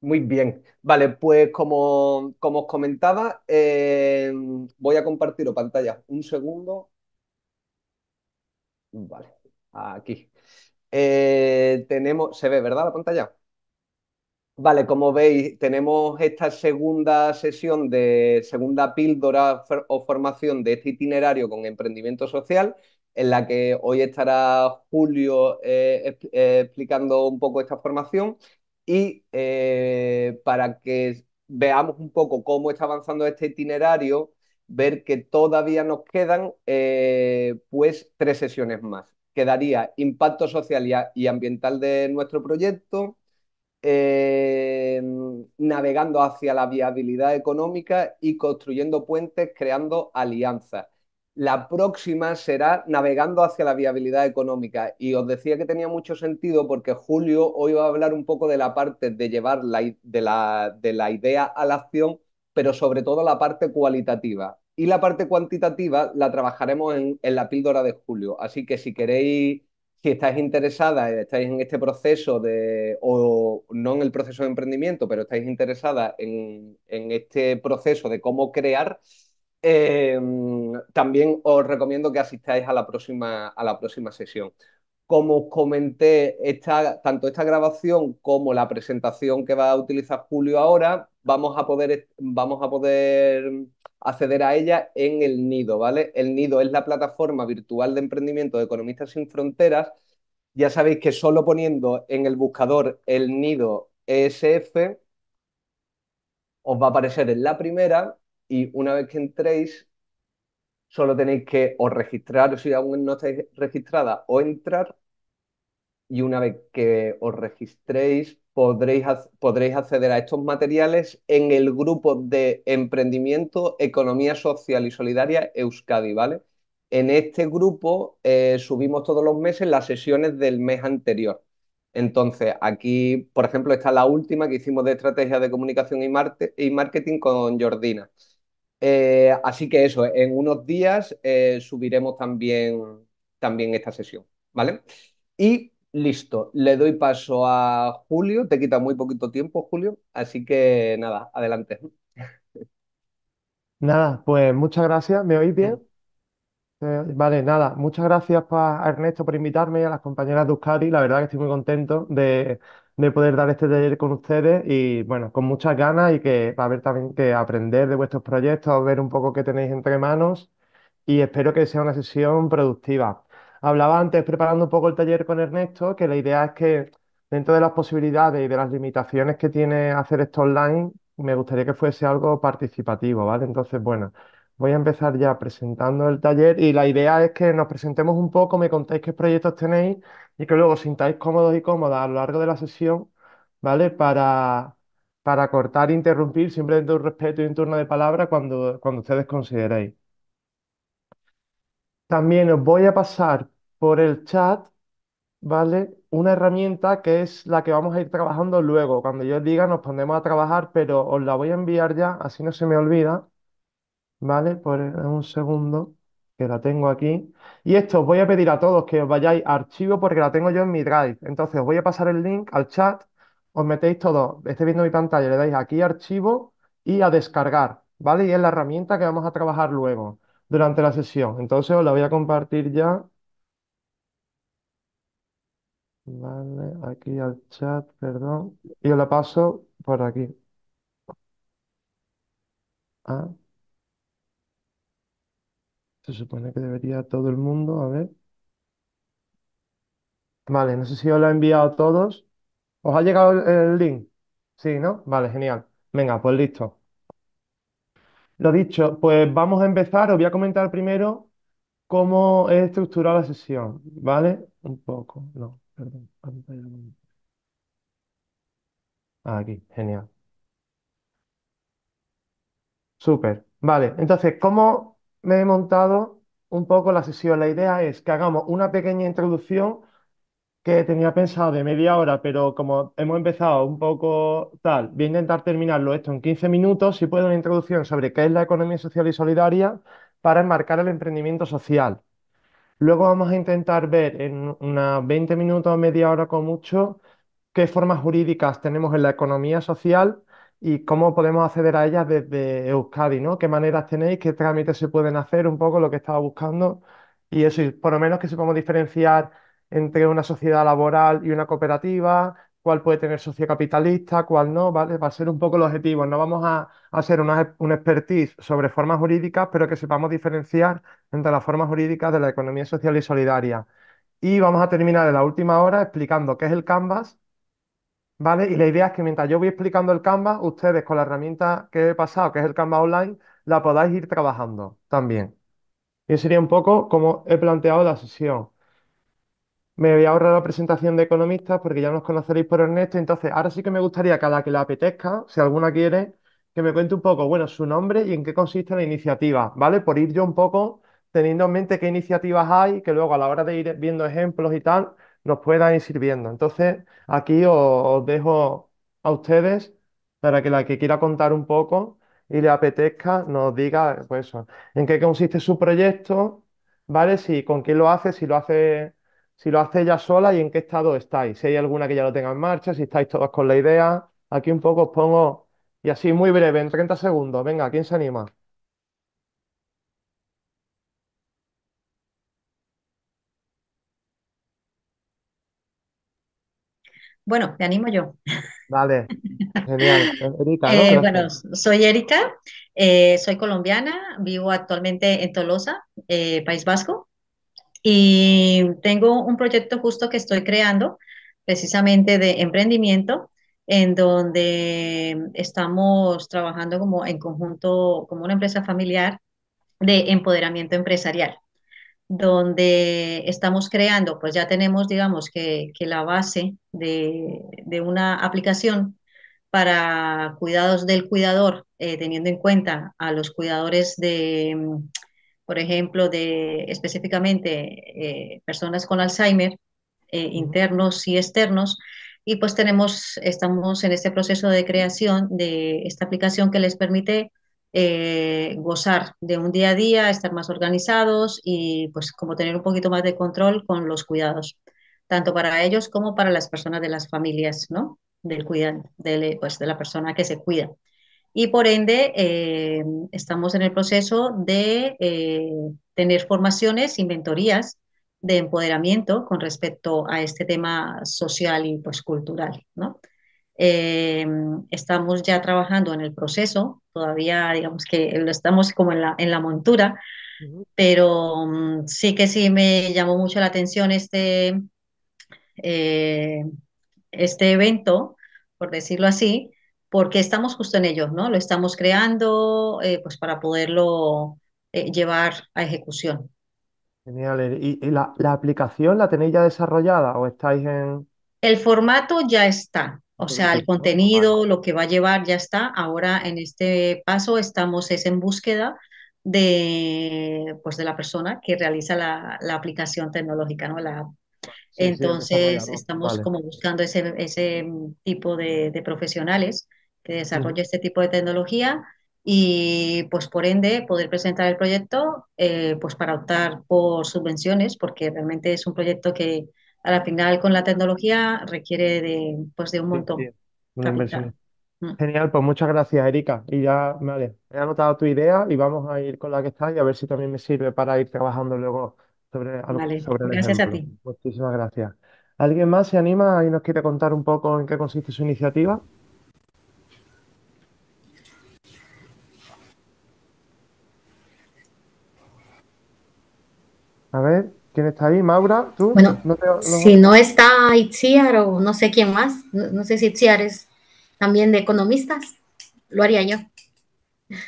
Muy bien, vale, pues como, os comentaba, eh, voy a compartir pantalla un segundo. Vale, aquí. Eh, tenemos, se ve, ¿verdad la pantalla? Vale, como veis, tenemos esta segunda sesión de segunda píldora o formación de este itinerario con emprendimiento social, en la que hoy estará Julio eh, explicando un poco esta formación y eh, para que veamos un poco cómo está avanzando este itinerario, ver que todavía nos quedan eh, pues tres sesiones más. Quedaría impacto social y, ambiental de nuestro proyecto, eh, navegando hacia la viabilidad económica y construyendo puentes, creando alianzas. La próxima será navegando hacia la viabilidad económica. Y os decía que tenía mucho sentido porque Julio hoy va a hablar un poco de la parte de llevar la, de, la, idea a la acción, pero sobre todo la parte cualitativa. Y la parte cuantitativa la trabajaremos en, la píldora de Julio. Así que si queréis si estáis interesadas, estáis en este proceso de, o no en el proceso de emprendimiento, pero estáis interesadas en, en, este proceso de cómo crear, Em, también os recomiendo que asistáis a la próxima, a la próxima sesión. Como os comenté, esta, tanto esta grabación como la presentación que va a utilizar Julio ahora, vamos a poder, vamos a poder acceder a ella en el Nido, ¿vale? El Nido es la plataforma virtual de emprendimiento de Economistas sin Fronteras. Ya sabéis que solo poniendo en el buscador el Nido ESF, os va a aparecer en la primera y una vez que entréis, solo tenéis que o registraros si aún no estáis registrada o entrar y una vez que os registréis podréis, podréis acceder a estos materiales en el grupo de emprendimiento, economía social y solidaria Euskadi, ¿vale? En este grupo eh, subimos todos los meses las sesiones del mes anterior. Entonces, aquí, por ejemplo, está la última que hicimos de estrategia de comunicación y marketing con Jordina. Eh, así que eso, en unos días eh, subiremos también, también esta sesión, ¿vale? Y listo, le doy paso a Julio, te quita muy poquito tiempo, Julio, así que nada, adelante. Nada, pues muchas gracias, ¿me oís bien? Mm. Eh, vale, nada, muchas gracias a Ernesto por invitarme y a las compañeras de Euskadi, la verdad que estoy muy contento de de poder dar este taller con ustedes y bueno, con muchas ganas y que va a haber también que aprender de vuestros proyectos, ver un poco qué tenéis entre manos y espero que sea una sesión productiva. Hablaba antes preparando un poco el taller con Ernesto, que la idea es que dentro de las posibilidades y de las limitaciones que tiene hacer esto online, me gustaría que fuese algo participativo, ¿vale? Entonces, bueno. Voy a empezar ya presentando el taller y la idea es que nos presentemos un poco, me contéis qué proyectos tenéis y que luego os sintáis cómodos y cómodas a lo largo de la sesión, ¿vale? Para, para cortar e interrumpir siempre un respeto y un turno de palabra cuando, cuando ustedes consideréis. También os voy a pasar por el chat, ¿vale? Una herramienta que es la que vamos a ir trabajando luego. Cuando yo os diga nos pondremos a trabajar, pero os la voy a enviar ya, así no se me olvida ¿vale? Por pues, eh, un segundo, que la tengo aquí. Y esto os voy a pedir a todos que os vayáis a archivo porque la tengo yo en mi Drive. Entonces os voy a pasar el link al chat, os metéis todos, este viendo mi pantalla, le dais aquí archivo y a descargar, ¿vale? Y es la herramienta que vamos a trabajar luego durante la sesión. Entonces os la voy a compartir ya. Vale, aquí al chat, perdón. Y os la paso por aquí. Ah. Se supone que debería todo el mundo, a ver. Vale, no sé si os lo he enviado a todos. ¿Os ha llegado el, link? Sí, ¿no? Vale, genial. Venga, pues listo. Lo dicho, pues vamos a empezar. Os voy a comentar primero cómo he estructurado la sesión, ¿vale? Un poco, no, perdón. Aquí, genial. Súper. Vale, entonces, ¿cómo me he montado un poco la sesión. La idea es que hagamos una pequeña introducción que tenía pensado de media hora, pero como hemos empezado un poco tal, voy a intentar terminarlo esto en 15 minutos, si puedo una introducción sobre qué es la economía social y solidaria para enmarcar el emprendimiento social. Luego vamos a intentar ver en unas 20 minutos, media hora con mucho, qué formas jurídicas tenemos en la economía social y cómo podemos acceder a ellas desde Euskadi, ¿no? ¿Qué maneras tenéis? ¿Qué trámites se pueden hacer? Un poco lo que estaba buscando. Y eso, por lo menos que sepamos diferenciar entre una sociedad laboral y una cooperativa, cuál puede tener sociocapitalista, cuál no, ¿vale? Va a ser un poco el objetivo. No vamos a, hacer una, un expertise sobre formas jurídicas, pero que sepamos diferenciar entre las formas jurídicas de la economía social y solidaria. Y vamos a terminar en la última hora explicando qué es el Canvas ¿vale? Y la idea es que mientras yo voy explicando el canvas ustedes con la herramienta que he pasado, que es el Canva Online, la podáis ir trabajando también. Y sería un poco como he planteado la sesión. Me voy a ahorrar la presentación de economistas porque ya nos conoceréis por Ernesto. Entonces, ahora sí que me gustaría que la que le apetezca, si alguna quiere, que me cuente un poco, bueno, su nombre y en qué consiste la iniciativa, ¿vale? Por ir yo un poco teniendo en mente qué iniciativas hay, que luego a la hora de ir viendo ejemplos y tal, nos puedan ir sirviendo. Entonces, aquí os, dejo a ustedes para que la que quiera contar un poco y le apetezca nos diga pues eso, en qué consiste su proyecto, ¿vale? Si con quién lo hace, si lo hace, si lo hace ella sola y en qué estado estáis. Si hay alguna que ya lo tenga en marcha, si estáis todos con la idea. Aquí un poco os pongo, y así muy breve, en 30 segundos. Venga, ¿quién se anima? Bueno, te animo yo. Vale, genial. Erika, eh, soy Erika, eh, soy colombiana, vivo actualmente en Tolosa, eh, País Vasco, y tengo un proyecto justo que estoy creando, precisamente de emprendimiento, en donde estamos trabajando como en conjunto, como una empresa familiar de empoderamiento empresarial donde estamos creando, pues ya tenemos, digamos, que, que la base de, una aplicación para cuidados del cuidador, eh, teniendo en cuenta a los cuidadores de, mm, por ejemplo, de específicamente eh, personas con Alzheimer, eh, internos y externos, y pues tenemos, estamos en este proceso de creación de esta aplicación que les permite eh, gozar de un día a día, estar más organizados y pues como tener un poquito más de control con los cuidados, tanto para ellos como para las personas de las familias, ¿no? Del cuidado pues, de la persona que se cuida. Y por ende, eh, estamos en el proceso de eh, tener formaciones inventorías mentorías de empoderamiento con respecto a este tema social y pues cultural, ¿no? Eh, estamos ya trabajando en el proceso, todavía digamos que lo estamos como en la, en la montura, pero mm, sí que sí me llamó mucho la atención este, eh, este evento, por decirlo así, porque estamos justo en ello, ¿no? Lo estamos creando eh, pues para poderlo llevar a ejecución. Genial. ¿Y, la, la, aplicación la tenéis ya desarrollada o estáis en...? El formato ya está. O sea, el contenido, lo que va a llevar, ya está. Ahora en este paso estamos es en búsqueda de, pues, de la persona que realiza la, aplicación tecnológica, ¿no? La app Entonces estamos como buscando ese, ese tipo de, profesionales que mm. desarrolle este tipo de tecnología y pues por ende poder presentar el proyecto eh, pues para optar por subvenciones porque realmente es un proyecto que, a la final con la tecnología requiere de, pues de un montón. inversión. Mm. Genial, pues muchas gracias, Erika. Y ya, vale, he anotado tu idea y vamos a ir con la que está y a ver si también me sirve para ir trabajando luego sobre algo. Vale, sobre gracias a ti. Muchísimas gracias. ¿Alguien más se anima y nos quiere contar un poco en qué consiste su iniciativa? A ver. ¿Quién está ahí? ¿Maura? ¿Tú? Bueno, si no está Itziar o no sé quién más, no, sé si Itziar es también de economistas, lo haría yo.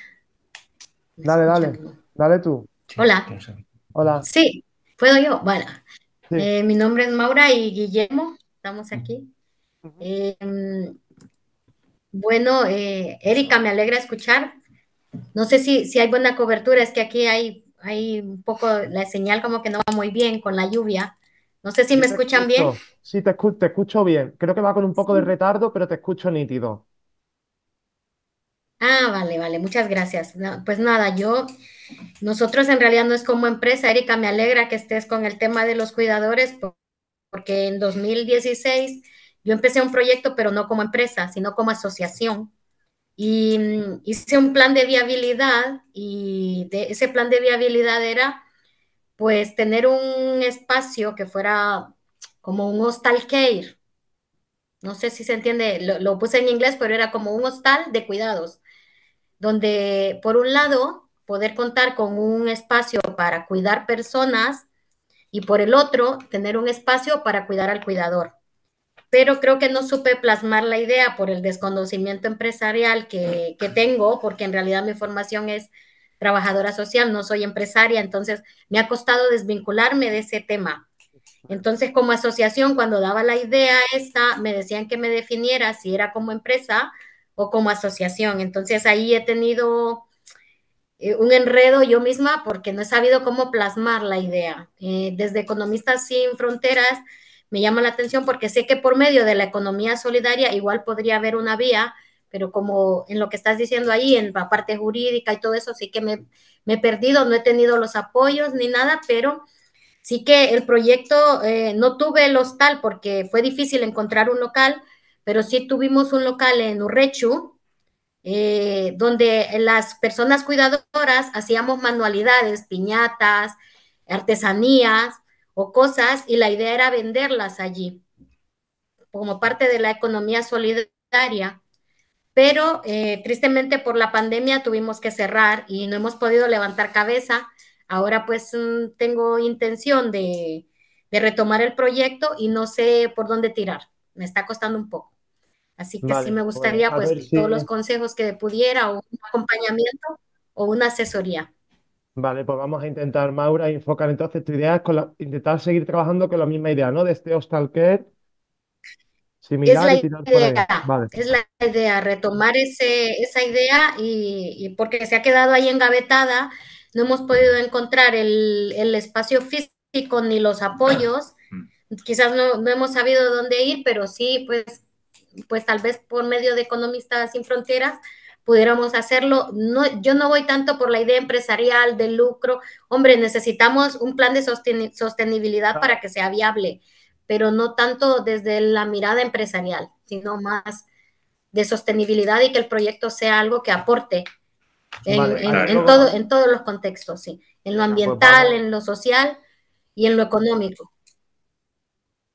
Dale, dale, dale tú. Hola. Hola. Sí, puedo yo. Bueno, eh, mi nombre es Maura y Guillermo, estamos aquí. Em, bueno, eh, Erika, me alegra escuchar. No sé si, si hay buena cobertura, es que aquí hay hay un poco la señal como que no va muy bien con la lluvia. No sé si me escuchan bien. Sí, te, te escucho bien. Creo que va con un poco de retardo, pero te escucho nítido. Ah, vale, vale, muchas gracias. pues nada, yo, nosotros en realidad no es como empresa, Erika, me alegra que estés con el tema de los cuidadores, porque en 2016 yo empecé un proyecto, pero no como empresa, sino como asociación. Y mm, hice un plan de viabilidad y ese plan de viabilidad era pues tener un espacio que fuera como un hostal care. No sé si se entiende, lo, puse en inglés, pero era como un hostal de cuidados, donde por un lado poder contar con un espacio para cuidar personas y por el otro tener un espacio para cuidar al cuidador pero creo que no supe plasmar la idea por el desconocimiento empresarial que, tengo, porque en realidad mi formación es trabajadora social, no soy empresaria, entonces me ha costado desvincularme de ese tema. Entonces, como asociación, cuando daba la idea esta, me decían que me definiera si era como empresa o como asociación. Entonces, ahí he tenido eh, un enredo yo misma porque no he sabido cómo plasmar la idea. Eh, desde Economistas Sin Fronteras, me llama la atención porque sé que por medio de la economía solidaria igual podría haber una vía, pero como en lo que estás diciendo ahí, en la parte jurídica y todo eso, sí que me, he perdido, no he tenido los apoyos ni nada, pero sí que el proyecto eh, no tuve el hostal porque fue difícil encontrar un local, pero sí tuvimos un local en Urrechu, eh, donde las personas cuidadoras hacíamos manualidades, piñatas, artesanías, o cosas y la idea era venderlas allí como parte de la economía solidaria. Pero eh, tristemente por la pandemia tuvimos que cerrar y no hemos podido levantar cabeza. Ahora pues mm, tengo intención de, retomar el proyecto y no sé por dónde tirar. Me está costando un poco. Así que sí me gustaría pues todos los consejos que pudiera o un acompañamiento o una asesoría. Vale, pues vamos a intentar, Maura, enfocar entonces tu idea, intentar seguir trabajando con la misma idea, ¿no? De este hostal care Es similar la idea, es la idea, retomar ese, esa idea y, porque se ha quedado ahí engavetada, no hemos podido encontrar el, el espacio físico ni los apoyos, mm. quizás no, no hemos sabido dónde ir, pero sí, pues, pues tal vez por medio de Economistas Sin Fronteras pudiéramos hacerlo. No, yo no voy tanto por la idea empresarial de lucro. Hombre, necesitamos un plan de sostenibilidad para que sea viable, pero no tanto desde la mirada empresarial, sino más de sostenibilidad y que el proyecto sea algo que aporte en, todo, en todos los contextos, sí, en lo ah, pues ambiental, en lo social y en lo económico.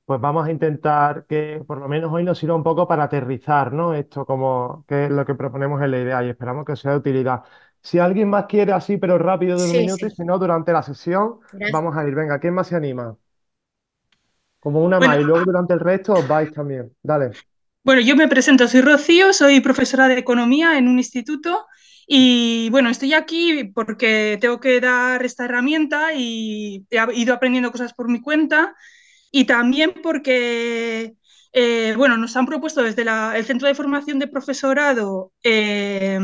Pues vamos a intentar que por lo menos hoy nos sirva un poco para aterrizar, ¿no? Esto como que es lo que proponemos en la idea y esperamos que sea de utilidad. Si alguien más quiere así, pero rápido de un minuto, si no, durante la sesión vamos a ir. Venga, ¿quién más se anima? Como una más y luego ah. durante el resto os vais también. Dale. bueno, yo me presento, soy Rocío, soy profesora de economía en un instituto y bueno, estoy aquí porque tengo que dar esta herramienta y he ido aprendiendo cosas por mi cuenta y también porque, eh, bueno, nos han propuesto desde el Centro de Formación de Profesorado eh,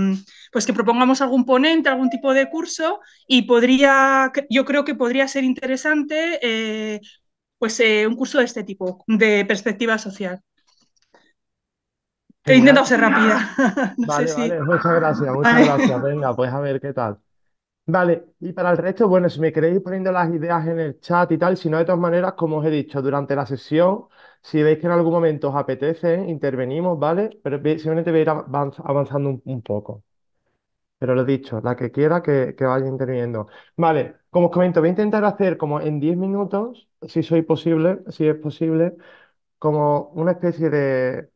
pues que propongamos algún ponente, algún tipo de curso y podría, yo creo que podría ser interesante eh, pues un curso de este tipo, de perspectiva social. He intentado ser rápida. vale, muchas gracias, muchas gracias. Venga, pues a ver qué tal. Vale, y para el resto, bueno, si me queréis poniendo las ideas en el chat y tal, si no, de todas maneras, como os he dicho, durante la sesión, si veis que en algún momento os apetece, intervenimos, ¿vale? Pero simplemente voy a ir avanzando un, poco. Pero lo he dicho, la que quiera que, que, vaya interviniendo. Vale, como os comento, voy a intentar hacer como en 10 minutos, si soy posible, si es posible, como una especie de,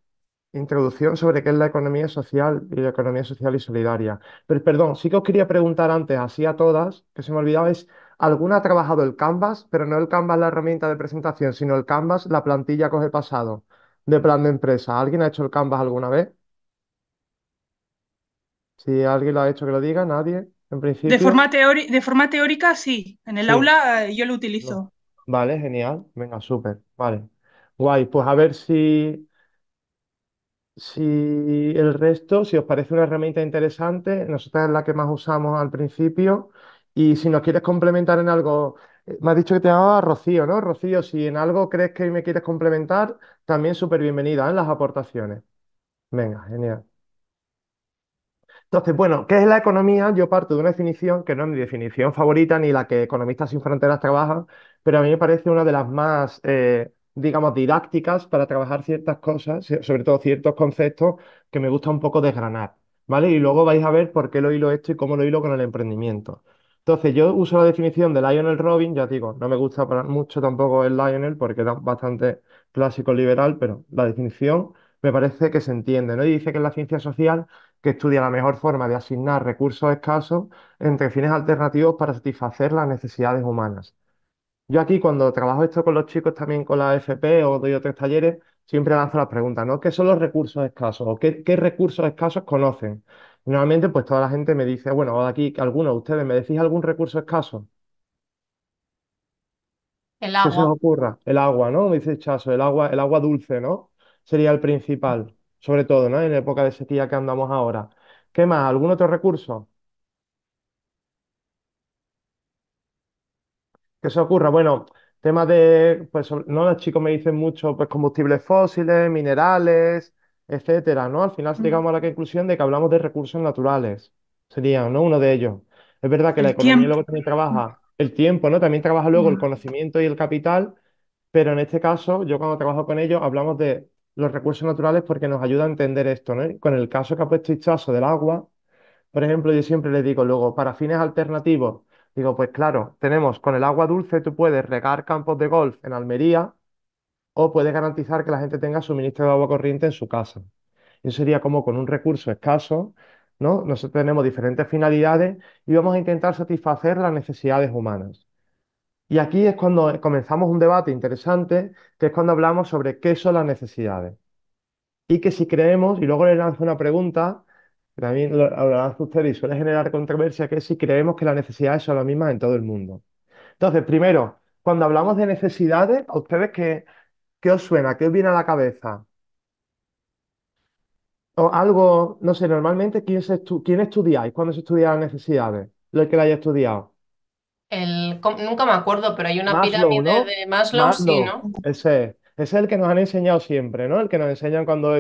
Introducción sobre qué es la economía social y la economía social y solidaria. Pero perdón, sí que os quería preguntar antes, así a todas, que se me olvidaba, es, ¿alguna ha trabajado el Canvas, pero no el Canvas la herramienta de presentación, sino el Canvas, la plantilla que coge pasado de plan de empresa? ¿Alguien ha hecho el Canvas alguna vez? Si alguien lo ha hecho, que lo diga, nadie, en principio. De forma, de forma teórica, sí. En el aula eh, yo lo utilizo. Vale, genial. Venga, súper. Vale. Guay, pues a ver si si el resto, si os parece una herramienta interesante, nosotros es la que más usamos al principio. Y si nos quieres complementar en algo, eh, me has dicho que te llamaba Rocío, ¿no? Rocío, si en algo crees que me quieres complementar, también súper bienvenida ¿eh? en las aportaciones. Venga, genial. Entonces, bueno, ¿qué es la economía? Yo parto de una definición que no es mi definición favorita ni la que Economistas Sin Fronteras trabajan pero a mí me parece una de las más eh, digamos, didácticas para trabajar ciertas cosas, sobre todo ciertos conceptos que me gusta un poco desgranar, ¿vale? Y luego vais a ver por qué lo hilo esto y cómo lo hilo con el emprendimiento. Entonces, yo uso la definición de Lionel Robin, ya digo, no me gusta mucho tampoco el Lionel porque es bastante clásico liberal, pero la definición me parece que se entiende, ¿no? Y dice que es la ciencia social que estudia la mejor forma de asignar recursos escasos entre fines alternativos para satisfacer las necesidades humanas. Yo aquí cuando trabajo esto con los chicos también con la FP o doy otros talleres, siempre lanzo las preguntas, ¿no? ¿Qué son los recursos escasos? qué, recursos escasos conocen? normalmente pues toda la gente me dice, bueno, aquí ¿alguno de ustedes, ¿me decís algún recurso escaso? El se os ocurra? El agua, ¿no? Me dice Chaso, el agua, el agua dulce, ¿no? Sería el principal, sobre todo, ¿no? En época de sequía que andamos ahora. ¿Qué más? ¿Algún otro recurso? que se ocurra? Bueno, tema de, pues, ¿no? Los chicos me dicen mucho, pues, combustibles fósiles, minerales, etcétera, ¿no? Al final llegamos a la conclusión de que hablamos de recursos naturales. Sería, ¿no? Uno de ellos. Es verdad que la economía luego también trabaja el tiempo, ¿no? También trabaja luego el conocimiento y el capital, pero en este caso, yo cuando trabajo con ellos, hablamos de los recursos naturales porque nos ayuda a entender esto, ¿no? Con el caso que ha puesto Hichazo del agua, por ejemplo, yo siempre le digo luego, para fines alternativos, Digo, pues claro, tenemos con el agua dulce tú puedes regar campos de golf en Almería o puedes garantizar que la gente tenga suministro de agua corriente en su casa. Eso sería como con un recurso escaso, ¿no? Nosotros tenemos diferentes finalidades y vamos a intentar satisfacer las necesidades humanas. Y aquí es cuando comenzamos un debate interesante, que es cuando hablamos sobre qué son las necesidades. Y que si creemos, y luego le lanzo una pregunta, también lo, habrá usted y suele generar controversia que si creemos que las necesidades son las mismas en todo el mundo. Entonces, primero, cuando hablamos de necesidades, ¿a ustedes qué, qué os suena? ¿Qué os viene a la cabeza? O algo, no sé, normalmente, ¿quién, quién estudiáis? cuando se estudian las necesidades? Lo que la haya estudiado. nunca me acuerdo, pero hay una pirámide de Maslow, sí, ¿no? ese es. Ese es el que nos han enseñado siempre, ¿no? El que nos enseñan cuando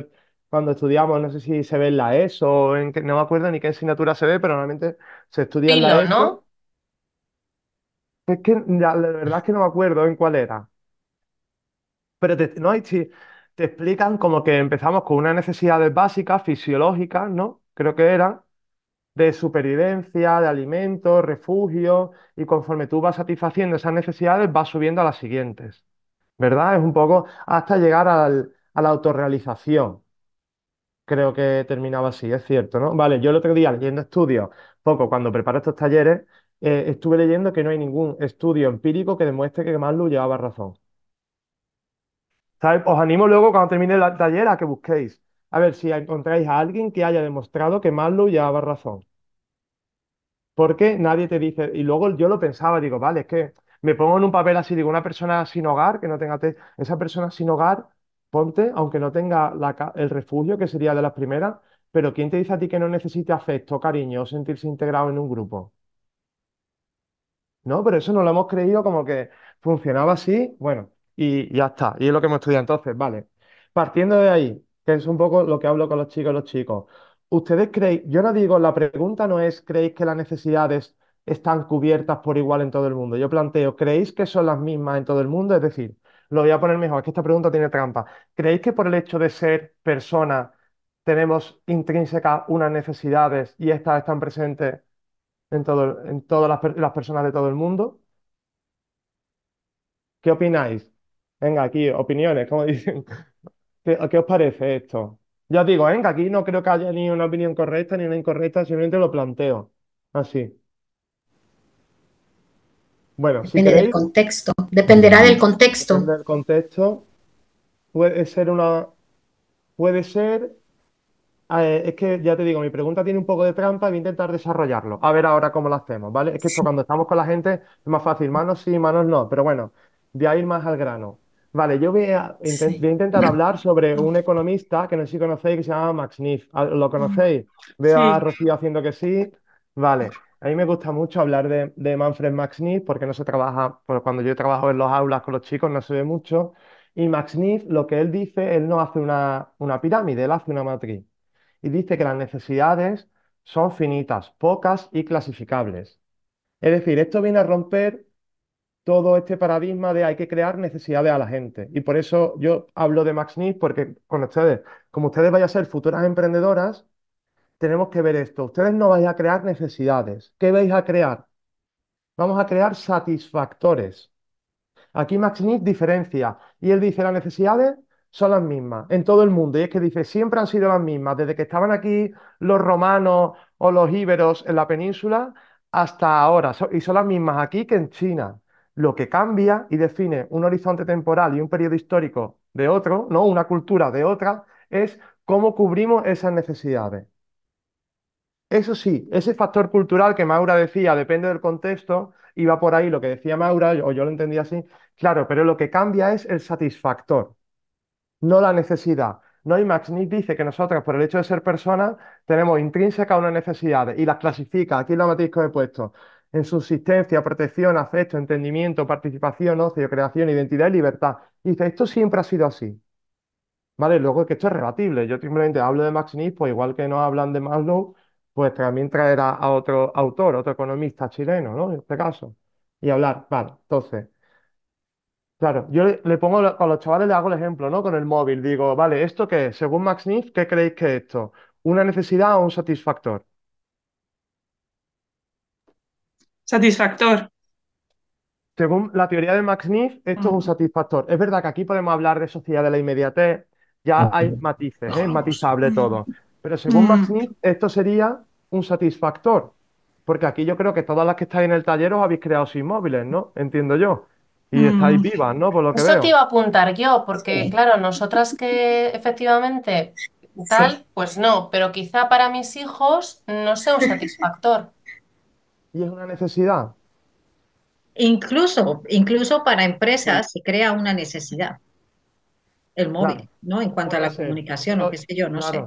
cuando estudiamos, no sé si se ve en la ESO, en no me acuerdo ni qué asignatura se ve, pero normalmente se estudia en la ESO. ¿no? Es que la, verdad es que no me acuerdo en cuál era. Pero te, no, si- te explican como que empezamos con unas necesidades básicas, fisiológicas, ¿no? Creo que eran, de supervivencia, de alimento, refugio, y conforme tú vas satisfaciendo esas necesidades, vas subiendo a las siguientes, ¿verdad? Es un poco hasta llegar a la autorrealización creo que terminaba así, es cierto, ¿no? Vale, yo el otro día leyendo estudios, poco cuando preparo estos talleres, eh, estuve leyendo que no hay ningún estudio empírico que demuestre que Maslow llevaba razón. Os animo luego cuando termine el taller a que busquéis. A ver si encontráis a alguien que haya demostrado que Maslow llevaba razón. Porque nadie te dice, y luego yo lo pensaba, digo, vale, es que me pongo en un papel así, digo, una persona sin hogar, que no tenga, esa persona sin hogar aunque no tenga el refugio, que sería de las primeras, pero ¿quién te dice a ti que no necesite afecto, cariño o sentirse integrado en un grupo? No, pero eso no lo hemos creído como que funcionaba así, bueno, y ya está, y es lo que hemos estudiado entonces, vale. Partiendo de ahí, que es un poco lo que hablo con los chicos y los chicos, ¿ustedes creéis, yo no digo, la pregunta no es, ¿creéis que las necesidades están cubiertas por igual en todo el mundo? Yo planteo, ¿creéis que son las mismas en todo el mundo? Es decir, lo voy a poner mejor, es que esta pregunta tiene trampa. ¿Creéis que por el hecho de ser persona tenemos intrínsecas unas necesidades y estas están presentes en, todo, en todas las, personas de todo el mundo? ¿Qué opináis? Venga, aquí, opiniones, como dicen. ¿Qué, qué os parece esto? Ya os digo, venga, aquí no creo que haya ni una opinión correcta ni una incorrecta, simplemente lo planteo. Así. Bueno, depende del contexto. Dependerá del contexto. del contexto. Puede ser una. Puede ser. Eh, es que ya te digo, mi pregunta tiene un poco de trampa y voy a intentar desarrollarlo. A ver ahora cómo lo hacemos, ¿vale? Es que cuando estamos con la gente es más fácil, manos sí, manos no, pero bueno, voy a ir más al grano. Vale, yo voy a, intentar hablar sobre un economista que no sé si conocéis que se llama Max Niff, ¿Lo conocéis? Veo a Rocío haciendo que sí. Vale. A mí me gusta mucho hablar de, Manfred Max Neef porque no se trabaja, cuando yo trabajo en los aulas con los chicos no se ve mucho. Y Max Neef, lo que él dice, él no hace una, pirámide, él hace una matriz. Y dice que las necesidades son finitas, pocas y clasificables. Es decir, esto viene a romper todo este paradigma de hay que crear necesidades a la gente. Y por eso yo hablo de Max Neef porque con ustedes, como ustedes vayan a ser futuras emprendedoras, tenemos que ver esto. Ustedes no vais a crear necesidades. ¿Qué vais a crear? Vamos a crear satisfactores. Aquí Max Nick diferencia y él dice las necesidades son las mismas en todo el mundo. Y es que dice, siempre han sido las mismas, desde que estaban aquí los romanos o los íberos en la península hasta ahora. Y son las mismas aquí que en China. Lo que cambia y define un horizonte temporal y un periodo histórico de otro, ¿no? una cultura de otra, es cómo cubrimos esas necesidades. Eso sí, ese factor cultural que Maura decía, depende del contexto, iba por ahí lo que decía Maura, o yo lo entendía así, claro, pero lo que cambia es el satisfactor, no la necesidad. No Max Nick dice que nosotros, por el hecho de ser personas, tenemos intrínseca una necesidad y las clasifica, aquí lo matiz que he puesto, en subsistencia, protección, afecto, entendimiento, participación, ocio, creación, identidad y libertad. Y dice, esto siempre ha sido así. ¿Vale? Luego que esto es rebatible. Yo simplemente hablo de Max pues igual que no hablan de Maslow, pues también traerá a otro autor, otro economista chileno, ¿no? En este caso, y hablar. Vale, entonces, claro, yo le, pongo, a los chavales le hago el ejemplo, ¿no? Con el móvil, digo, vale, ¿esto qué es? Según Max Niff, ¿qué creéis que es esto? ¿Una necesidad o un satisfactor? Satisfactor. Según la teoría de Max Niff, esto es un satisfactor. Es verdad que aquí podemos hablar de sociedad de la inmediatez, ya hay matices, ¿eh? es matizable todo. Pero según Max mm. esto sería un satisfactor, porque aquí yo creo que todas las que estáis en el taller os habéis creado sin móviles, ¿no? Entiendo yo. Y mm. estáis vivas, ¿no? Por lo que Eso te iba a apuntar yo, porque claro, nosotras que efectivamente tal, pues no, pero quizá para mis hijos no sea un satisfactor. ¿Y es una necesidad? Incluso, incluso para empresas se crea una necesidad. El móvil, ¿no? En cuanto a la comunicación o qué sé yo, no sé.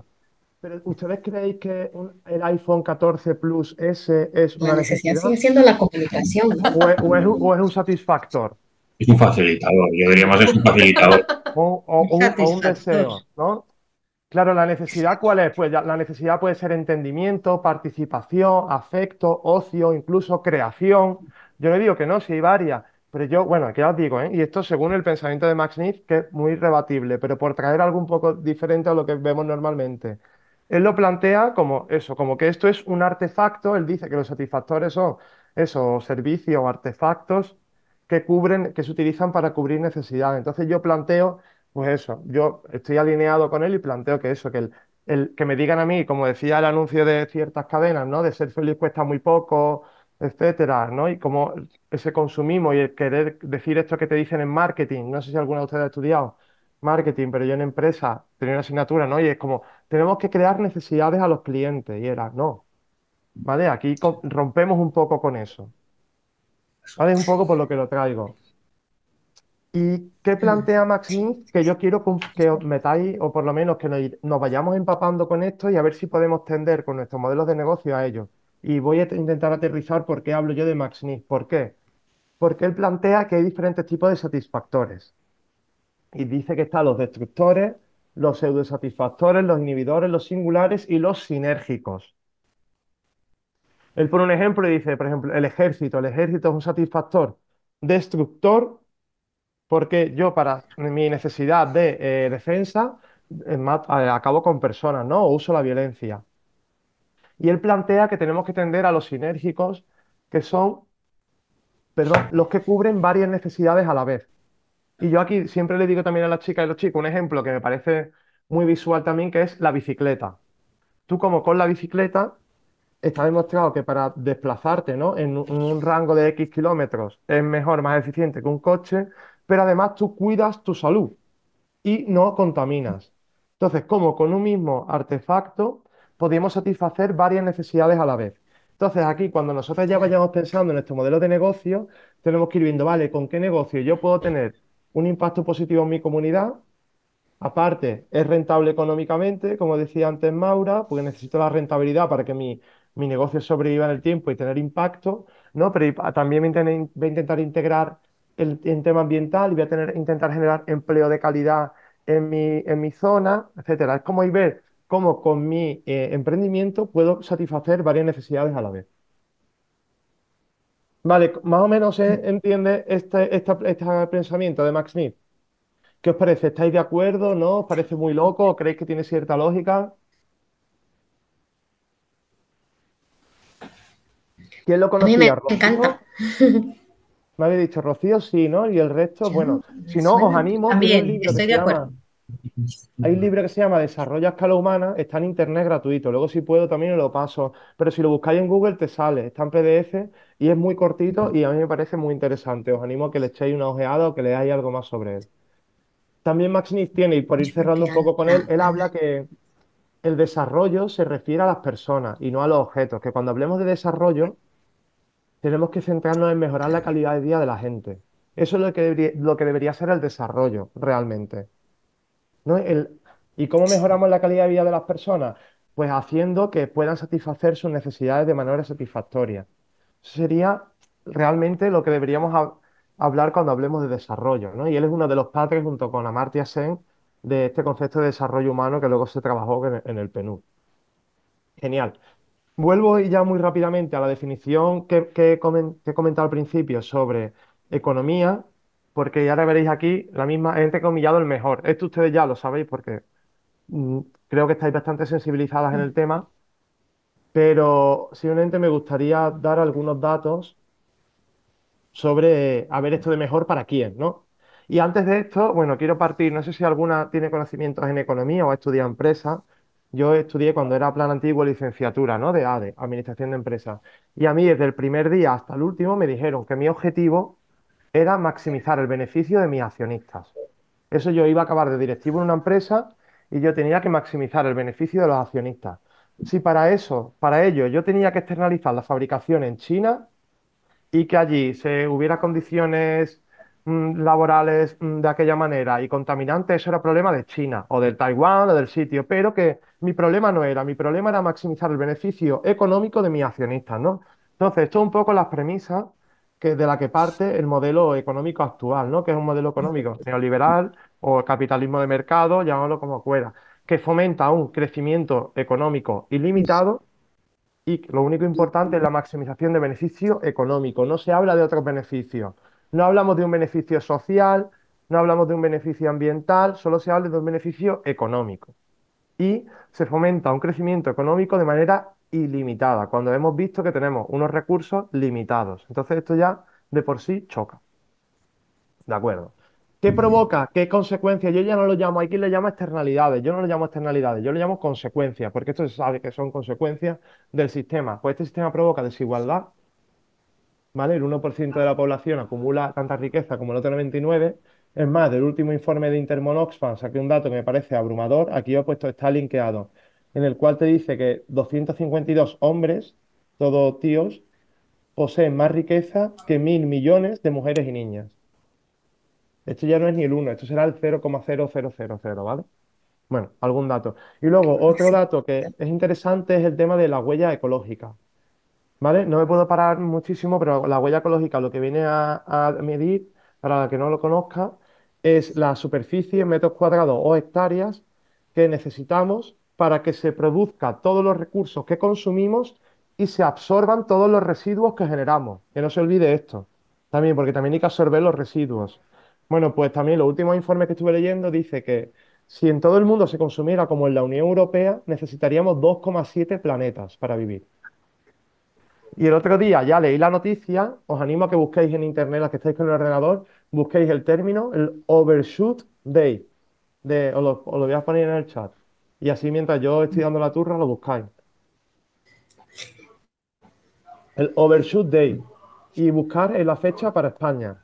Pero ¿ustedes creéis que el iPhone 14 Plus S es una necesidad? Sigue siendo la comunicación. O, es, un satisfactor? Es un facilitador, yo diría más es un facilitador. O, un, deseo, ¿no? Claro, la necesidad, ¿cuál es? Pues la necesidad puede ser entendimiento, participación, afecto, ocio, incluso creación. Yo le digo que no, si hay varias, pero yo, bueno, aquí os digo, ¿eh? y esto según el pensamiento de Max Smith, que es muy rebatible, pero por traer algo un poco diferente a lo que vemos normalmente. Él lo plantea como eso, como que esto es un artefacto, él dice que los satisfactores son esos servicios o artefactos que cubren, que se utilizan para cubrir necesidades. Entonces yo planteo, pues eso, yo estoy alineado con él y planteo que eso, que el, que me digan a mí, como decía el anuncio de ciertas cadenas, ¿no? De ser feliz cuesta muy poco, etcétera, ¿no? Y como ese consumismo y el querer decir esto que te dicen en marketing, no sé si alguno de ustedes ha estudiado, marketing, pero yo en empresa tenía una asignatura, ¿no? Y es como, tenemos que crear necesidades a los clientes. Y era, no. ¿Vale? Aquí rompemos un poco con eso. ¿Vale? un poco por lo que lo traigo. ¿Y qué mm. plantea Max Que yo quiero que os metáis, o por lo menos que nos, vayamos empapando con esto y a ver si podemos tender con nuestros modelos de negocio a ellos Y voy a intentar aterrizar por qué hablo yo de Max ¿Por qué? Porque él plantea que hay diferentes tipos de satisfactores. Y dice que están los destructores, los pseudosatisfactores, los inhibidores, los singulares y los sinérgicos. Él pone un ejemplo y dice, por ejemplo, el ejército. El ejército es un satisfactor destructor porque yo para mi necesidad de eh, defensa eh, eh, acabo con personas, ¿no? uso la violencia. Y él plantea que tenemos que tender a los sinérgicos, que son, perdón, los que cubren varias necesidades a la vez. Y yo aquí siempre le digo también a las chicas y los chicos un ejemplo que me parece muy visual también, que es la bicicleta. Tú como con la bicicleta está demostrado que para desplazarte, ¿no? En un, rango de X kilómetros es mejor, más eficiente que un coche, pero además tú cuidas tu salud y no contaminas. Entonces, como con un mismo artefacto podemos satisfacer varias necesidades a la vez. Entonces, aquí cuando nosotros ya vayamos pensando en este modelo de negocio, tenemos que ir viendo, vale, ¿con qué negocio yo puedo tener un impacto positivo en mi comunidad. Aparte, es rentable económicamente, como decía antes Maura, porque necesito la rentabilidad para que mi, negocio sobreviva en el tiempo y tener impacto, ¿no? Pero también voy a intentar integrar el, tema ambiental y voy a tener, intentar generar empleo de calidad en mi, en mi zona, etcétera. Es como ir ver cómo con mi eh, emprendimiento puedo satisfacer varias necesidades a la vez. Vale, más o menos mm. entiende este, este, pensamiento de Max Smith. ¿Qué os parece? ¿Estáis de acuerdo? ¿No? ¿Os parece muy loco? ¿O creéis que tiene cierta lógica? ¿Quién lo conocía? A me encanta. Me habéis dicho Rocío, sí, ¿no? Y el resto, bueno, si no, os animo. También, estoy de acuerdo. Hay un libro que se llama Desarrollo a escala humana, está en internet gratuito, luego si puedo también lo paso, pero si lo buscáis en Google te sale, está en PDF y es muy cortito y a mí me parece muy interesante. Os animo a que le echéis una ojeada o que leáis algo más sobre él. También Max Nix tiene, y por ir cerrando un poco con él, él habla que el desarrollo se refiere a las personas y no a los objetos, que cuando hablemos de desarrollo tenemos que centrarnos en mejorar la calidad de vida de la gente. Eso es lo que, lo que debería ser el desarrollo realmente. ¿no? ¿Y cómo mejoramos la calidad de vida de las personas? Pues haciendo que puedan satisfacer sus necesidades de manera satisfactoria. Eso sería realmente lo que deberíamos hablar cuando hablemos de desarrollo, Y él es uno de los padres, junto con Amartya Sen, de este concepto de desarrollo humano que luego se trabajó en, el PNUD. Genial. Vuelvo ya muy rápidamente a la definición que, que, he comentado al principio sobre economía porque ya veréis aquí la misma, entre comillado, el mejor. Esto ustedes ya lo sabéis porque mm, creo que estáis bastante sensibilizadas en el tema, pero simplemente me gustaría dar algunos datos sobre a ver esto de mejor para quién, ¿no? Y antes de esto, bueno, quiero partir, no sé si alguna tiene conocimientos en economía o ha estudiado empresa. Yo estudié cuando era plan antiguo licenciatura, ¿no? De ADE, Administración de Empresas. Y a mí desde el primer día hasta el último me dijeron que mi objetivo era maximizar el beneficio de mis accionistas. Eso yo iba a acabar de directivo en una empresa y yo tenía que maximizar el beneficio de los accionistas. Si para eso, para ello, yo tenía que externalizar la fabricación en China y que allí se hubiera condiciones mm, laborales mm, de aquella manera y contaminantes, eso era problema de China o del Taiwán o del sitio, pero que mi problema no era, mi problema era maximizar el beneficio económico de mis accionistas, ¿no? Entonces, esto es un poco las premisas que, de la que parte el modelo económico actual, ¿no? que es un modelo económico neoliberal o capitalismo de mercado, llámalo como pueda, que fomenta un crecimiento económico ilimitado y lo único importante es la maximización de beneficio económico. No se habla de otros beneficios. No hablamos de un beneficio social, no hablamos de un beneficio ambiental, solo se habla de un beneficio económico. Y se fomenta un crecimiento económico de manera ilimitada, cuando hemos visto que tenemos unos recursos limitados. Entonces esto ya de por sí choca. ¿De acuerdo? ¿Qué provoca? ¿Qué consecuencias? Yo ya no lo llamo, hay quien le llama externalidades, yo no lo llamo externalidades, yo lo llamo consecuencias, porque esto se sabe que son consecuencias del sistema. Pues este sistema provoca desigualdad, ¿vale? El 1% de la población acumula tanta riqueza como el otro 29 Es más, del último informe de Intermonoxfam saqué un dato que me parece abrumador, aquí he puesto está linkeado en el cual te dice que 252 hombres, todos tíos, poseen más riqueza que mil millones de mujeres y niñas. Esto ya no es ni el 1, esto será el 0,0000, ¿vale? Bueno, algún dato. Y luego, otro dato que es interesante es el tema de la huella ecológica. ¿Vale? No me puedo parar muchísimo, pero la huella ecológica lo que viene a, medir, para la que no lo conozca, es la superficie en metros cuadrados o hectáreas que necesitamos para que se produzca todos los recursos que consumimos y se absorban todos los residuos que generamos. Que no se olvide esto. También, porque también hay que absorber los residuos. Bueno, pues también los últimos informe que estuve leyendo dice que si en todo el mundo se consumiera como en la Unión Europea, necesitaríamos 2,7 planetas para vivir. Y el otro día ya leí la noticia, os animo a que busquéis en internet, las que estáis con el ordenador, busquéis el término, el overshoot day, de, os lo voy a poner en el chat. Y así mientras yo estoy dando la turra, lo buscáis. El Overshoot Day. Y buscar en la fecha para España.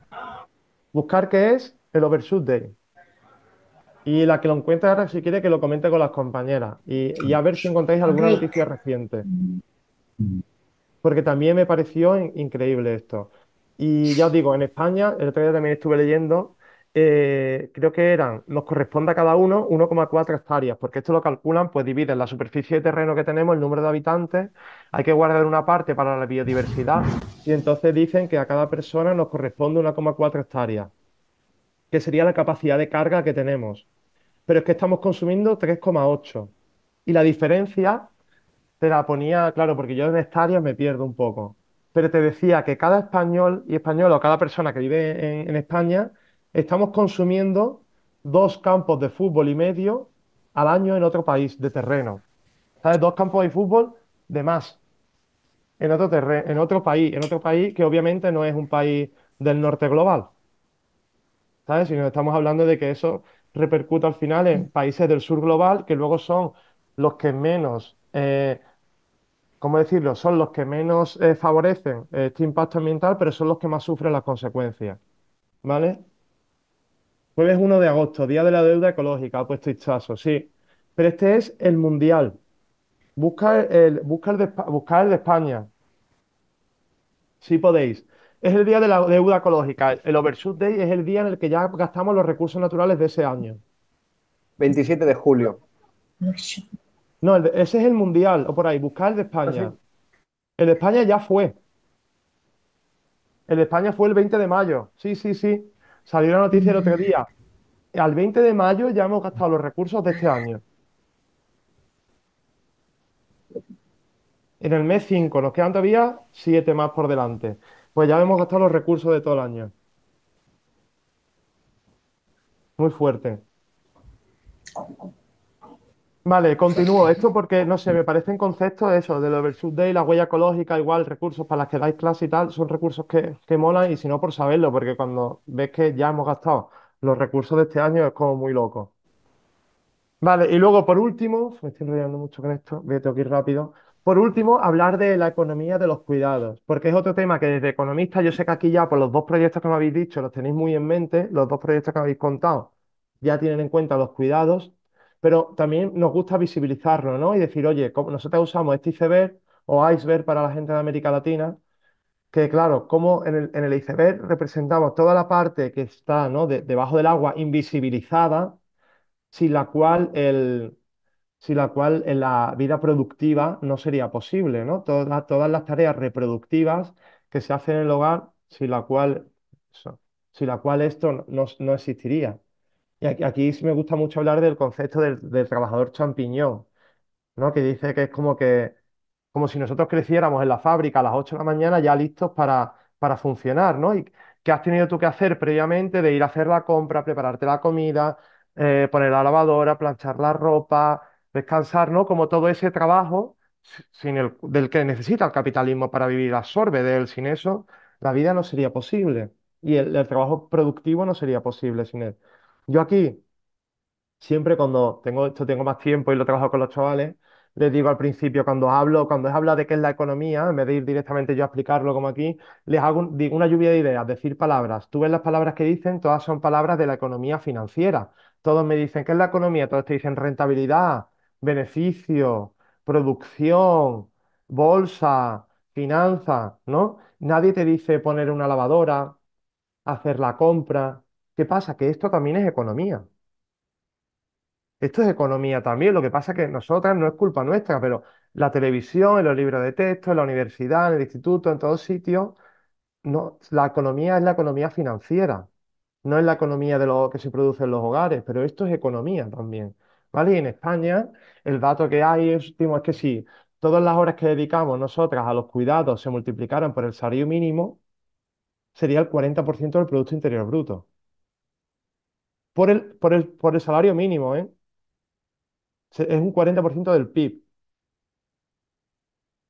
Buscar qué es el Overshoot Day. Y la que lo encuentre ahora, si quiere, que lo comente con las compañeras. Y, a ver si encontráis alguna noticia reciente. Porque también me pareció increíble esto. Y ya os digo, en España, el otro día también estuve leyendo eh, creo que eran, nos corresponde a cada uno 1,4 hectáreas, porque esto lo calculan, pues dividen la superficie de terreno que tenemos, el número de habitantes, hay que guardar una parte para la biodiversidad, y entonces dicen que a cada persona nos corresponde 1,4 hectáreas, que sería la capacidad de carga que tenemos. Pero es que estamos consumiendo 3,8. Y la diferencia te la ponía, claro, porque yo en hectáreas me pierdo un poco. Pero te decía que cada español y española o cada persona que vive en España estamos consumiendo dos campos de fútbol y medio al año en otro país de terreno. ¿Sabes? Dos campos de fútbol de más en otro, en otro país, en otro país que obviamente no es un país del norte global. ¿Sabes? nos estamos hablando de que eso repercute al final en países del sur global que luego son los que menos, eh, ¿cómo decirlo? Son los que menos eh, favorecen eh, este impacto ambiental, pero son los que más sufren las consecuencias. ¿Vale? Jueves 1 de agosto, Día de la Deuda Ecológica, ha puesto hechazo, sí. Pero este es el mundial. Busca el, de, España. Si sí podéis. Es el día de la deuda ecológica. El Overshoot Day es el día en el que ya gastamos los recursos naturales de ese año. 27 de julio. No, ese es el mundial, o por ahí. Buscar el de ah, España. El de España ya fue. El de España fue el 20 de mayo. Sí, sí, sí. Salió la noticia el otro día. Al 20 de mayo ya hemos gastado los recursos de este año. En el mes 5 nos quedan todavía 7 más por delante. Pues ya hemos gastado los recursos de todo el año. Muy fuerte. Vale, continúo. Esto porque, no sé, me parecen conceptos eso, de lo del subday, la huella ecológica, igual, recursos para las que dais clase y tal, son recursos que, molan y si no por saberlo, porque cuando ves que ya hemos gastado los recursos de este año es como muy loco. Vale, y luego por último, me estoy enrollando mucho con esto, voy a tener que ir rápido. Por último, hablar de la economía de los cuidados, porque es otro tema que desde economista yo sé que aquí ya por los dos proyectos que me habéis dicho los tenéis muy en mente, los dos proyectos que me habéis contado ya tienen en cuenta los cuidados, pero también nos gusta visibilizarlo, ¿no? Y decir, oye, nosotros usamos este iceberg o iceberg para la gente de América Latina, que claro, como en el, iceberg representamos toda la parte que está debajo del agua invisibilizada, sin la cual el, la cual en la vida productiva no sería posible, ¿no? Todas, todas las tareas reproductivas que se hacen en el hogar, sin la cual, la cual esto no existiría. Y aquí, me gusta mucho hablar del concepto del, trabajador champiñón, ¿no? Que dice que es como que, como si nosotros creciéramos en la fábrica a las 8 de la mañana ya listos para, para funcionar, ¿no? Y qué has tenido tú que hacer previamente de ir a hacer la compra, prepararte la comida, eh, poner la lavadora, planchar la ropa, descansar, ¿no? Como todo ese trabajo sin el, del que necesita el capitalismo para vivir, absorbe de él. Sin eso, la vida no sería posible y el, el trabajo productivo no sería posible sin él. Yo aquí, siempre cuando tengo, esto tengo más tiempo y lo trabajo con los chavales, les digo al principio, cuando hablo, cuando es habla de qué es la economía, en vez de ir directamente yo a explicarlo como aquí, les hago digo una lluvia de ideas, decir palabras. Tú ves las palabras que dicen, todas son palabras de la economía financiera. Todos me dicen, ¿qué es la economía? Todos te dicen rentabilidad, beneficio, producción, bolsa, finanzas, ¿no? Nadie te dice poner una lavadora, hacer la compra. ¿Qué pasa? Que esto también es economía. Esto es economía también. Lo que pasa es que nosotras no es culpa nuestra, pero la televisión, en los libros de texto, la universidad, el instituto, en todos sitios, no, la economía es la economía financiera, no es la economía de lo que se produce en los hogares, pero esto es economía también. ¿Vale? en España, el dato que hay es, es que si todas las horas que dedicamos nosotras a los cuidados se multiplicaran por el salario mínimo, sería el 40% del Producto Interior Bruto por el, por el, por el salario mínimo, ¿eh? Es un 40% del PIB.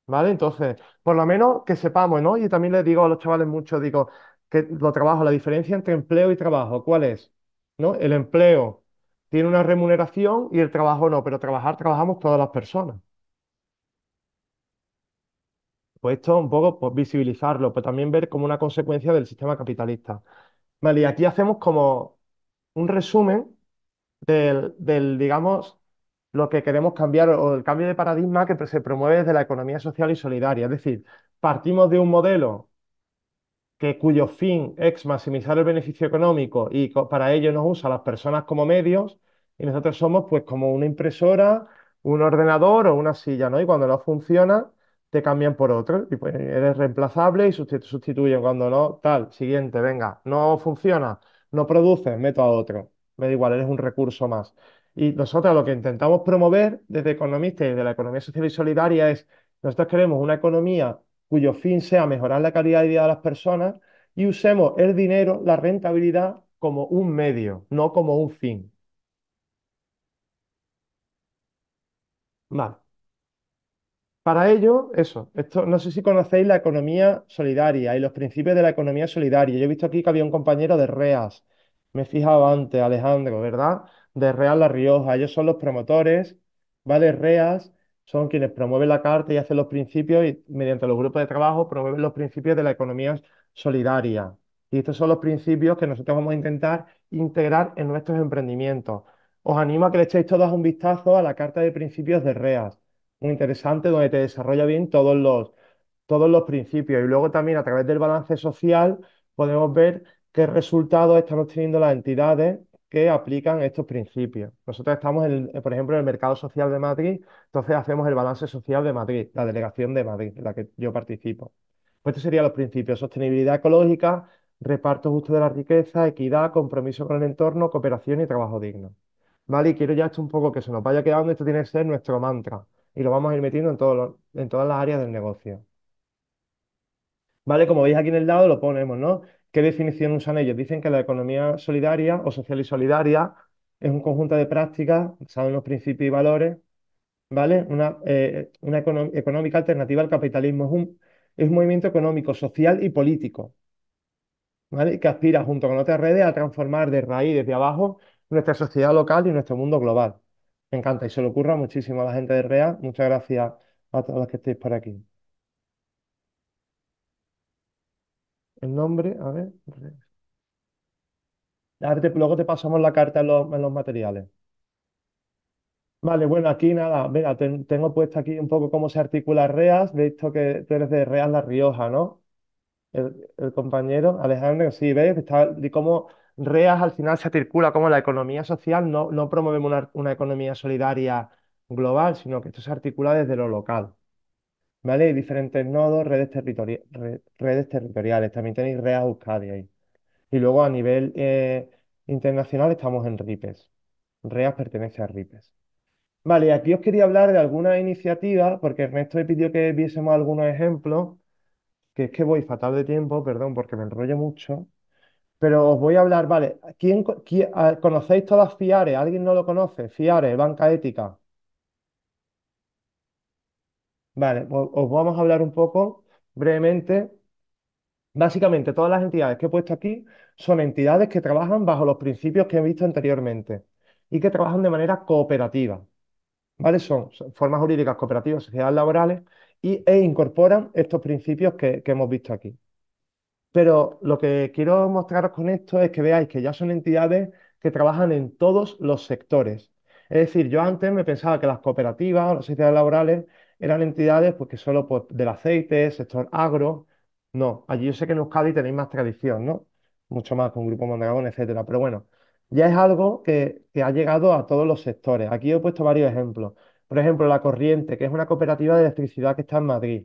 ¿Vale? Entonces, por lo menos que sepamos, ¿no? Y también les digo a los chavales mucho, digo, que lo trabajo, la diferencia entre empleo y trabajo, ¿cuál es? ¿No? El empleo tiene una remuneración y el trabajo no, pero trabajar trabajamos todas las personas. Pues esto un poco pues, visibilizarlo, pero pues también ver como una consecuencia del sistema capitalista. Vale, y aquí hacemos como un resumen del, digamos, lo que queremos cambiar o el cambio de paradigma que se promueve desde la economía social y solidaria. Es decir, partimos de un modelo que cuyo fin es maximizar el beneficio económico y para ello nos usa las personas como medios y nosotros somos pues como una impresora, un ordenador o una silla, ¿no? Y cuando no funciona te cambian por otro y pues eres reemplazable y te sustituyen cuando no, tal, siguiente, venga, no funciona, no produce, meto a otro. Me da igual, eres un recurso más. Y nosotros lo que intentamos promover desde economistas y de la economía social y solidaria es, nosotros queremos una economía cuyo fin sea mejorar la calidad de vida de las personas y usemos el dinero, la rentabilidad, como un medio, no como un fin. Vale. Para ello, eso, esto, no sé si conocéis la economía solidaria y los principios de la economía solidaria. Yo he visto aquí que había un compañero de REAS, me he fijado antes, Alejandro, ¿verdad? De Real La Rioja, ellos son los promotores, ¿vale? REAS son quienes promueven la carta y hacen los principios y mediante los grupos de trabajo promueven los principios de la economía solidaria. Y estos son los principios que nosotros vamos a intentar integrar en nuestros emprendimientos. Os animo a que le echéis todos un vistazo a la carta de principios de REAS muy interesante donde te desarrolla bien todos los, todos los principios. Y luego también a través del balance social podemos ver qué resultados están obteniendo las entidades que aplican estos principios. Nosotros estamos, en, por ejemplo, en el mercado social de Madrid, entonces hacemos el balance social de Madrid, la delegación de Madrid, en la que yo participo. Pues estos serían los principios, sostenibilidad ecológica, reparto justo de la riqueza, equidad, compromiso con el entorno, cooperación y trabajo digno. ¿Vale? Y quiero ya esto un poco que se nos vaya quedando, esto tiene que ser nuestro mantra y lo vamos a ir metiendo en, todos en todas las áreas del negocio. ¿Vale? Como veis aquí en el lado lo ponemos, ¿no? ¿Qué definición usan ellos? Dicen que la economía solidaria o social y solidaria es un conjunto de prácticas saben en los principios y valores, ¿vale? Una, eh, una económica alternativa al capitalismo. Es un, es movimiento económico, social y político, ¿vale? Que aspira junto con otras redes a transformar de raíz, desde abajo, nuestra sociedad local y nuestro mundo global. Me encanta y se lo ocurra muchísimo a la gente de REA. Muchas gracias a todos los que estéis por aquí. El nombre, a ver. Luego te pasamos la carta en los, materiales. Vale, bueno, aquí nada, tengo puesto aquí un poco cómo se articula REAS. Veis visto que tú eres de REAS La Rioja, ¿no? El, compañero Alejandro, sí, ¿ves? Está, de cómo reas al final se articula como la economía social, no, no promovemos una, economía solidaria global, sino que esto se articula desde lo local. ¿Vale? diferentes nodos, redes, territoriales, redes territoriales. También tenéis reas Euskadi ahí. Y luego a nivel eh, internacional estamos en RIPES. REAS pertenece a RIPES. Vale, aquí os quería hablar de alguna iniciativa, porque Ernesto me pidió que viésemos algunos ejemplos, que es que voy fatal de tiempo, perdón, porque me enrollo mucho. Pero os voy a hablar, vale, ah, conocéis todas FIARE? ¿Alguien no lo conoce? FIARE, Banca Ética. Vale, os vamos a hablar un poco brevemente. Básicamente, todas las entidades que he puesto aquí son entidades que trabajan bajo los principios que he visto anteriormente y que trabajan de manera cooperativa. ¿Vale? Son formas jurídicas cooperativas, sociedades laborales y, e incorporan estos principios que hemos visto aquí. Pero lo que quiero mostraros con esto es que veáis que ya son entidades que trabajan en todos los sectores. Es decir, yo antes me pensaba que las cooperativas o las sociedades laborales eran entidades pues, que solo pues, del aceite, sector agro. No, allí yo sé que en Euskadi tenéis más tradición, ¿no? Mucho más con Grupo Mondragón, etcétera. Pero bueno, ya es algo que ha llegado a todos los sectores. Aquí he puesto varios ejemplos. Por ejemplo, La Corriente, que es una cooperativa de electricidad que está en Madrid.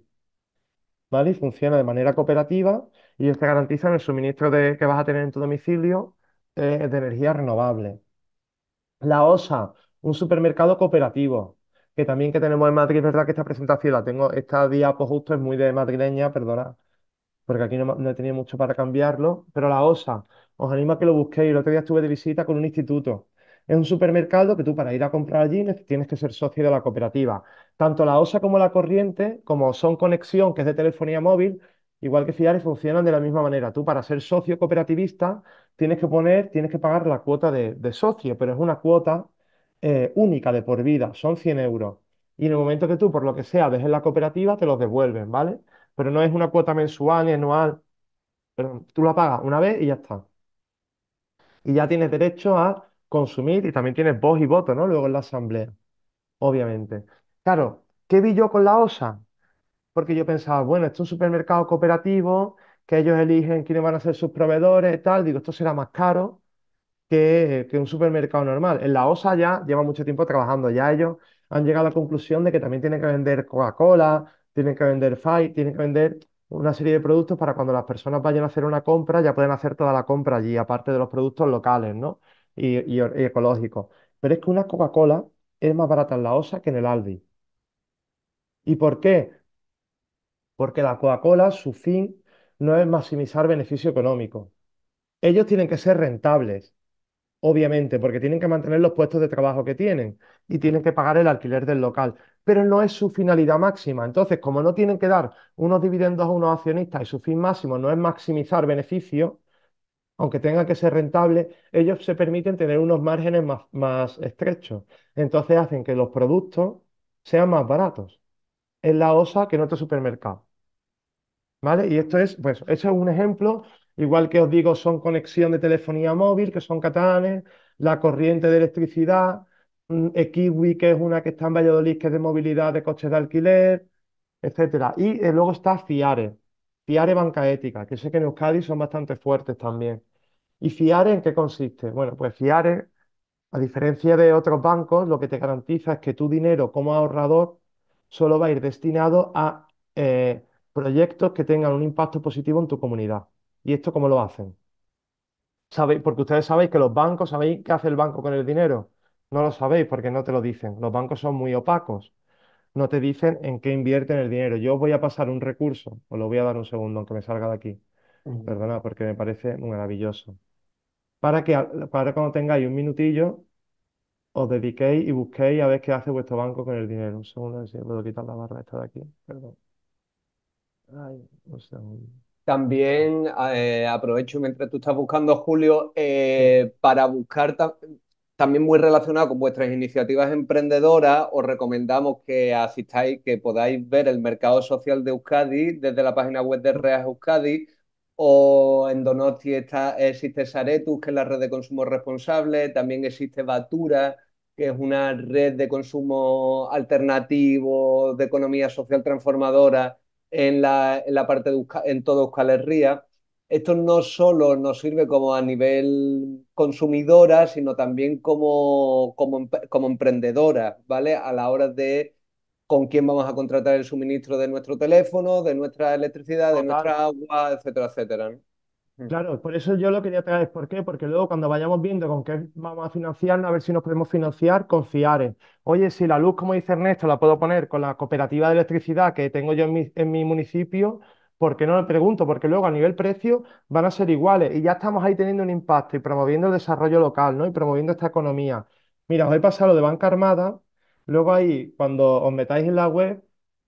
¿vale? Y funciona de manera cooperativa y ellos te garantizan el suministro de, que vas a tener en tu domicilio eh, de energía renovable. La OSA, un supermercado cooperativo, que también que tenemos en Madrid, verdad que esta presentación la tengo, esta diapo pues, justo es muy de madrileña, perdona, porque aquí no, no he tenido mucho para cambiarlo, pero la OSA, os animo a que lo busquéis, el otro día estuve de visita con un instituto es un supermercado que tú para ir a comprar allí tienes que ser socio de la cooperativa. Tanto la OSA como la corriente, como son conexión, que es de telefonía móvil, igual que FIARES funcionan de la misma manera. Tú para ser socio cooperativista tienes que poner, tienes que pagar la cuota de, de socio, pero es una cuota eh, única de por vida, son 100 euros. Y en el momento que tú, por lo que sea, dejes la cooperativa, te los devuelven, ¿vale? Pero no es una cuota mensual ni anual. Perdón, tú la pagas una vez y ya está. Y ya tienes derecho a consumir y también tienes voz y voto, ¿no? Luego en la asamblea, obviamente. Claro, ¿qué vi yo con la OSA? Porque yo pensaba, bueno, esto es un supermercado cooperativo, que ellos eligen quiénes van a ser sus proveedores y tal. Digo, esto será más caro que, que un supermercado normal. En la OSA ya lleva mucho tiempo trabajando, ya ellos han llegado a la conclusión de que también tienen que vender Coca-Cola, tienen que vender Fight, tienen que vender una serie de productos para cuando las personas vayan a hacer una compra, ya pueden hacer toda la compra allí, aparte de los productos locales, ¿no? y, y- Pero es que una Coca-Cola es más barata en la OSA que en el Aldi. ¿Y por qué? Porque la Coca-Cola, su fin no es maximizar beneficio económico. Ellos tienen que ser rentables, obviamente, porque tienen que mantener los puestos de trabajo que tienen y tienen que pagar el alquiler del local, pero no es su finalidad máxima. Entonces, como no tienen que dar unos dividendos a unos accionistas y su fin máximo no es maximizar beneficio, aunque tenga que ser rentable, ellos se permiten tener unos márgenes más, estrechos. Entonces hacen que los productos sean más baratos en la OSA que en otro supermercado. ¿Vale? Y esto es, pues, ese es un ejemplo. Igual que os digo, son conexión de telefonía móvil, que son catalanes, la corriente de electricidad, mm, Equiwi, eh, que es una que está en Valladolid, que es de movilidad de coches de alquiler, etcétera. Y eh, luego está FIARE, FIARE Banca Ética, que sé que en Euskadi son bastante fuertes también. ¿Y FIARE en qué consiste? Bueno, pues FIARE, a diferencia de otros bancos, lo que te garantiza es que tu dinero como ahorrador solo va a ir destinado a eh, proyectos que tengan un impacto positivo en tu comunidad. ¿Y esto cómo lo hacen? Sabéis, porque ustedes sabéis que los bancos, ¿sabéis qué hace el banco con el dinero? No lo sabéis porque no te lo dicen. Los bancos son muy opacos. No te dicen en qué invierten el dinero. Yo os voy a pasar un recurso, os lo voy a dar un segundo, aunque me salga de aquí. Perdona, porque me parece maravilloso para que para cuando tengáis un minutillo os dediquéis y busquéis a ver qué hace vuestro banco con el dinero. Un segundo, si puedo quitar la barra esta de aquí. También eh, aprovecho mientras tú estás buscando, Julio, eh, para buscar también muy relacionado con vuestras iniciativas emprendedoras, os recomendamos que asistáis, que podáis ver el mercado social de Euskadi desde la página web de Reas Euskadi o en Donosti está, existe Saretus, que es la red de consumo responsable, también existe Batura, que es una red de consumo alternativo, de economía social transformadora en en la parte en toda Euskal Herria. Esto no solo nos sirve como a nivel consumidora, sino también como, como, como emprendedora, ¿vale? A la hora de con quién vamos a contratar el suministro de nuestro teléfono, de nuestra electricidad, de ah, nuestra agua, etcétera, etcétera. Mm. Claro, por eso yo lo quería traer. ¿Por qué? Porque luego cuando vayamos viendo con qué vamos a financiar, a ver si nos podemos financiar confiar en... Oye, si la luz, como dice Ernesto, la puedo poner con la cooperativa de electricidad que tengo yo en mi, municipio, ¿por qué no le pregunto? Porque luego a nivel precio van a ser iguales y ya estamos ahí teniendo un impacto y promoviendo el desarrollo local, ¿no? Y promoviendo esta economía. Mira, os he pasado lo de Banca Armada Luego ahí, cuando os metáis en la web,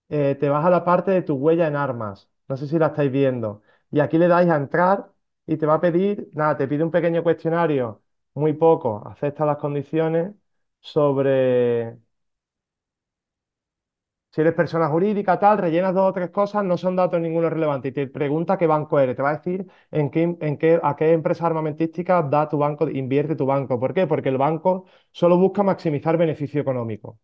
eh, te vas a la parte de tu huella en armas. No sé si la estáis viendo. Y aquí le dais a entrar y te va a pedir, nada, te pide un pequeño cuestionario, muy poco, acepta las condiciones sobre si eres persona jurídica, tal, rellenas dos o tres cosas, no son datos ninguno relevantes. Y te pregunta qué banco eres. Te va a decir en qué, a qué empresa armamentística da tu banco, invierte tu banco. ¿Por qué? Porque el banco solo busca maximizar beneficio económico.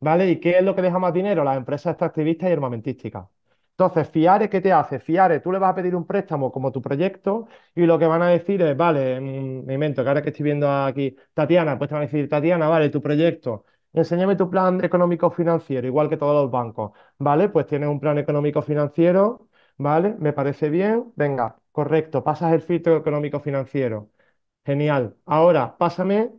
¿Vale? ¿Y qué es lo que deja más dinero? Las empresas extractivistas y armamentísticas. Entonces, Fiare, ¿qué te hace? Fiare, tú le vas a pedir un préstamo como tu proyecto y lo que van a decir es, vale, mm, me invento, que ahora que estoy viendo aquí, Tatiana, pues te van a decir, Tatiana, vale, tu proyecto Enséñame tu plan económico financiero, igual que todos los bancos. Vale, pues tienes un plan económico financiero, ¿vale? Me parece bien. Venga, correcto. Pasas el filtro económico financiero. Genial. Ahora, pásame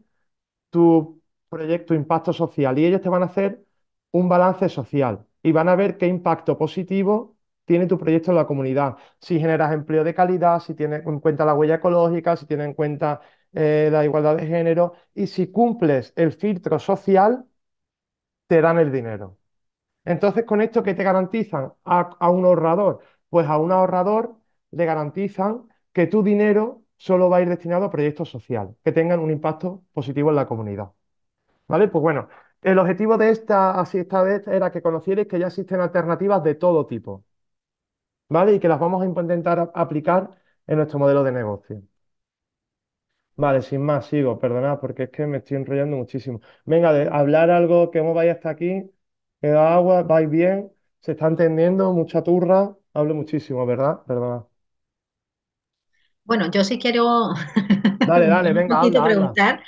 tu proyecto impacto social y ellos te van a hacer un balance social y van a ver qué impacto positivo tiene tu proyecto en la comunidad. Si generas empleo de calidad, si tienes en cuenta la huella ecológica, si tiene en cuenta eh, la igualdad de género, y si cumples el filtro social, te dan el dinero. Entonces, ¿con esto qué te garantizan a, un ahorrador? Pues a un ahorrador le garantizan que tu dinero solo va a ir destinado a proyectos sociales que tengan un impacto positivo en la comunidad. ¿Vale? Pues bueno, el objetivo de esta, así esta vez, era que conocierais que ya existen alternativas de todo tipo, ¿vale? Y que las vamos a intentar aplicar en nuestro modelo de negocio. Vale, sin más, sigo, perdonad, porque es que me estoy enrollando muchísimo. Venga, de hablar algo que hemos vaya hasta aquí, queda agua, vais bien, se está entendiendo, mucha turra, hablo muchísimo, ¿verdad? Perdonad. Bueno, yo sí quiero Dale, dale, venga, poquito preguntar.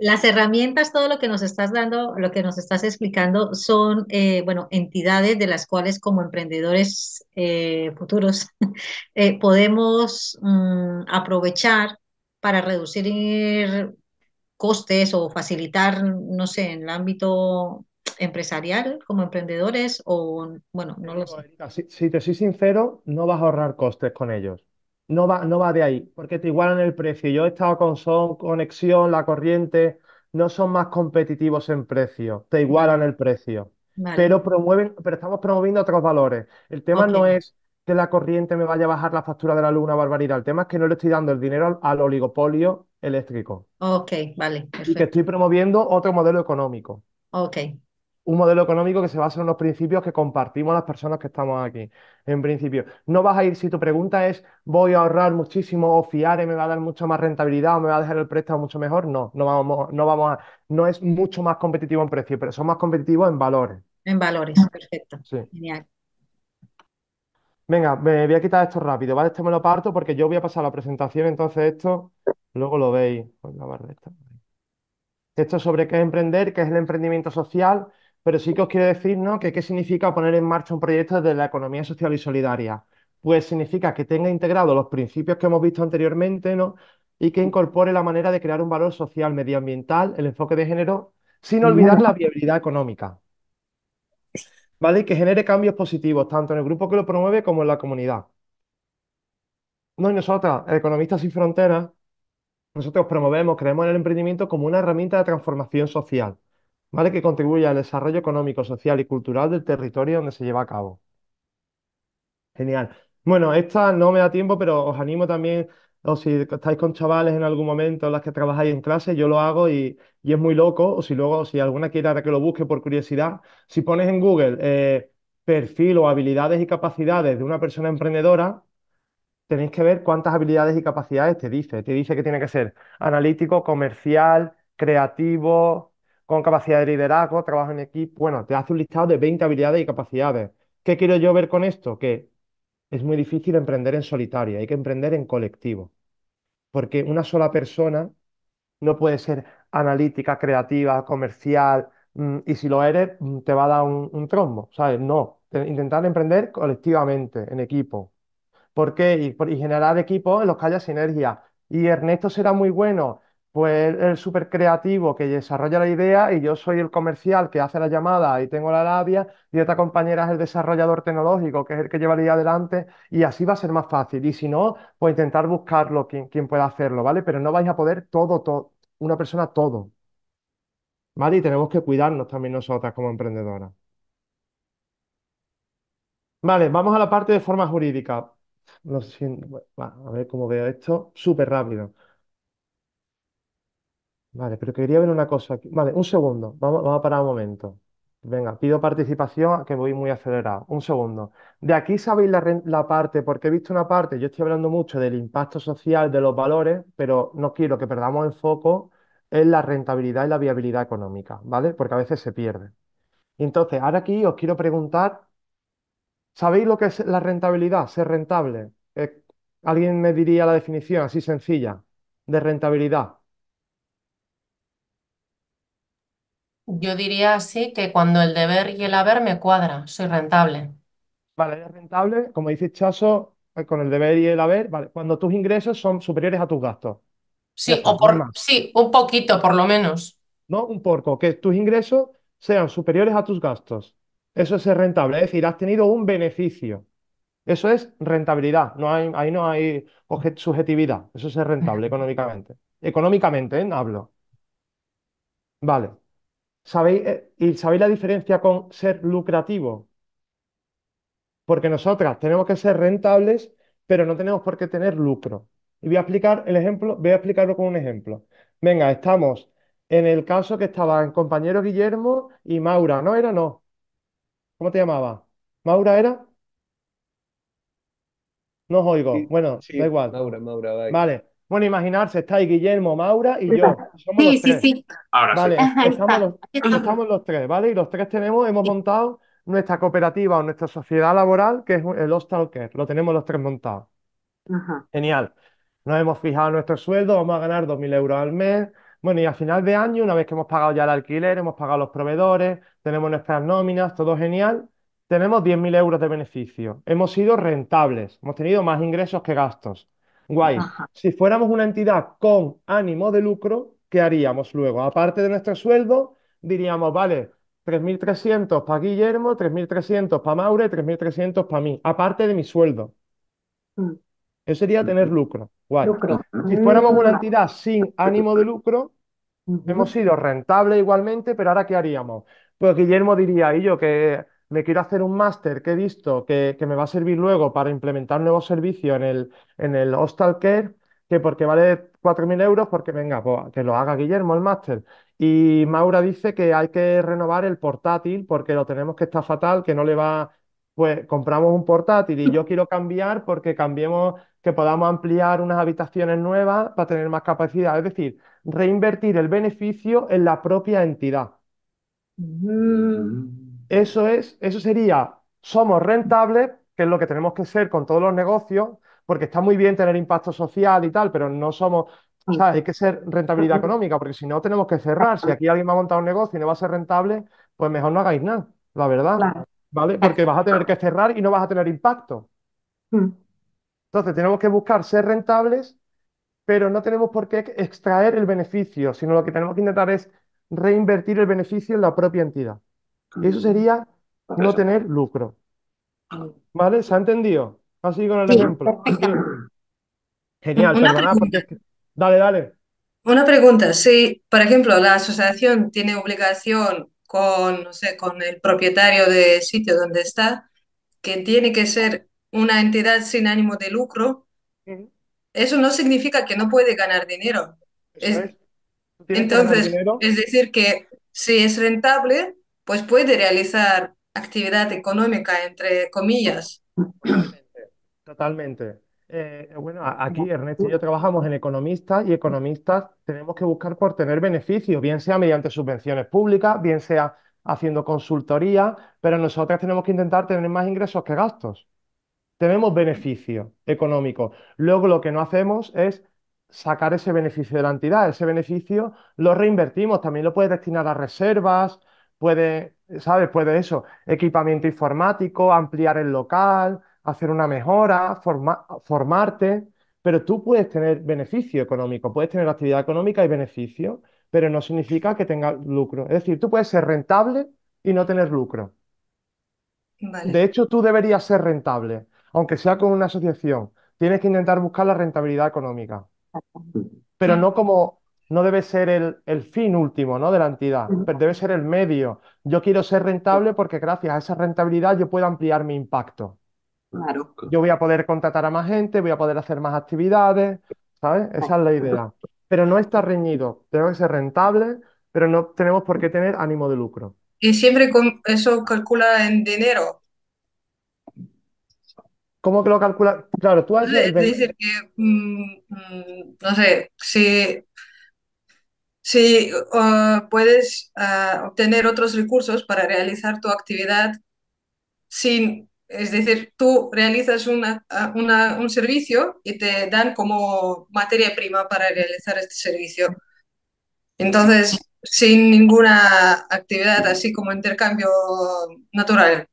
Las herramientas, todo lo que nos estás dando, lo que nos estás explicando, son, eh, bueno, entidades de las cuales como emprendedores eh, futuros eh, podemos mm, aprovechar para reducir eh, costes o facilitar, no sé, en el ámbito empresarial como emprendedores o, bueno, no lo sé. Si, te soy sincero, no vas a ahorrar costes con ellos. No va, no va de ahí, porque te igualan el precio. Yo he estado con Son, Conexión, La Corriente, no son más competitivos en precio, te igualan el precio. Pero promueven, pero estamos promoviendo otros valores. El tema no es que la corriente me vaya a bajar la factura de la luz una barbaridad. El tema es que no le estoy dando el dinero al, oligopolio eléctrico. Ok, vale. Perfecto. Y que estoy promoviendo otro modelo económico. Ok. Un modelo económico que se basa en los principios que compartimos las personas que estamos aquí. En principio, no vas a ir, si tu pregunta es voy a ahorrar muchísimo o fiar me va a dar mucho más rentabilidad o me va a dejar el préstamo mucho mejor, no, no vamos, no vamos a, no es mucho más competitivo en precio, pero son más competitivos en valores. En valores, perfecto. Genial. Venga, me voy a quitar esto rápido, ¿vale? Esto me lo parto porque yo voy a pasar la presentación, entonces esto luego lo veis pues Esto sobre qué es emprender, qué es el emprendimiento social, pero sí que os quiero decir, ¿no? Que qué significa poner en marcha un proyecto de la economía social y solidaria. Pues significa que tenga integrados los principios que hemos visto anteriormente, ¿no? Y que incorpore la manera de crear un valor social, medioambiental, el enfoque de género, sin olvidar la viabilidad económica. ¿vale? Y que genere cambios positivos, tanto en el grupo que lo promueve como en la comunidad. No, y nosotras, Economistas Sin Fronteras, nosotros promovemos, creemos en el emprendimiento como una herramienta de transformación social, ¿vale? Que contribuya al desarrollo económico, social y cultural del territorio donde se lleva a cabo. Genial. Bueno, esta no me da tiempo, pero os animo también o si estáis con chavales en algún momento en las que trabajáis en clase, yo lo hago y, es muy loco, o si luego, si alguna quiera que lo busque por curiosidad, si pones en Google eh, perfil o habilidades y capacidades de una persona emprendedora, tenéis que ver cuántas habilidades y capacidades te dice. Te dice que tiene que ser analítico, comercial, creativo, con capacidad de liderazgo, trabajo en equipo. Bueno, te hace un listado de 20 habilidades y capacidades. ¿Qué quiero yo ver con esto? Que es muy difícil emprender en solitario, hay que emprender en colectivo, porque una sola persona no puede ser analítica, creativa, comercial, mm, y si lo eres, mm, te va a dar un, trombo, ¿sabes? No, intentar emprender colectivamente, en equipo. ¿Por qué? Y, y generar equipos en los que haya sinergia. Y Ernesto será muy bueno pues el súper creativo que desarrolla la idea y yo soy el comercial que hace la llamada y tengo la labia y otra compañera es el desarrollador tecnológico que es el que lleva la día adelante y así va a ser más fácil y si no, pues intentar buscarlo quien, pueda hacerlo, ¿vale? Pero no vais a poder todo, todo, una persona todo, ¿vale? Y tenemos que cuidarnos también nosotras como emprendedoras. Vale, vamos a la parte de forma jurídica. a ver cómo veo esto, súper rápido. Vale, pero quería ver una cosa Vale, un segundo. Vamos, a parar un momento. Venga, pido participación, que voy muy acelerado. Un segundo. De aquí sabéis la, parte, porque he visto una parte, yo estoy hablando mucho del impacto social de los valores, pero no quiero que perdamos el foco en la rentabilidad y la viabilidad económica, ¿vale? Porque a veces se pierde. entonces, ahora aquí os quiero preguntar, ¿sabéis lo que es la rentabilidad? Ser rentable. Eh, ¿alguien me diría la definición así sencilla de rentabilidad? Yo diría así que cuando el deber y el haber me cuadra, soy rentable. Vale, es rentable, como dice Chaso, eh, con el deber y el haber, vale, cuando tus ingresos son superiores a tus gastos. Sí, sí, un poquito por lo menos. No un poco, que tus ingresos sean superiores a tus gastos. Eso es rentable, es decir, has tenido un beneficio. Eso es rentabilidad, no hay, ahí no hay subjetividad, eso es rentable económicamente. Económicamente, ¿eh? Hablo. Vale. ¿Sabéis, eh, y sabéis la diferencia con ser lucrativo? Porque nosotras tenemos que ser rentables, pero no tenemos por qué tener lucro. Y voy a explicar el ejemplo, voy a explicarlo con un ejemplo. Venga, estamos en el caso que estaban compañero Guillermo y Maura. No era, no. ¿Cómo te llamaba? ¿Maura era? No os oigo. Bueno, da igual. Maura, Maura, Vale. Bueno, imaginarse, estáis Guillermo, Maura y yo. sí, sí, sí. Ahora sí. Estamos los, tres, ¿vale? Y los tres tenemos, hemos montado nuestra cooperativa o nuestra sociedad laboral, que es el Hostal Care. Lo tenemos los tres montados. Genial. Nos hemos fijado nuestro sueldo, vamos a ganar 2.000 euros al mes. Bueno, y a final de año, una vez que hemos pagado ya el alquiler, hemos pagado los proveedores, tenemos nuestras nóminas, todo genial, tenemos 10.000 euros de beneficio. Hemos sido rentables, hemos tenido más ingresos que gastos. Guay. Si fuéramos una entidad con ánimo de lucro, ¿qué haríamos luego? Aparte de nuestro sueldo, diríamos, vale, 3.300 para Guillermo, 3.300 para Maure, 3.300 para mí, aparte de mi sueldo. Mm. Eso sería tener lucro. Guay. Si fuéramos una mm. entidad sin ánimo de lucro, hemos sido rentables igualmente, pero ahora ¿qué haríamos? Pues Guillermo diría, y yo que me quiero hacer un máster que he visto que, me va a servir luego para implementar un nuevo servicio en el, en el Hostal Care, que porque vale 4.000 euros, porque venga, pues, que lo haga Guillermo el máster. Y Maura dice que hay que renovar el portátil porque lo tenemos que está fatal, que no le va, pues compramos un portátil y yo quiero cambiar porque cambiemos, que podamos ampliar unas habitaciones nuevas para tener más capacidad. Es decir, reinvertir el beneficio en la propia entidad. Mm. Mm. Eso es, eso sería, somos rentables, que es lo que tenemos que ser con todos los negocios, porque está muy bien tener impacto social y tal, pero no somos, o sea, hay que ser rentabilidad económica, porque si no tenemos que cerrar. Si aquí alguien va a montar un negocio y no va a ser rentable, pues mejor no hagáis nada, la verdad. ¿Vale? Porque vas a tener que cerrar y no vas a tener impacto. Mm. Entonces, tenemos que buscar ser rentables, pero no tenemos por qué extraer el beneficio, sino lo que tenemos que intentar es reinvertir el beneficio en la propia entidad. Eso sería no tener lucro. ¿Vale? ¿Se ha entendido? Así con el ejemplo. Genial, Dale, dale. Una pregunta, si, por ejemplo, la asociación tiene obligación con, no sé, con el propietario del sitio donde está, que tiene que ser una entidad sin ánimo de lucro, eso no significa que no puede ganar dinero. Entonces, es decir, que si es rentable, pues puede realizar actividad económica, entre comillas. Totalmente. Eh, bueno, aquí Ernesto y yo trabajamos en economistas y economistas tenemos que buscar por tener beneficios, bien sea mediante subvenciones públicas, bien sea haciendo consultoría, pero nosotras tenemos que intentar tener más ingresos que gastos. Tenemos beneficio económico. Luego lo que no hacemos es sacar ese beneficio de la entidad. Ese beneficio lo reinvertimos, también lo puedes destinar a reservas, puede, ¿sabes? Puede eso, equipamiento informático, ampliar el local, hacer una mejora, formarte, pero tú puedes tener beneficio económico, puedes tener actividad económica y beneficio, pero no significa que tenga lucro. Es decir, tú puedes ser rentable y no tener lucro. De hecho, tú deberías ser rentable, aunque sea con una asociación. Tienes que intentar buscar la rentabilidad económica, pero no como no debe ser el, fin último ¿no? de la entidad, pero debe ser el medio. Yo quiero ser rentable porque gracias a esa rentabilidad yo puedo ampliar mi impacto. Yo voy a poder contratar a más gente, voy a poder hacer más actividades, ¿sabes? Esa es la idea. Pero no está reñido, Tengo que ser rentable, pero no tenemos por qué tener ánimo de lucro. Y siempre con eso calcula en dinero. ¿Cómo que lo calcula? Claro, tú has... Mm, mm, no sé, si si ah, puedes ah, obtener otros recursos para realizar tu actividad sin, es decir, tú realizas una, ah, una, un servicio y te dan como materia prima para realizar este servicio. Entonces, sin ninguna actividad así como intercambio natural.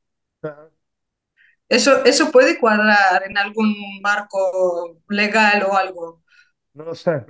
Eso, eso puede cuadrar en algún marco legal o algo. No lo sé.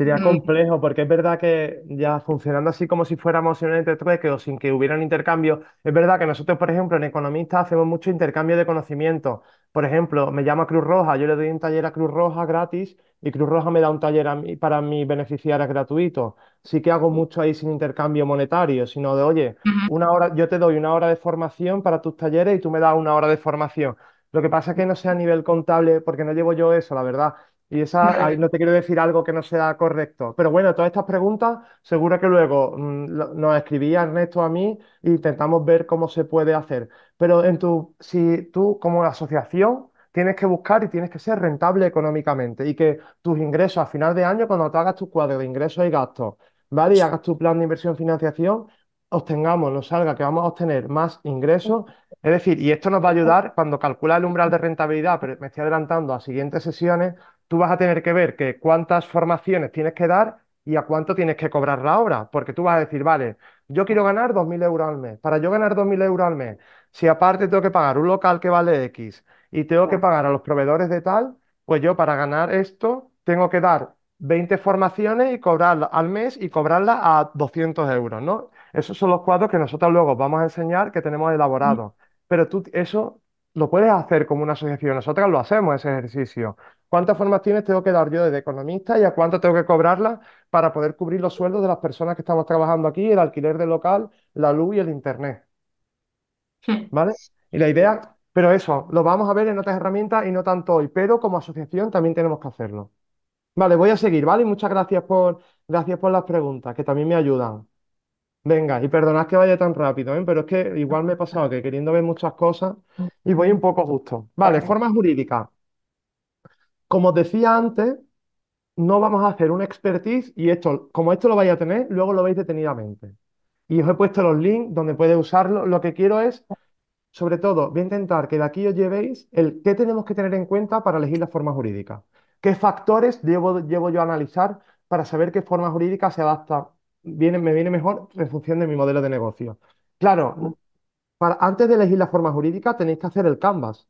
Sería mm. complejo porque es verdad que ya funcionando así como si fuéramos en un trueque o sin que hubiera un intercambio, es verdad que nosotros, por ejemplo, en Economistas hacemos mucho intercambio de conocimiento. Por ejemplo, me llama Cruz Roja, yo le doy un taller a Cruz Roja gratis y Cruz Roja me da un taller a mí, para mi beneficiarios gratuito. Sí que hago mucho ahí sin intercambio monetario, sino de, oye, una hora, yo te doy una hora de formación para tus talleres y tú me das una hora de formación. Lo que pasa es que no sea a nivel contable, porque no llevo yo eso, la verdad, y esa, no te quiero decir algo que no sea correcto. Pero bueno, todas estas preguntas, seguro que luego mm, nos escribía Ernesto a mí e intentamos ver cómo se puede hacer. Pero en tu, si tú como asociación tienes que buscar y tienes que ser rentable económicamente y que tus ingresos a final de año, cuando te hagas tu cuadro de ingresos y gastos, ¿vale? Y hagas tu plan de inversión financiación, obtengamos, nos salga que vamos a obtener más ingresos. Es decir, y esto nos va a ayudar cuando calcula el umbral de rentabilidad, pero me estoy adelantando a siguientes sesiones tú vas a tener que ver cuántas formaciones tienes que dar y a cuánto tienes que cobrar la obra, porque tú vas a decir, vale, yo quiero ganar 2.000 euros al mes. Para yo ganar 2.000 euros al mes, si aparte tengo que pagar un local que vale X y tengo que pagar a los proveedores de tal, pues yo para ganar esto tengo que dar 20 formaciones y cobrarla al mes y cobrarla a 200 euros, ¿no? Esos son los cuadros que nosotros luego vamos a enseñar que tenemos elaborados. Pero tú eso lo puedes hacer como una asociación. Nosotras lo hacemos ese ejercicio. ¿Cuántas formaciones tengo que dar yo desde economista y a cuánto tengo que cobrarlas para poder cubrir los sueldos de las personas que estamos trabajando aquí, el alquiler del local, la luz y el internet? Hmm. ¿Vale? Y la idea, pero eso, lo vamos a ver en otras herramientas y no tanto hoy, pero como asociación también tenemos que hacerlo. Vale, voy a seguir, ¿vale? Y muchas gracias por, gracias por las preguntas, que también me ayudan. Venga, y perdonad que vaya tan rápido, ¿eh? pero es que igual me he pasado que queriendo ver muchas cosas y voy un poco justo. Vale, forma jurídica. Como os decía antes, no vamos a hacer un expertise y esto, como esto lo vais a tener, luego lo veis detenidamente. Y os he puesto los links donde puede usarlo. Lo que quiero es, sobre todo, voy a intentar que de aquí os llevéis el qué tenemos que tener en cuenta para elegir la forma jurídica. ¿Qué factores llevo, yo a analizar para saber qué forma jurídica se adapta, me viene mejor en función de mi modelo de negocio? Claro, antes de elegir la forma jurídica tenéis que hacer el canvas,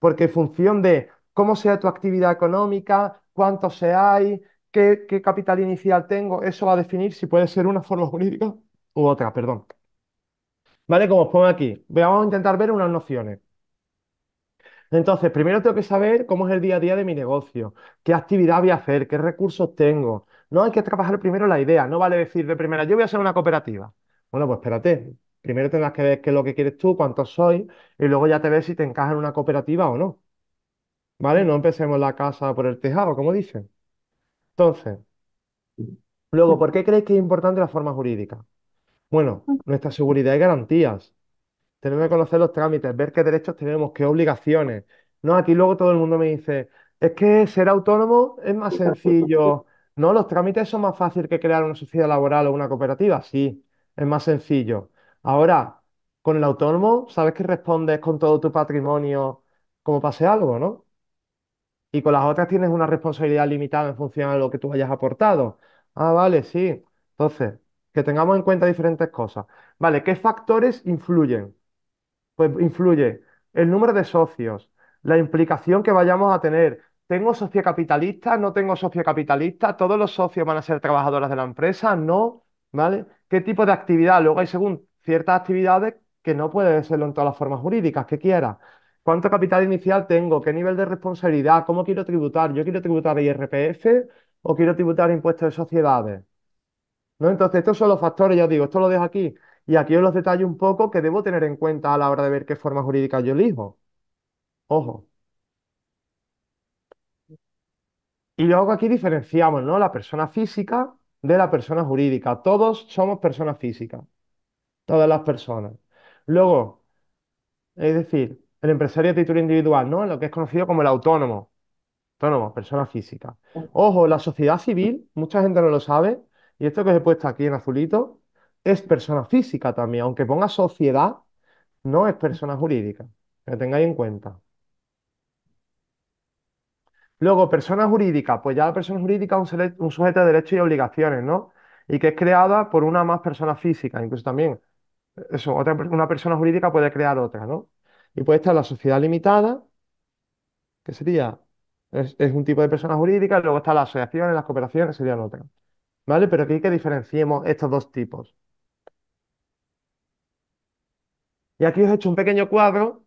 porque en función de cómo sea tu actividad económica, cuánto se hay, qué, capital inicial tengo, eso va a definir si puede ser una forma jurídica u otra, perdón. ¿Vale? Como os pongo aquí, vamos a intentar ver unas nociones. Entonces, primero tengo que saber cómo es el día a día de mi negocio, qué actividad voy a hacer, qué recursos tengo. No hay que trabajar primero la idea, no vale decir de primera, yo voy a ser una cooperativa. Bueno, pues espérate, primero tendrás que ver qué es lo que quieres tú, cuánto soy, y luego ya te ves si te encaja en una cooperativa o no. ¿vale? No empecemos la casa por el tejado, como dicen. Entonces, luego, ¿por qué creéis que es importante la forma jurídica? Bueno, nuestra seguridad y garantías. Tenemos que conocer los trámites, ver qué derechos tenemos, qué obligaciones. No, aquí luego todo el mundo me dice, es que ser autónomo es más sencillo. No, los trámites son más fáciles que crear una sociedad laboral o una cooperativa. Sí, es más sencillo. Ahora, con el autónomo, sabes que respondes con todo tu patrimonio como pase algo, ¿no? y con las otras tienes una responsabilidad limitada en función a lo que tú hayas aportado. Ah, vale, sí. Entonces, que tengamos en cuenta diferentes cosas. Vale, ¿qué factores influyen? Pues influye el número de socios, la implicación que vayamos a tener. ¿Tengo socio capitalista? ¿No tengo socio capitalista? ¿Todos los socios van a ser trabajadoras de la empresa? ¿No? ¿Vale? ¿Qué tipo de actividad? Luego hay según ciertas actividades que no puede serlo en todas las formas jurídicas que quieras. ¿Cuánto capital inicial tengo? ¿Qué nivel de responsabilidad? ¿Cómo quiero tributar? ¿Yo quiero tributar IRPF o quiero tributar impuestos de sociedades? ¿No? Entonces, estos son los factores, ya os digo, esto lo dejo aquí. Y aquí os los detallo un poco que debo tener en cuenta a la hora de ver qué forma jurídica yo elijo. Ojo. Y luego aquí diferenciamos, ¿no? La persona física de la persona jurídica. Todos somos personas físicas. Todas las personas. Luego, es decir, el empresario de título individual, ¿no? Lo que es conocido como el autónomo. Autónomo, persona física. Ojo, la sociedad civil, mucha gente no lo sabe, y esto que os he puesto aquí en azulito, es persona física también. Aunque ponga sociedad, no es persona jurídica. Que tengáis en cuenta. Luego, persona jurídica. Pues ya la persona jurídica es un, sujeto de derechos y obligaciones, ¿no? Y que es creada por una más persona física. Incluso también, eso, una persona jurídica puede crear otra, ¿no? Y puede estar la sociedad limitada, que sería, es, un tipo de persona jurídica, luego está la asociación y las cooperaciones, sería lo otro. ¿Vale? Pero aquí hay que diferenciemos estos dos tipos. Y aquí os he hecho un pequeño cuadro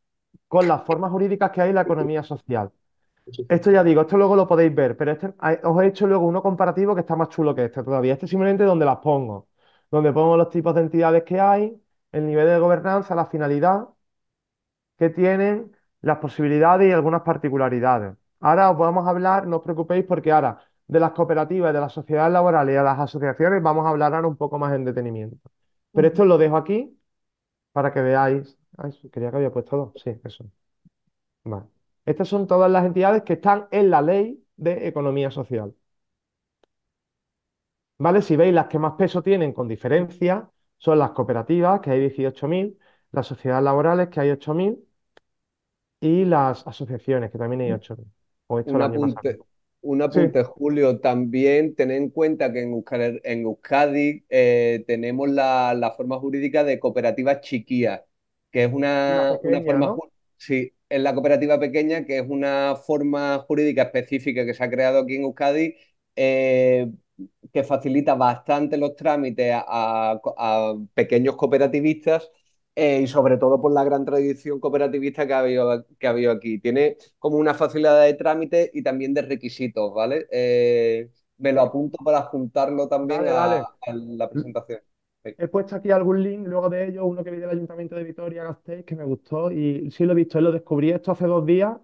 con las formas jurídicas que hay en la economía social. Esto ya digo, esto luego lo podéis ver, pero este, os he hecho luego uno comparativo que está más chulo que este todavía. Este es simplemente donde las pongo, donde pongo los tipos de entidades que hay, el nivel de gobernanza, la finalidad, que tienen las posibilidades y algunas particularidades. Ahora os vamos a hablar, no os preocupéis porque ahora de las cooperativas, de las sociedades laborales y de las asociaciones vamos a hablar ahora un poco más en detenimiento. Pero esto lo dejo aquí para que veáis. Ay, quería que había puesto dos. Sí, eso. Vale. Estas son todas las entidades que están en la ley de economía social. ¿Vale? Si veis las que más peso tienen con diferencia son las cooperativas, que hay 18.000, las sociedades laborales, que hay 8.000, y las asociaciones, que también hay ocho. Mm. O Un apunte, Julio. También tened en cuenta que en Euskadi, eh, tenemos la, forma jurídica de cooperativas chiquías, que es una ah, forma, sí, es la cooperativa pequeña, que es una forma jurídica específica que se ha creado aquí en Euskadi, eh, que facilita bastante los trámites a pequeños cooperativistas eh, y sobre todo por la gran tradición cooperativista que ha, habido, que ha habido aquí. Tiene como una facilidad de trámite y también de requisitos, ¿vale? Eh, me lo apunto para juntarlo también en a, la presentación. He puesto aquí algún link, luego de ello, uno que vi del Ayuntamiento de Vitoria, Gasteiz, que me gustó y sí lo he visto, lo descubrí esto hace dos días.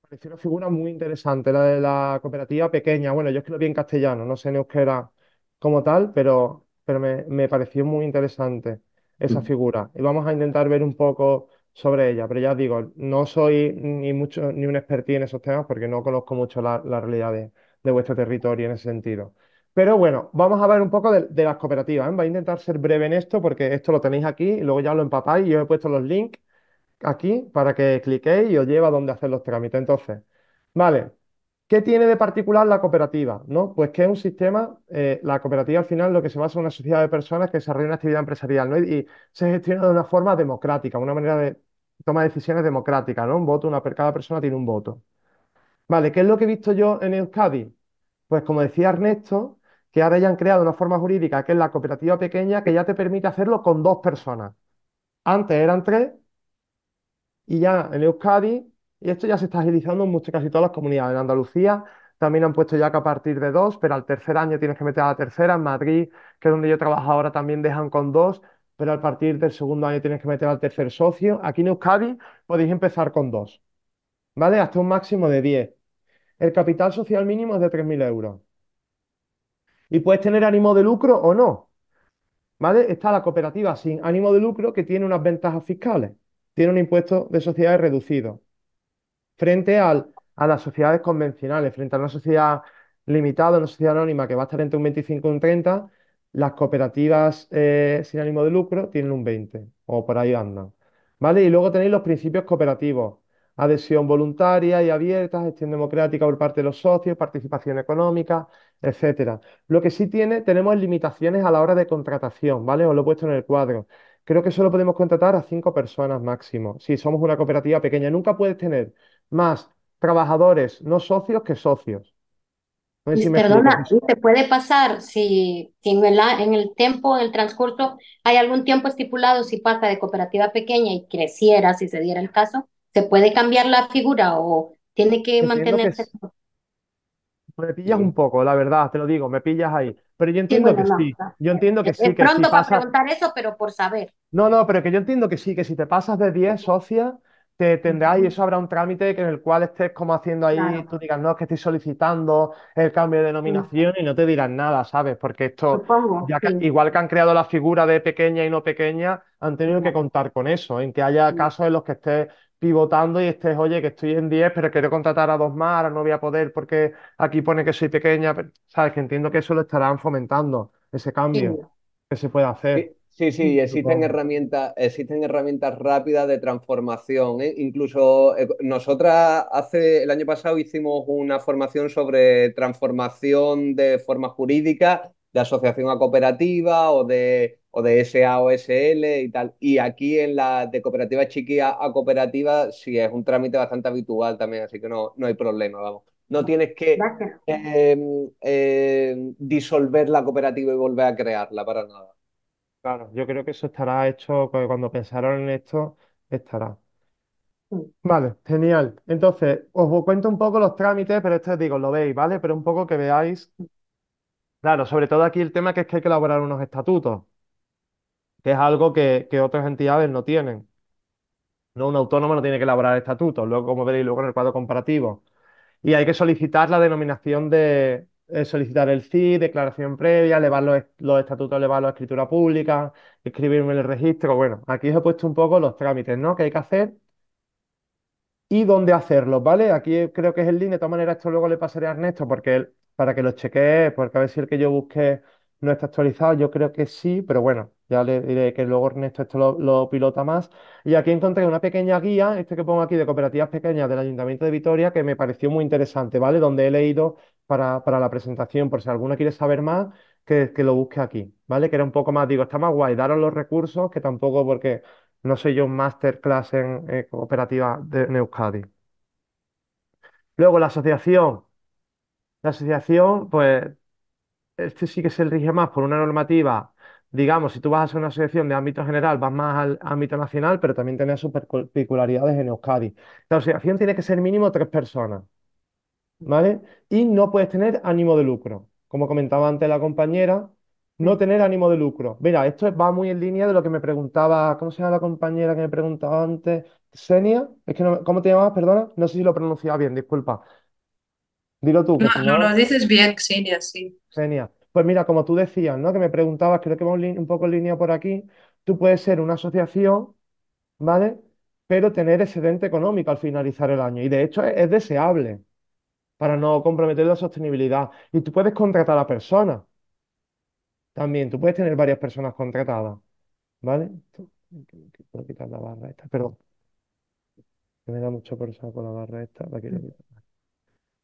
Pareció una figura muy interesante, la de la cooperativa pequeña. Bueno, yo es que lo vi en castellano, no sé en euskera como tal, pero, pero me, me pareció muy interesante esa figura. Y vamos a intentar ver un poco sobre ella, pero ya os digo, no soy ni mucho ni un experto en esos temas porque no conozco mucho la, realidad de, vuestro territorio en ese sentido. Pero bueno, vamos a ver un poco de, las cooperativas. ¿eh? Voy a intentar ser breve en esto porque esto lo tenéis aquí y luego ya lo empapáis. Yo he puesto los links aquí para que cliquéis y os lleva a donde hacer los trámites. Entonces, vale, ¿Qué tiene de particular la cooperativa? ¿No? Pues que es un sistema, eh, la cooperativa al final lo que se basa en una sociedad de personas que desarrolla una actividad empresarial y, se gestiona de una forma democrática, una manera de toma decisiones democrática, ¿no? Un voto, una, cada persona tiene un voto. Vale, ¿qué es lo que he visto yo en Euskadi? Pues como decía Ernesto, que ahora ya han creado una forma jurídica que es la cooperativa pequeña que ya te permite hacerlo con dos personas. Antes eran tres y ya en Euskadi y esto ya se está agilizando en muchas, casi todas las comunidades. En Andalucía también han puesto ya que a partir de dos, pero al tercer año tienes que meter a la tercera. En Madrid, que es donde yo trabajo ahora, también dejan con dos, pero a partir del segundo año tienes que meter al tercer socio. Aquí en Euskadi podéis empezar con dos, ¿vale? Hasta un máximo de 10. El capital social mínimo es de 3.000 euros. Y puedes tener ánimo de lucro o no. ¿Vale? Está la cooperativa sin ánimo de lucro que tiene unas ventajas fiscales. Tiene un impuesto de sociedades reducido frente a las sociedades convencionales, frente a una sociedad limitada, una sociedad anónima que va a estar entre un 25 y un 30, las cooperativas eh, sin ánimo de lucro tienen un 20 o por ahí andan. ¿Vale? Y luego tenéis los principios cooperativos, adhesión voluntaria y abierta, gestión democrática por parte de los socios, participación económica, etcétera. Lo que sí tiene, tenemos limitaciones a la hora de contratación, ¿vale? Os lo he puesto en el cuadro. Creo que solo podemos contratar a cinco personas máximo, si somos una cooperativa pequeña. Nunca puedes tener más trabajadores no socios que socios. perdona, ¿te puede pasar si, en, el, tiempo, en el transcurso, hay algún tiempo estipulado si pasa de cooperativa pequeña y creciera, si se diera el caso, se puede cambiar la figura o tiene que mantenerse? Me pillas un poco, la verdad, te lo digo, me pillas ahí. Pero yo entiendo que sí. Yo entiendo que sí. pronto para preguntar eso, pero por saber. No, no, pero que yo entiendo que sí, que si te pasas de 10 socias, te tendrás y eso habrá un trámite en el cual estés como haciendo ahí, tú digas, no, es que estoy solicitando el cambio de denominación y no te dirán nada, ¿sabes? Porque esto, ya que, igual que han creado la figura de pequeña y no pequeña, han tenido que contar con eso, en que haya casos en los que estés pivotando y estés, oye, que estoy en 10, pero quiero contratar a dos más, ahora no voy a poder porque aquí pone que soy pequeña, pero, ¿sabes? Que entiendo que eso lo estarán fomentando, ese cambio que se puede hacer. Sí, sí, existen herramientas, existen herramientas rápidas de transformación. ¿eh? Incluso eh, nosotras hace el año pasado hicimos una formación sobre transformación de forma jurídica de asociación a cooperativa o de, o de SA o SL y tal. Y aquí en la de cooperativa chiquilla a cooperativa sí es un trámite bastante habitual también, así que no, no hay problema, vamos. No tienes que em, em, disolver la cooperativa y volver a crearla para nada. Claro, yo creo que eso estará hecho, cuando pensaron en esto, estará. Vale, genial. Entonces, os cuento un poco los trámites, pero esto os digo, lo veis, ¿vale? Pero un poco que veáis Claro, sobre todo aquí el tema que es que hay que elaborar unos estatutos, que es algo que, otras entidades no tienen. No, un autónomo no tiene que elaborar estatutos, luego, como veréis, luego en el cuadro comparativo. Y hay que solicitar la denominación de, eh, solicitar el CID, declaración previa, elevar los, estatutos, elevar la escritura pública, escribirme en el registro. Bueno, aquí os he puesto un poco los trámites, ¿no? Que hay que hacer y dónde hacerlos, ¿vale? Aquí creo que es el link. De todas maneras, esto luego le pasaré a Ernesto porque él para que lo chequee porque a ver si el que yo busqué no está actualizado, yo creo que sí, pero bueno, ya le diré que luego Ernesto esto lo, pilota más. Y aquí encontré una pequeña guía, este que pongo aquí de cooperativas pequeñas del Ayuntamiento de Vitoria, que me pareció muy interesante, ¿vale? Donde he leído para, la presentación, por si alguno quiere saber más, que, lo busque aquí, ¿vale? Que era un poco más, digo, está más guay, daros los recursos, que tampoco porque no soy yo un masterclass en cooperativas cooperativa de Euskadi Luego la asociación la asociación, pues, este sí que se rige más por una normativa, digamos, si tú vas a ser una asociación de ámbito general, vas más al ámbito nacional, pero también tiene sus particularidades en Euskadi. La asociación tiene que ser mínimo tres personas, ¿vale? Y no puedes tener ánimo de lucro. Como comentaba antes la compañera, no tener ánimo de lucro. Mira, esto va muy en línea de lo que me preguntaba, ¿cómo se llama la compañera que me preguntaba antes? Senia, es que no, ¿cómo te llamabas? Perdona, no sé si lo pronunciaba bien, disculpa. Dilo tú. no, no, lo dices bien, Xenia, sí. Xenia. Pues mira, como tú decías, ¿no? Que me preguntabas, creo que va un, poco en línea por aquí. Tú puedes ser una asociación, ¿vale? Pero tener excedente económico al finalizar el año. Y de hecho es, deseable para no comprometer la sostenibilidad. Y tú puedes contratar a personas. También, tú puedes tener varias personas contratadas. ¿Vale? Puedo quitar la barra esta, perdón. Me da mucho por con la barra esta. La quiero quitar.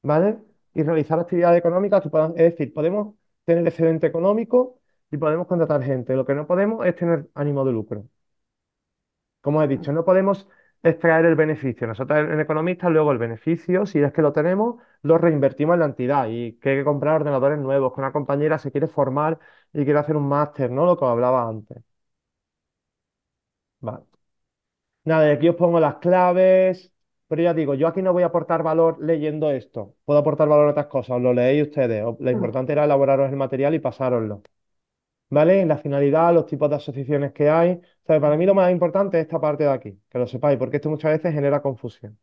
¿vale? Y realizar actividades económicas, es decir, podemos tener excedente económico y podemos contratar gente. Lo que no podemos es tener ánimo de lucro. Como he dicho, no podemos extraer el beneficio. Nosotros en economistas luego el beneficio, si es que lo tenemos, lo reinvertimos en la entidad y que hay que comprar ordenadores nuevos, que una compañera se quiere formar y quiere hacer un máster, ¿no? Lo que hablaba antes. Vale. Nada, aquí os pongo las claves, pero ya digo, yo aquí no voy a aportar valor leyendo esto. Puedo aportar valor a otras cosas, os lo leéis ustedes. Lo mm. importante era elaboraros el material y pasároslo. ¿Vale? La finalidad, los tipos de asociaciones que hay. para mí lo más importante es esta parte de aquí, que lo sepáis, porque esto muchas veces genera confusión.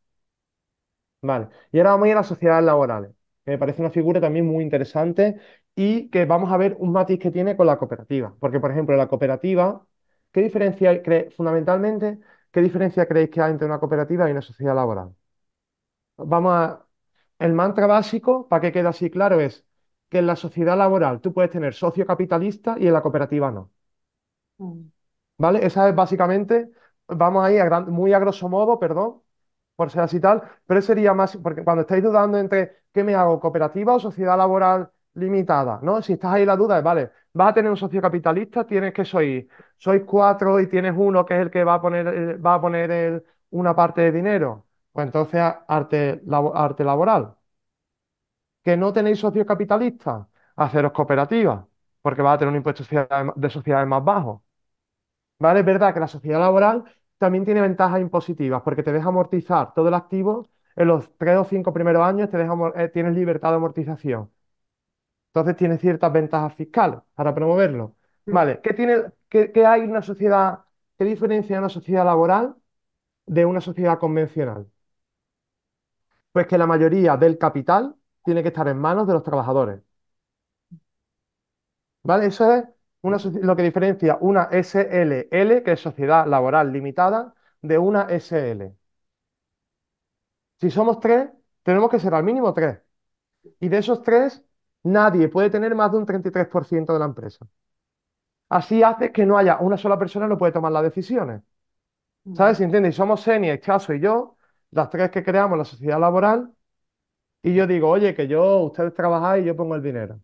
Vale. Y ahora vamos a ir a las sociedades laborales, que me parece una figura también muy interesante y que vamos a ver un matiz que tiene con la cooperativa. Porque, por ejemplo, la cooperativa, ¿qué diferencia cree Fundamentalmente ¿Qué diferencia creéis que hay entre una cooperativa y una sociedad laboral? Vamos a... El mantra básico, para que quede así claro, es que en la sociedad laboral tú puedes tener socio capitalista y en la cooperativa no. Mm. ¿Vale? Esa es básicamente, vamos ahí a muy a grosso modo, perdón, por ser así tal, pero sería más, porque cuando estáis dudando entre qué me hago, cooperativa o sociedad laboral limitada, ¿no? Si estás ahí la duda es, vale, vas a tener un socio capitalista, tienes que sois, sois cuatro y tienes uno que es el que va a poner, eh, va a poner una parte de dinero. Pues entonces arte, arte laboral. Que no tenéis socio capitalista? haceros cooperativas, porque va a tener un impuesto de sociedades más bajo. ¿Vale? Es verdad que la sociedad laboral también tiene ventajas impositivas, porque te deja amortizar todo el activo en los tres o cinco primeros años, te eh, tienes libertad de amortización. Entonces tiene ciertas ventajas fiscales para promoverlo. Mm. Vale, ¿qué tiene, qué, hay una sociedad, qué diferencia una sociedad laboral de una sociedad convencional? Pues que la mayoría del capital tiene que estar en manos de los trabajadores. ¿Vale? Eso es lo que diferencia una SLL, que es sociedad laboral limitada, de una SL. Si somos tres, tenemos que ser al mínimo tres. Y de esos tres, Nadie puede tener más de un 33% de la empresa. Así hace que no haya una sola persona que no puede tomar las decisiones. ¿Sabes? Si entiendes, somos Senia, Chaso y yo, las tres que creamos la sociedad laboral, y yo digo, oye, que yo, ustedes trabajáis y yo pongo el dinero.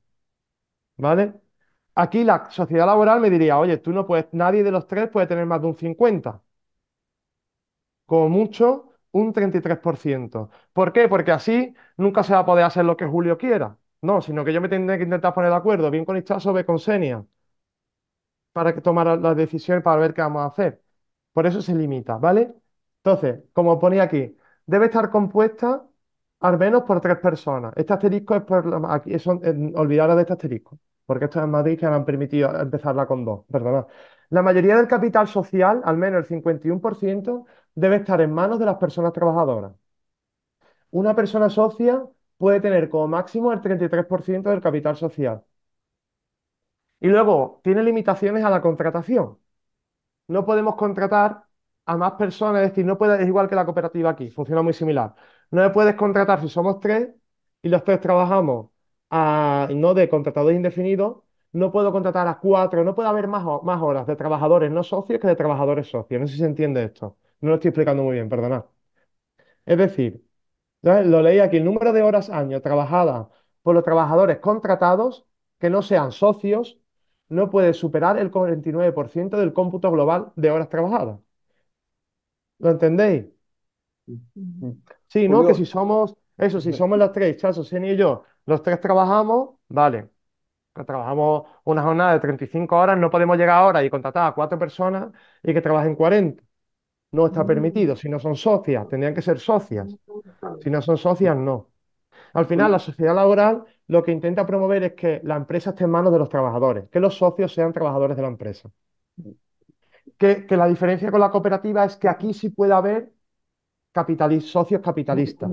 ¿Vale? Aquí la sociedad laboral me diría, oye, tú no puedes, nadie de los tres puede tener más de un 50. Como mucho, un 33%. ¿Por qué? Porque así nunca se va a poder hacer lo que Julio quiera. No, sino que yo me tendría que intentar poner de acuerdo, bien con sobre bien con para que tomar las decisiones para ver qué vamos a hacer. Por eso se limita, ¿vale? Entonces, como ponía aquí, debe estar compuesta al menos por tres personas. Este asterisco es por aquí, eh, olvidaros de este asterisco, porque esto es en Madrid que me han permitido empezarla con dos, perdonad. La mayoría del capital social, al menos el 51%, debe estar en manos de las personas trabajadoras. Una persona socia puede tener como máximo el 33% del capital social. Y luego, tiene limitaciones a la contratación. No podemos contratar a más personas, es decir, no puede, es igual que la cooperativa aquí, funciona muy similar. No le puedes contratar si somos tres y los tres trabajamos a, no de contratadores indefinidos, no puedo contratar a cuatro, no puede haber más, más horas de trabajadores no socios que de trabajadores socios. No sé si se entiende esto. No lo estoy explicando muy bien, perdonad. Es decir, entonces, lo leí aquí, el número de horas año trabajadas por los trabajadores contratados que no sean socios no puede superar el 49% del cómputo global de horas trabajadas. ¿Lo entendéis? Sí, ¿no? Que si somos, eso, si somos los tres, Chaso, y yo, los tres trabajamos, vale, trabajamos una jornada de 35 horas, no podemos llegar ahora y contratar a cuatro personas y que trabajen 40 no está mm. permitido. Si no son socias, tendrían que ser socias. Si no son socias, no. Al final, la sociedad laboral lo que intenta promover es que la empresa esté en manos de los trabajadores, que los socios sean trabajadores de la empresa. Que, la diferencia con la cooperativa es que aquí sí puede haber socios capitalistas.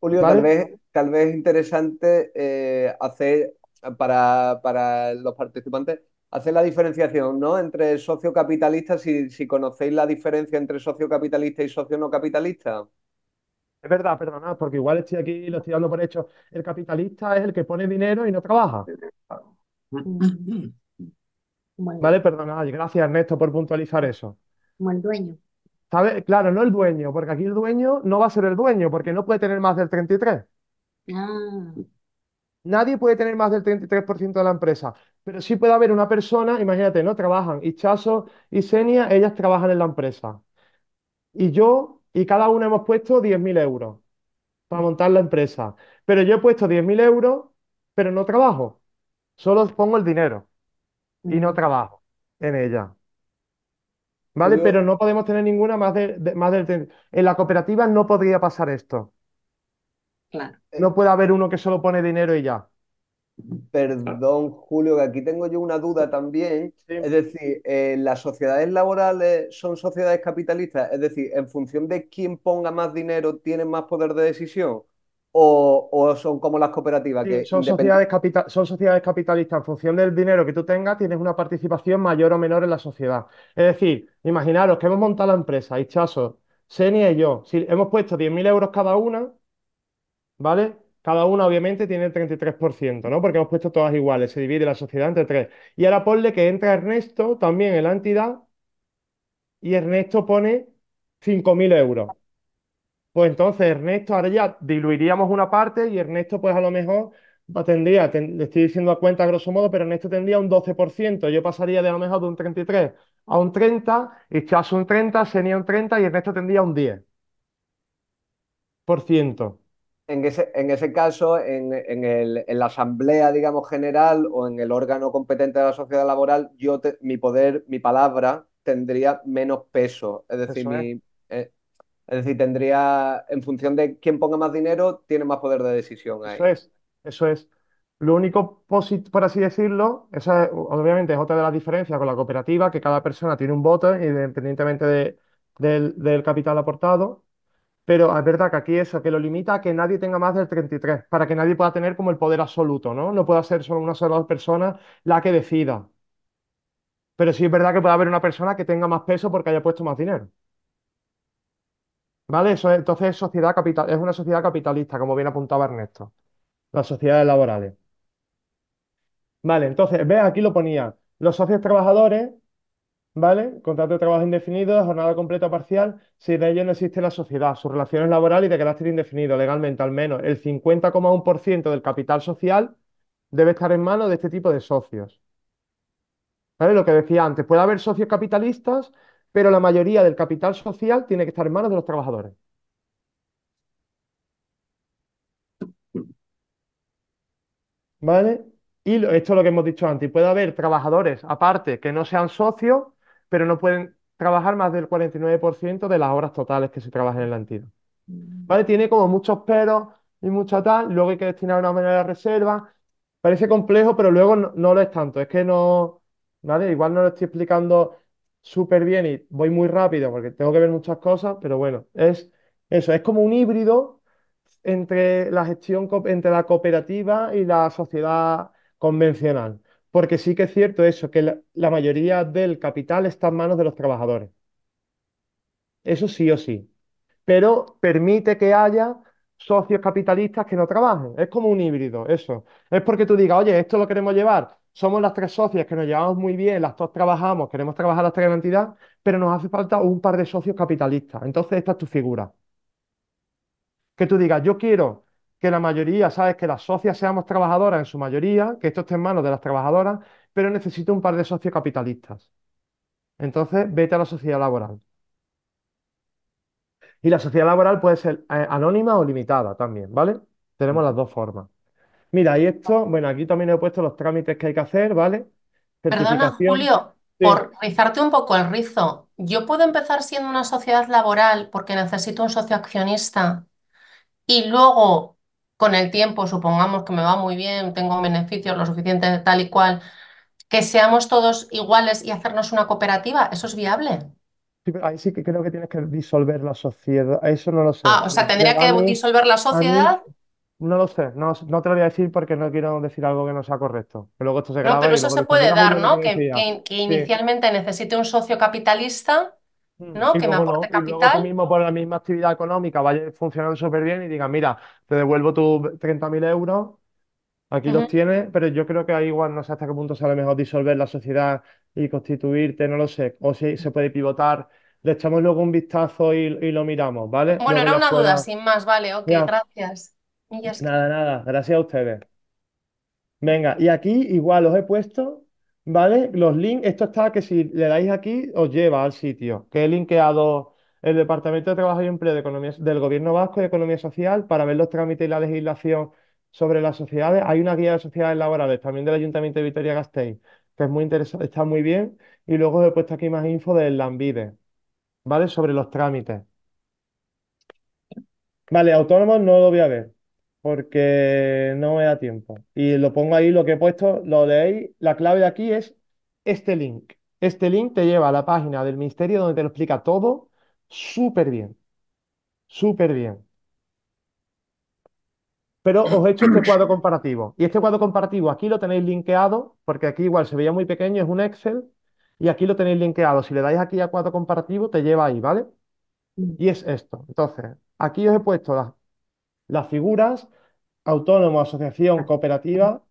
Julio, tal, vez, tal vez interesante eh, hacer para, para los participantes hacer la diferenciación, ¿no? Entre socio capitalista, si, conocéis la diferencia entre socio capitalista y socio no capitalista. Es verdad, perdonad, porque igual estoy aquí lo estoy dando por hecho. El capitalista es el que pone dinero y no trabaja. Vale, perdonad, gracias Ernesto por puntualizar eso. Como el dueño. Claro, no el dueño, porque aquí el dueño no va a ser el dueño, porque no puede tener más del 33. Ah. Nadie puede tener más del 33% de la empresa, pero sí puede haber una persona, imagínate, ¿no? Trabajan Chaso y Senia, ellas trabajan en la empresa. Y yo y cada una hemos puesto 10.000 euros para montar la empresa. Pero yo he puesto 10.000 euros, pero no trabajo. Solo pongo el dinero y no mm. trabajo en ella. ¿Vale? Pero no podemos tener ninguna más, de, más del... En la cooperativa no podría pasar esto. Eh, no puede haber uno que solo pone dinero y ya. Perdón, Julio, que aquí tengo yo una duda también. Es decir, eh, ¿las sociedades laborales son sociedades capitalistas? Es decir, ¿en función de quién ponga más dinero tienen más poder de decisión? ¿O, son como las cooperativas? que son, sociedades son sociedades capitalistas. En función del dinero que tú tengas, tienes una participación mayor o menor en la sociedad. Es decir, imaginaros que hemos montado la empresa, chazos, Senia y yo. Si hemos puesto 10.000 euros cada una, ¿vale? Cada una obviamente tiene el 33%, ¿no? Porque hemos puesto todas iguales, se divide la sociedad entre tres. Y ahora ponle que entra Ernesto también en la entidad y Ernesto pone 5.000 euros. Pues entonces Ernesto, ahora ya diluiríamos una parte y Ernesto pues a lo mejor tendría, le estoy diciendo a cuenta grosso modo, pero Ernesto tendría un 12%, yo pasaría de a lo mejor de un 33 a un 30, y Chas un 30, Senia un 30 y Ernesto tendría un 10% en ese, en ese caso, en, el, la asamblea, digamos, general o en el órgano competente de la sociedad laboral, yo mi poder, mi palabra tendría menos peso. Es decir, eh, decir, tendría, en función de quién ponga más dinero, tiene más poder de decisión Eso es, eso es. Lo único, por así decirlo, esa obviamente es otra de las diferencias con la cooperativa, que cada persona tiene un voto independientemente del, del capital aportado pero es verdad que aquí eso, que lo limita a que nadie tenga más del 33, para que nadie pueda tener como el poder absoluto, ¿no? No pueda ser solo una sola persona la que decida. Pero sí es verdad que puede haber una persona que tenga más peso porque haya puesto más dinero. ¿Vale? Eso entonces es sociedad capital, es una sociedad capitalista, como bien apuntaba Ernesto, las sociedades laborales. Vale, entonces, ve, aquí lo ponía. Los socios trabajadores ¿vale? Contrato de trabajo indefinido, jornada completa o parcial, si de ello no existe la sociedad, sus relaciones laborales y de carácter indefinido, legalmente al menos el 50,1% del capital social debe estar en manos de este tipo de socios. ¿Vale? Lo que decía antes, puede haber socios capitalistas, pero la mayoría del capital social tiene que estar en manos de los trabajadores. ¿Vale? Y esto es lo que hemos dicho antes, puede haber trabajadores aparte que no sean socios, pero no pueden trabajar más del 49% de las horas totales que se trabajan en la entidad. Mm. ¿Vale? Tiene como muchos peros y mucha tal, luego hay que destinar una manera de reserva. Parece complejo, pero luego no, lo es tanto. Es que no, ¿vale? Igual no lo estoy explicando súper bien y voy muy rápido porque tengo que ver muchas cosas, pero bueno, es eso, es como un híbrido entre la gestión, entre la cooperativa y la sociedad convencional porque sí que es cierto eso, que la, mayoría del capital está en manos de los trabajadores. Eso sí o sí. Pero permite que haya socios capitalistas que no trabajen. Es como un híbrido, eso. Es porque tú digas, oye, esto lo queremos llevar. Somos las tres socias que nos llevamos muy bien, las dos trabajamos, queremos trabajar las tres en entidad, pero nos hace falta un par de socios capitalistas. Entonces, esta es tu figura. Que tú digas, yo quiero que la mayoría, sabes, que las socias seamos trabajadoras en su mayoría, que esto esté en manos de las trabajadoras, pero necesito un par de socios capitalistas. Entonces, vete a la sociedad laboral. Y la sociedad laboral puede ser eh, anónima o limitada también, ¿vale? Tenemos las dos formas. Mira, y esto, bueno, aquí también he puesto los trámites que hay que hacer, ¿vale? Perdona, Julio, por rizarte un poco el rizo, yo puedo empezar siendo una sociedad laboral porque necesito un socio accionista y luego con el tiempo, supongamos que me va muy bien, tengo beneficios lo suficiente tal y cual, que seamos todos iguales y hacernos una cooperativa, ¿eso es viable? Sí, pero ahí sí que creo que tienes que disolver la sociedad. Eso no lo sé. Ah, o sea, tendría que disolver la sociedad. no lo sé, no, te lo voy a decir porque no quiero decir algo que no sea correcto. Pero eso se puede dar, ¿no? Que, inicialmente necesite un socio capitalista Mm. ¿no? que me aporte capital. luego tú mismo por la misma actividad económica vaya funcionando súper bien y diga, mira, te devuelvo tus 30.000 euros, aquí los tienes, pero yo creo que ahí igual no sé hasta qué punto sale mejor disolver la sociedad y constituirte, no lo sé, o si se puede pivotar. Le echamos luego un vistazo y, lo miramos, ¿vale? Bueno, era una duda, sin más, vale, ok, gracias. Nada, nada, gracias a ustedes. Venga, y aquí igual os he puesto ¿Vale? Los links, esto está que si le dais aquí os lleva al sitio que he linkeado el Departamento de Trabajo y Empleo Economía, del Gobierno Vasco y Economía Social para ver los trámites y la legislación sobre las sociedades. Hay una guía de sociedades laborales también del Ayuntamiento de Vitoria-Gasteiz que es muy interesante, está muy bien. Y luego os he puesto aquí más info del Lambide, ¿vale? Sobre los trámites. Vale, autónomos no lo voy a ver porque no me da tiempo. Y lo pongo ahí, lo que he puesto, lo leéis. La clave de aquí es este link. Este link te lleva a la página del ministerio donde te lo explica todo súper bien. Súper bien. Pero os he hecho este cuadro comparativo. Y este cuadro comparativo aquí lo tenéis linkeado, porque aquí igual se veía muy pequeño, es un Excel, y aquí lo tenéis linkeado. Si le dais aquí a cuadro comparativo, te lleva ahí, ¿vale? Mm. Y es esto. Entonces, aquí os he puesto las, las figuras, autónomo, asociación, cooperativa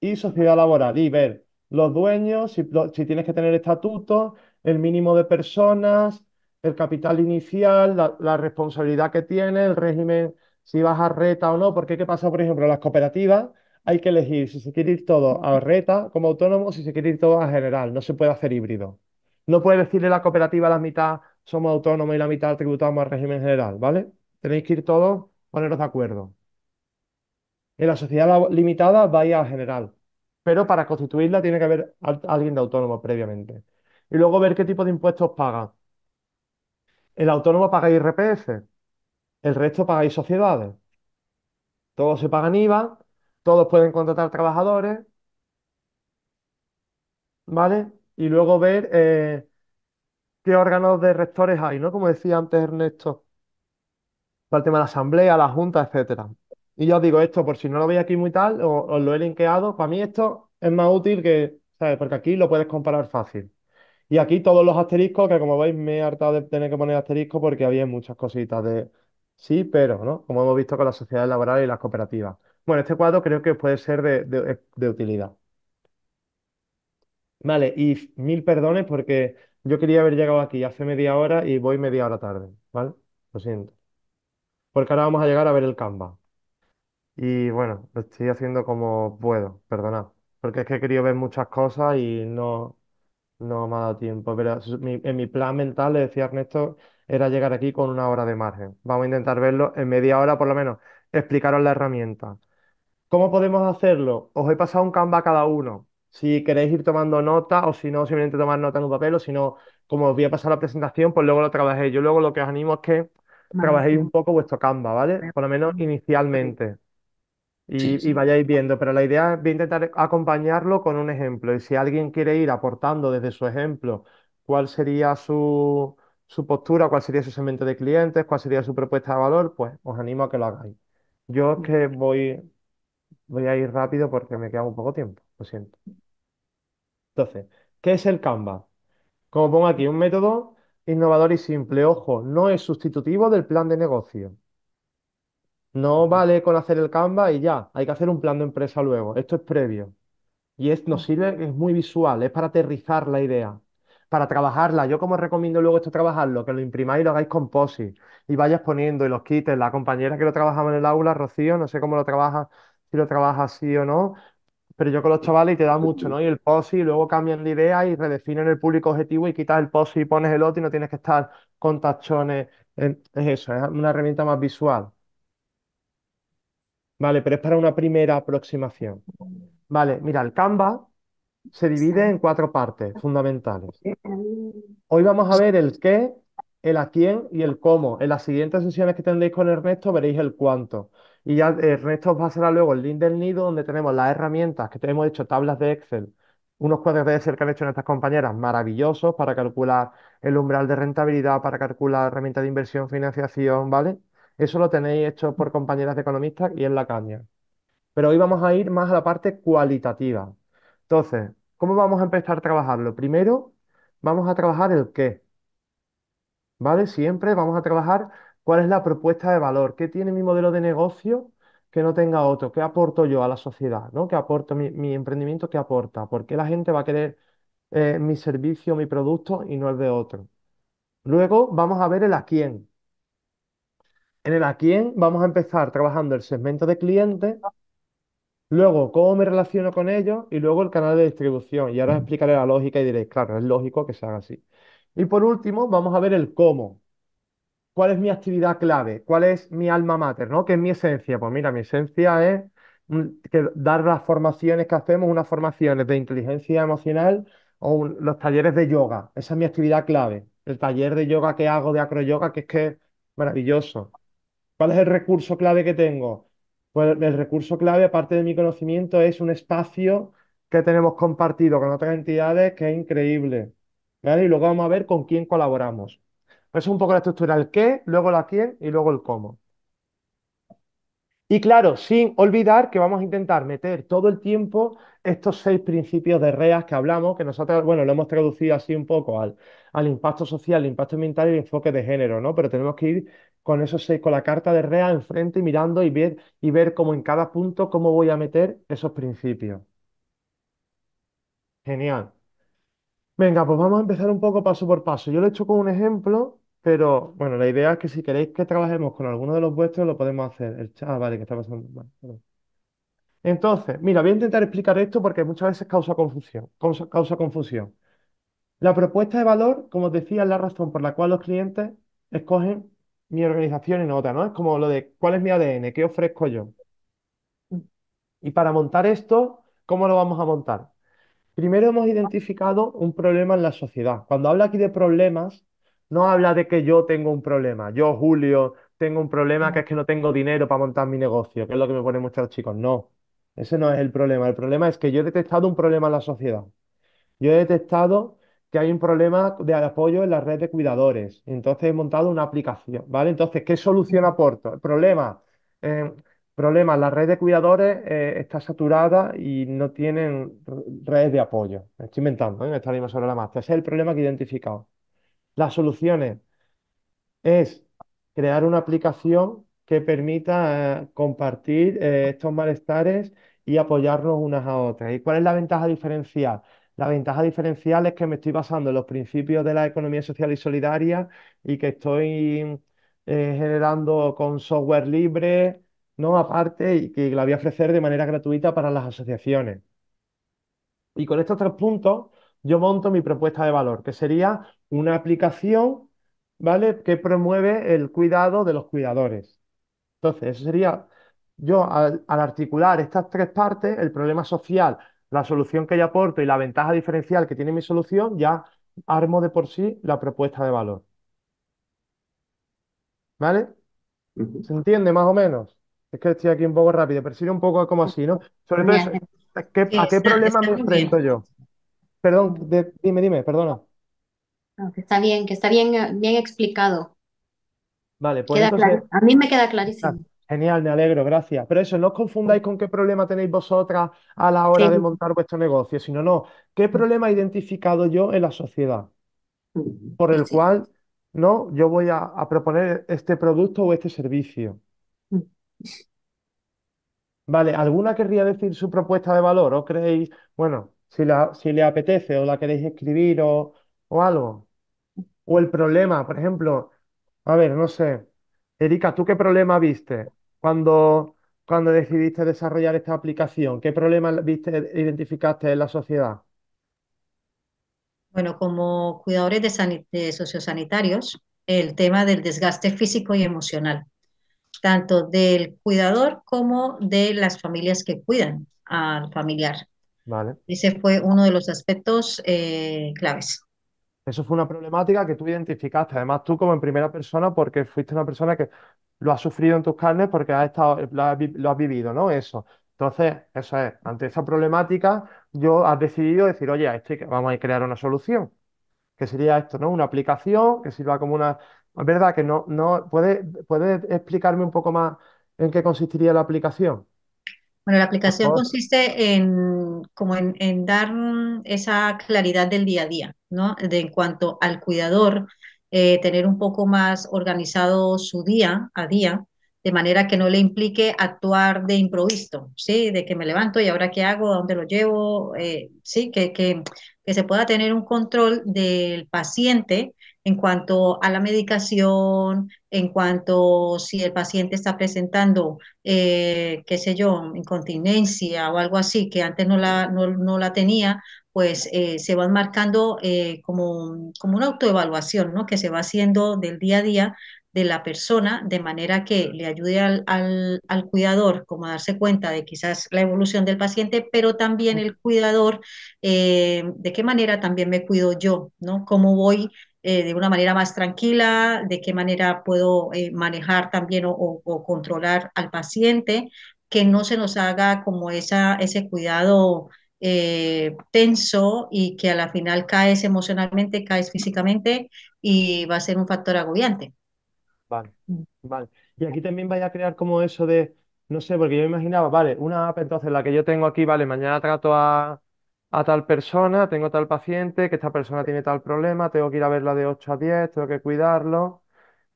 y sociedad laboral. Y ver los dueños, si, tienes que tener estatuto el mínimo de personas, el capital inicial, la, responsabilidad que tiene, el régimen, si vas a reta o no, porque qué pasa, por ejemplo, las cooperativas hay que elegir si se quiere ir todo a reta como autónomo o si se quiere ir todo a general, no se puede hacer híbrido. No puede decirle a la cooperativa la mitad somos autónomos y la mitad tributamos al régimen general, ¿vale? Tenéis que ir todos, poneros de acuerdo. En la sociedad limitada va a general, pero para constituirla tiene que haber alguien de autónomo previamente. Y luego ver qué tipo de impuestos paga. El autónomo paga IRPF, el resto paga sociedades. Todos se pagan IVA, todos pueden contratar trabajadores, ¿vale? Y luego ver eh, qué órganos de rectores hay, ¿no? Como decía antes Ernesto, para el tema de la asamblea, la junta, etcétera. Y yo os digo esto, por si no lo veis aquí muy tal, os lo he linkeado. Para mí esto es más útil que, ¿sabes? Porque aquí lo puedes comparar fácil. Y aquí todos los asteriscos, que como veis me he hartado de tener que poner asterisco porque había muchas cositas de sí, pero, ¿no? Como hemos visto con las sociedades laborales y las cooperativas. Bueno, este cuadro creo que puede ser de, de utilidad. Vale, y mil perdones porque yo quería haber llegado aquí hace media hora y voy media hora tarde, ¿vale? Lo siento. Porque ahora vamos a llegar a ver el Canva. Y bueno, lo estoy haciendo como puedo, perdonad. Porque es que he querido ver muchas cosas y no, no me ha dado tiempo. Pero en mi plan mental, le decía Ernesto, era llegar aquí con una hora de margen. Vamos a intentar verlo en media hora por lo menos. Explicaros la herramienta. ¿Cómo podemos hacerlo? Os he pasado un Canva a cada uno. Si queréis ir tomando nota o si no, simplemente tomar nota en un papel o si no, como os voy a pasar la presentación, pues luego lo trabajéis. Yo luego lo que os animo es que trabajéis un poco vuestro Canva, ¿vale? Por lo menos inicialmente y, vayáis viendo, pero la idea es intentar acompañarlo con un ejemplo y si alguien quiere ir aportando desde su ejemplo cuál sería su, su postura, cuál sería su segmento de clientes, cuál sería su propuesta de valor, pues os animo a que lo hagáis. Yo es que mm. voy, voy a ir rápido porque me queda un poco tiempo, lo siento. Entonces, ¿qué es el Canva? Como pongo aquí, un método innovador y simple. Ojo, no es sustitutivo del plan de negocio. No vale con hacer el Canva y ya, hay que hacer un plan de empresa luego. Esto es previo. Y es, nos sirve, es muy visual, es para aterrizar la idea, para trabajarla. Yo como recomiendo luego esto trabajarlo, que lo imprimáis y lo hagáis con POSI y vayas poniendo y los quites. La compañera que lo trabajaba en el aula, Rocío, no sé cómo lo trabaja, si lo trabaja así o no, pero yo con los chavales y te da mucho, ¿no? Y el POSI, luego cambian la idea y redefinen el público objetivo y quitas el POSI y pones el otro y no tienes que estar con tachones. Es eso, es una herramienta más visual. Vale, pero es para una primera aproximación. Vale, mira, el Canva se divide en cuatro partes fundamentales. Hoy vamos a ver el qué, el a quién y el cómo. En las siguientes sesiones que tendréis con Ernesto veréis el cuánto. Y ya Ernesto os ser luego el link del nido donde tenemos las herramientas que tenemos hecho tablas de Excel, unos cuadros de Excel que han hecho nuestras compañeras maravillosos para calcular el umbral de rentabilidad, para calcular herramientas de inversión, financiación, ¿vale? Eso lo tenéis hecho por compañeras de economistas y en la caña. Pero hoy vamos a ir más a la parte cualitativa. Entonces, ¿cómo vamos a empezar a trabajarlo? Primero, vamos a trabajar el qué. ¿Vale? Siempre vamos a trabajar cuál es la propuesta de valor, qué tiene mi modelo de negocio que no tenga otro, qué aporto yo a la sociedad, ¿no? ¿Qué aporto mi, emprendimiento, qué aporta? ¿Por qué la gente va a querer eh, mi servicio, mi producto y no el de otro? Luego vamos a ver el a quién. En el a quién vamos a empezar trabajando el segmento de clientes, luego cómo me relaciono con ellos y luego el canal de distribución. Y ahora explicaré la lógica y diréis, claro, es lógico que se haga así. Y por último, vamos a ver el cómo. ¿Cuál es mi actividad clave? ¿Cuál es mi alma mater? ¿no? ¿Qué es mi esencia? Pues mira, mi esencia es dar las formaciones que hacemos, unas formaciones de inteligencia emocional o los talleres de yoga. Esa es mi actividad clave. El taller de yoga que hago de acroyoga, que es que es maravilloso. ¿Cuál es el recurso clave que tengo? Pues el recurso clave, aparte de mi conocimiento, es un espacio que tenemos compartido con otras entidades que es increíble. Y luego vamos a ver con quién colaboramos. Pues es un poco la estructura, el qué, luego la quién y luego el cómo. Y claro, sin olvidar que vamos a intentar meter todo el tiempo estos seis principios de REAS que hablamos, que nosotros, bueno, lo hemos traducido así un poco al, al impacto social, al impacto ambiental y el enfoque de género, ¿no? Pero tenemos que ir con, eso, con la carta de REA enfrente y mirando y ver, y ver cómo en cada punto cómo voy a meter esos principios. Genial. Venga, pues vamos a empezar un poco paso por paso. Yo lo he hecho con un ejemplo, pero bueno, la idea es que si queréis que trabajemos con alguno de los vuestros, lo podemos hacer. El ah, vale, que está pasando Entonces, mira, voy a intentar explicar esto porque muchas veces causa confusión. Causa, causa confusión. La propuesta de valor, como os decía, es la razón por la cual los clientes escogen mi organización en otra, ¿no? Es como lo de cuál es mi ADN, qué ofrezco yo. Y para montar esto, ¿cómo lo vamos a montar? Primero hemos identificado un problema en la sociedad. Cuando habla aquí de problemas, no habla de que yo tengo un problema, yo, Julio, tengo un problema que es que no tengo dinero para montar mi negocio, que es lo que me ponen muchos chicos. No, ese no es el problema. El problema es que yo he detectado un problema en la sociedad. Yo he detectado que hay un problema de apoyo en la red de cuidadores. Entonces he montado una aplicación, ¿vale? Entonces, ¿qué solución aporto? El problema, eh, problema, la red de cuidadores eh, está saturada y no tienen redes de apoyo. Me estoy inventando, ¿eh? Esta más sobre la marcha. Ese es el problema que he identificado. Las soluciones es crear una aplicación que permita eh, compartir eh, estos malestares y apoyarnos unas a otras. ¿Y cuál es la ventaja diferencial? La ventaja diferencial es que me estoy basando en los principios de la economía social y solidaria y que estoy eh, generando con software libre, ¿no? Aparte, y que la voy a ofrecer de manera gratuita para las asociaciones. Y con estos tres puntos, yo monto mi propuesta de valor, que sería una aplicación, ¿vale? Que promueve el cuidado de los cuidadores. Entonces, sería yo al, articular estas tres partes, el problema social, la solución que yo aporto y la ventaja diferencial que tiene mi solución, ya armo de por sí la propuesta de valor. ¿Vale? ¿Se entiende más o menos? Es que estoy aquí un poco rápido, pero sirve un poco como así, ¿no? Sobre todo, ¿a qué, problema me enfrento yo? Perdón, dime, dime, perdona. que está bien, que está bien, bien explicado. Vale, pues A mí me queda clarísimo. Genial, me alegro, gracias. Pero eso, no os confundáis con qué problema tenéis vosotras a la hora de montar vuestro negocio, sino no, ¿qué problema he identificado yo en la sociedad? Por el cual, ¿no? Yo voy a, proponer este producto o este servicio. Vale, ¿alguna querría decir su propuesta de valor? ¿O creéis, bueno, si la, si le apetece o la queréis escribir o, o algo? O el problema, por ejemplo, a ver, no sé. Erika, ¿tú qué problema viste? cuando, cuando decidiste desarrollar esta aplicación? ¿Qué problemas viste, identificaste en la sociedad? Bueno, como cuidadores de, sociosanitarios, el tema del desgaste físico y emocional, tanto del cuidador como de las familias que cuidan al familiar. Vale. Ese fue uno de los aspectos eh, claves. Eso fue una problemática que tú identificaste, además tú como en primera persona, porque fuiste una persona que lo has sufrido en tus carnes porque has estado, lo has, vivido, ¿no? Eso. Entonces, eso es, ante esa problemática, yo has decidido decir, oye, a este vamos a crear una solución, que sería esto, ¿no? Una aplicación que sirva como una... Es verdad que no, no, puedes explicarme un poco más en qué consistiría la aplicación? Bueno, la aplicación consiste en, como en, dar esa claridad del día a día, ¿no? De, en cuanto al cuidador, eh, tener un poco más organizado su día a día, de manera que no le implique actuar de improviso, ¿sí? De que me levanto y ahora qué hago, a dónde lo llevo, eh, ¿sí? Que, que, que, se pueda tener un control del paciente en cuanto a la medicación, en cuanto si el paciente está presentando, eh, qué sé yo, incontinencia o algo así que antes no la, no, la tenía, pues eh, se van marcando eh, como, como una autoevaluación ¿no? que se va haciendo del día a día de la persona de manera que le ayude al, cuidador como a darse cuenta de quizás la evolución del paciente, pero también el cuidador, de qué manera también me cuido yo, ¿no? ¿Cómo voy eh, de una manera más tranquila, de qué manera puedo eh, manejar también o, controlar al paciente, que no se nos haga como esa, ese cuidado eh, tenso y que a la final caes emocionalmente, caes físicamente y va a ser un factor agobiante. Vale, mm. vale. Y aquí también vaya a crear como eso de, no sé, porque yo imaginaba, vale, una app entonces la que yo tengo aquí, vale, mañana trato a, a tal persona, tengo tal paciente, que esta persona tiene tal problema, tengo que ir a verla de 8 a 10, tengo que cuidarlo.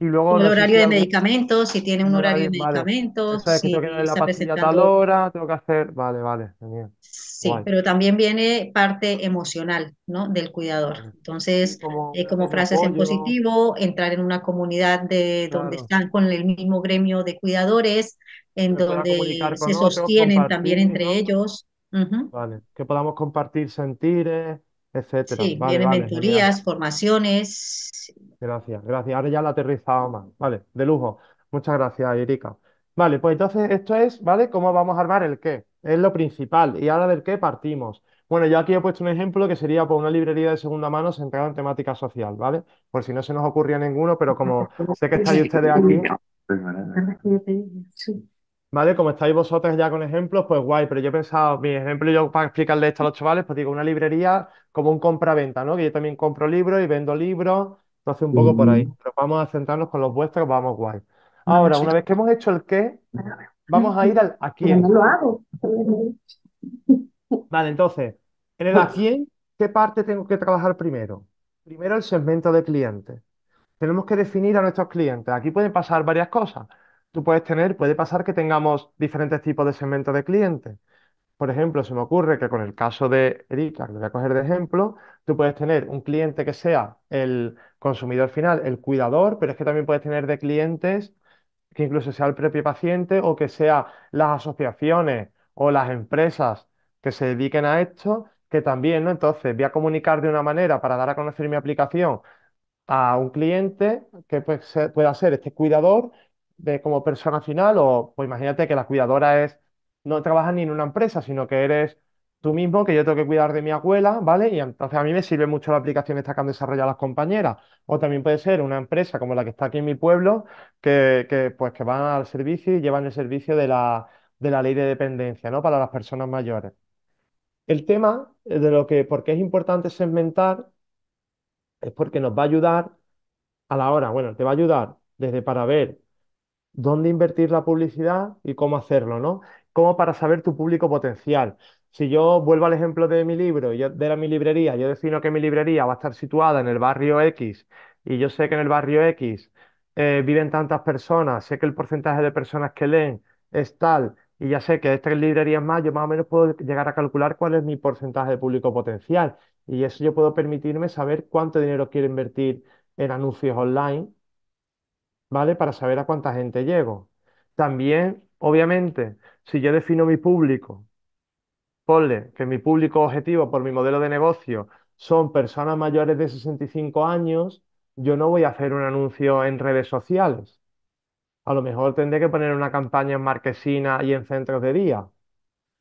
Y luego, El horario de medicamentos, si tiene un horario de medicamentos, si tengo que la está tal hora, tengo que hacer, vale, vale, genial, Sí, pero también viene parte emocional, ¿no? Del cuidador. Entonces, Como eh, como frases en positivo, entrar en una comunidad de donde están con el mismo gremio de cuidadores, en donde se sostienen también entre ellos. Vale, que podamos compartir sentires, etcétera. Sí, vienen mentorías, formaciones. Gracias, gracias. Ahora ya la he aterrizado más. Vale, de lujo. Muchas gracias, Erika. Vale, pues entonces esto es, ¿vale? ¿Cómo vamos a armar el qué? Es lo principal. Y ahora del qué partimos. Bueno, yo aquí he puesto un ejemplo que sería por pues, una librería de segunda mano centrada en temática social, ¿vale? Por si no se nos ocurría ninguno, pero como sé que estáis ustedes aquí, ¿Vale? Como estáis vosotros ya con ejemplos, pues guay, pero yo he pensado, mi ejemplo yo para explicarle esto a los chavales, pues digo, una librería como un compra-venta, ¿no? Que yo también compro libros y vendo libros, entonces un poco por ahí, mm. pero vamos a centrarnos con los vuestros, vamos guay. Ahora, una vez que hemos hecho el qué, vamos a ir al a quién. No lo hago. Vale, entonces, en el a pues ¿qué parte tengo que trabajar primero? Primero el segmento de clientes. Tenemos que definir a nuestros clientes. Aquí pueden pasar varias cosas tú puedes tener, puede pasar que tengamos diferentes tipos de segmentos de clientes. Por ejemplo, se me ocurre que con el caso de Erika, que lo voy a coger de ejemplo, tú puedes tener un cliente que sea el consumidor final, el cuidador, pero es que también puedes tener de clientes que incluso sea el propio paciente o que sea las asociaciones o las empresas que se dediquen a esto, que también, ¿no? Entonces, voy a comunicar de una manera para dar a conocer mi aplicación a un cliente que pues, pueda ser este cuidador, de como persona final o pues imagínate que la cuidadora es, no trabaja ni en una empresa, sino que eres tú mismo, que yo tengo que cuidar de mi abuela, ¿vale? Y entonces a mí me sirve mucho la aplicación esta que han desarrollado las compañeras. O también puede ser una empresa como la que está aquí en mi pueblo, que, pues que van al servicio y llevan el servicio de la, de la ley de dependencia, ¿no? Para las personas mayores. El tema de lo que, por qué es importante segmentar, es porque nos va a ayudar a la hora, bueno, te va a ayudar desde para ver dónde invertir la publicidad y cómo hacerlo, ¿no? Como para saber tu público potencial. Si yo vuelvo al ejemplo de mi libro, yo, de mi librería, yo decido que mi librería va a estar situada en el barrio X y yo sé que en el barrio X eh, viven tantas personas, sé que el porcentaje de personas que leen es tal y ya sé que de tres librerías más, yo más o menos puedo llegar a calcular cuál es mi porcentaje de público potencial y eso yo puedo permitirme saber cuánto dinero quiero invertir en anuncios online ¿vale? Para saber a cuánta gente llego. También, obviamente, si yo defino mi público, ponle que mi público objetivo por mi modelo de negocio son personas mayores de 65 años, yo no voy a hacer un anuncio en redes sociales. A lo mejor tendré que poner una campaña en marquesina y en centros de día.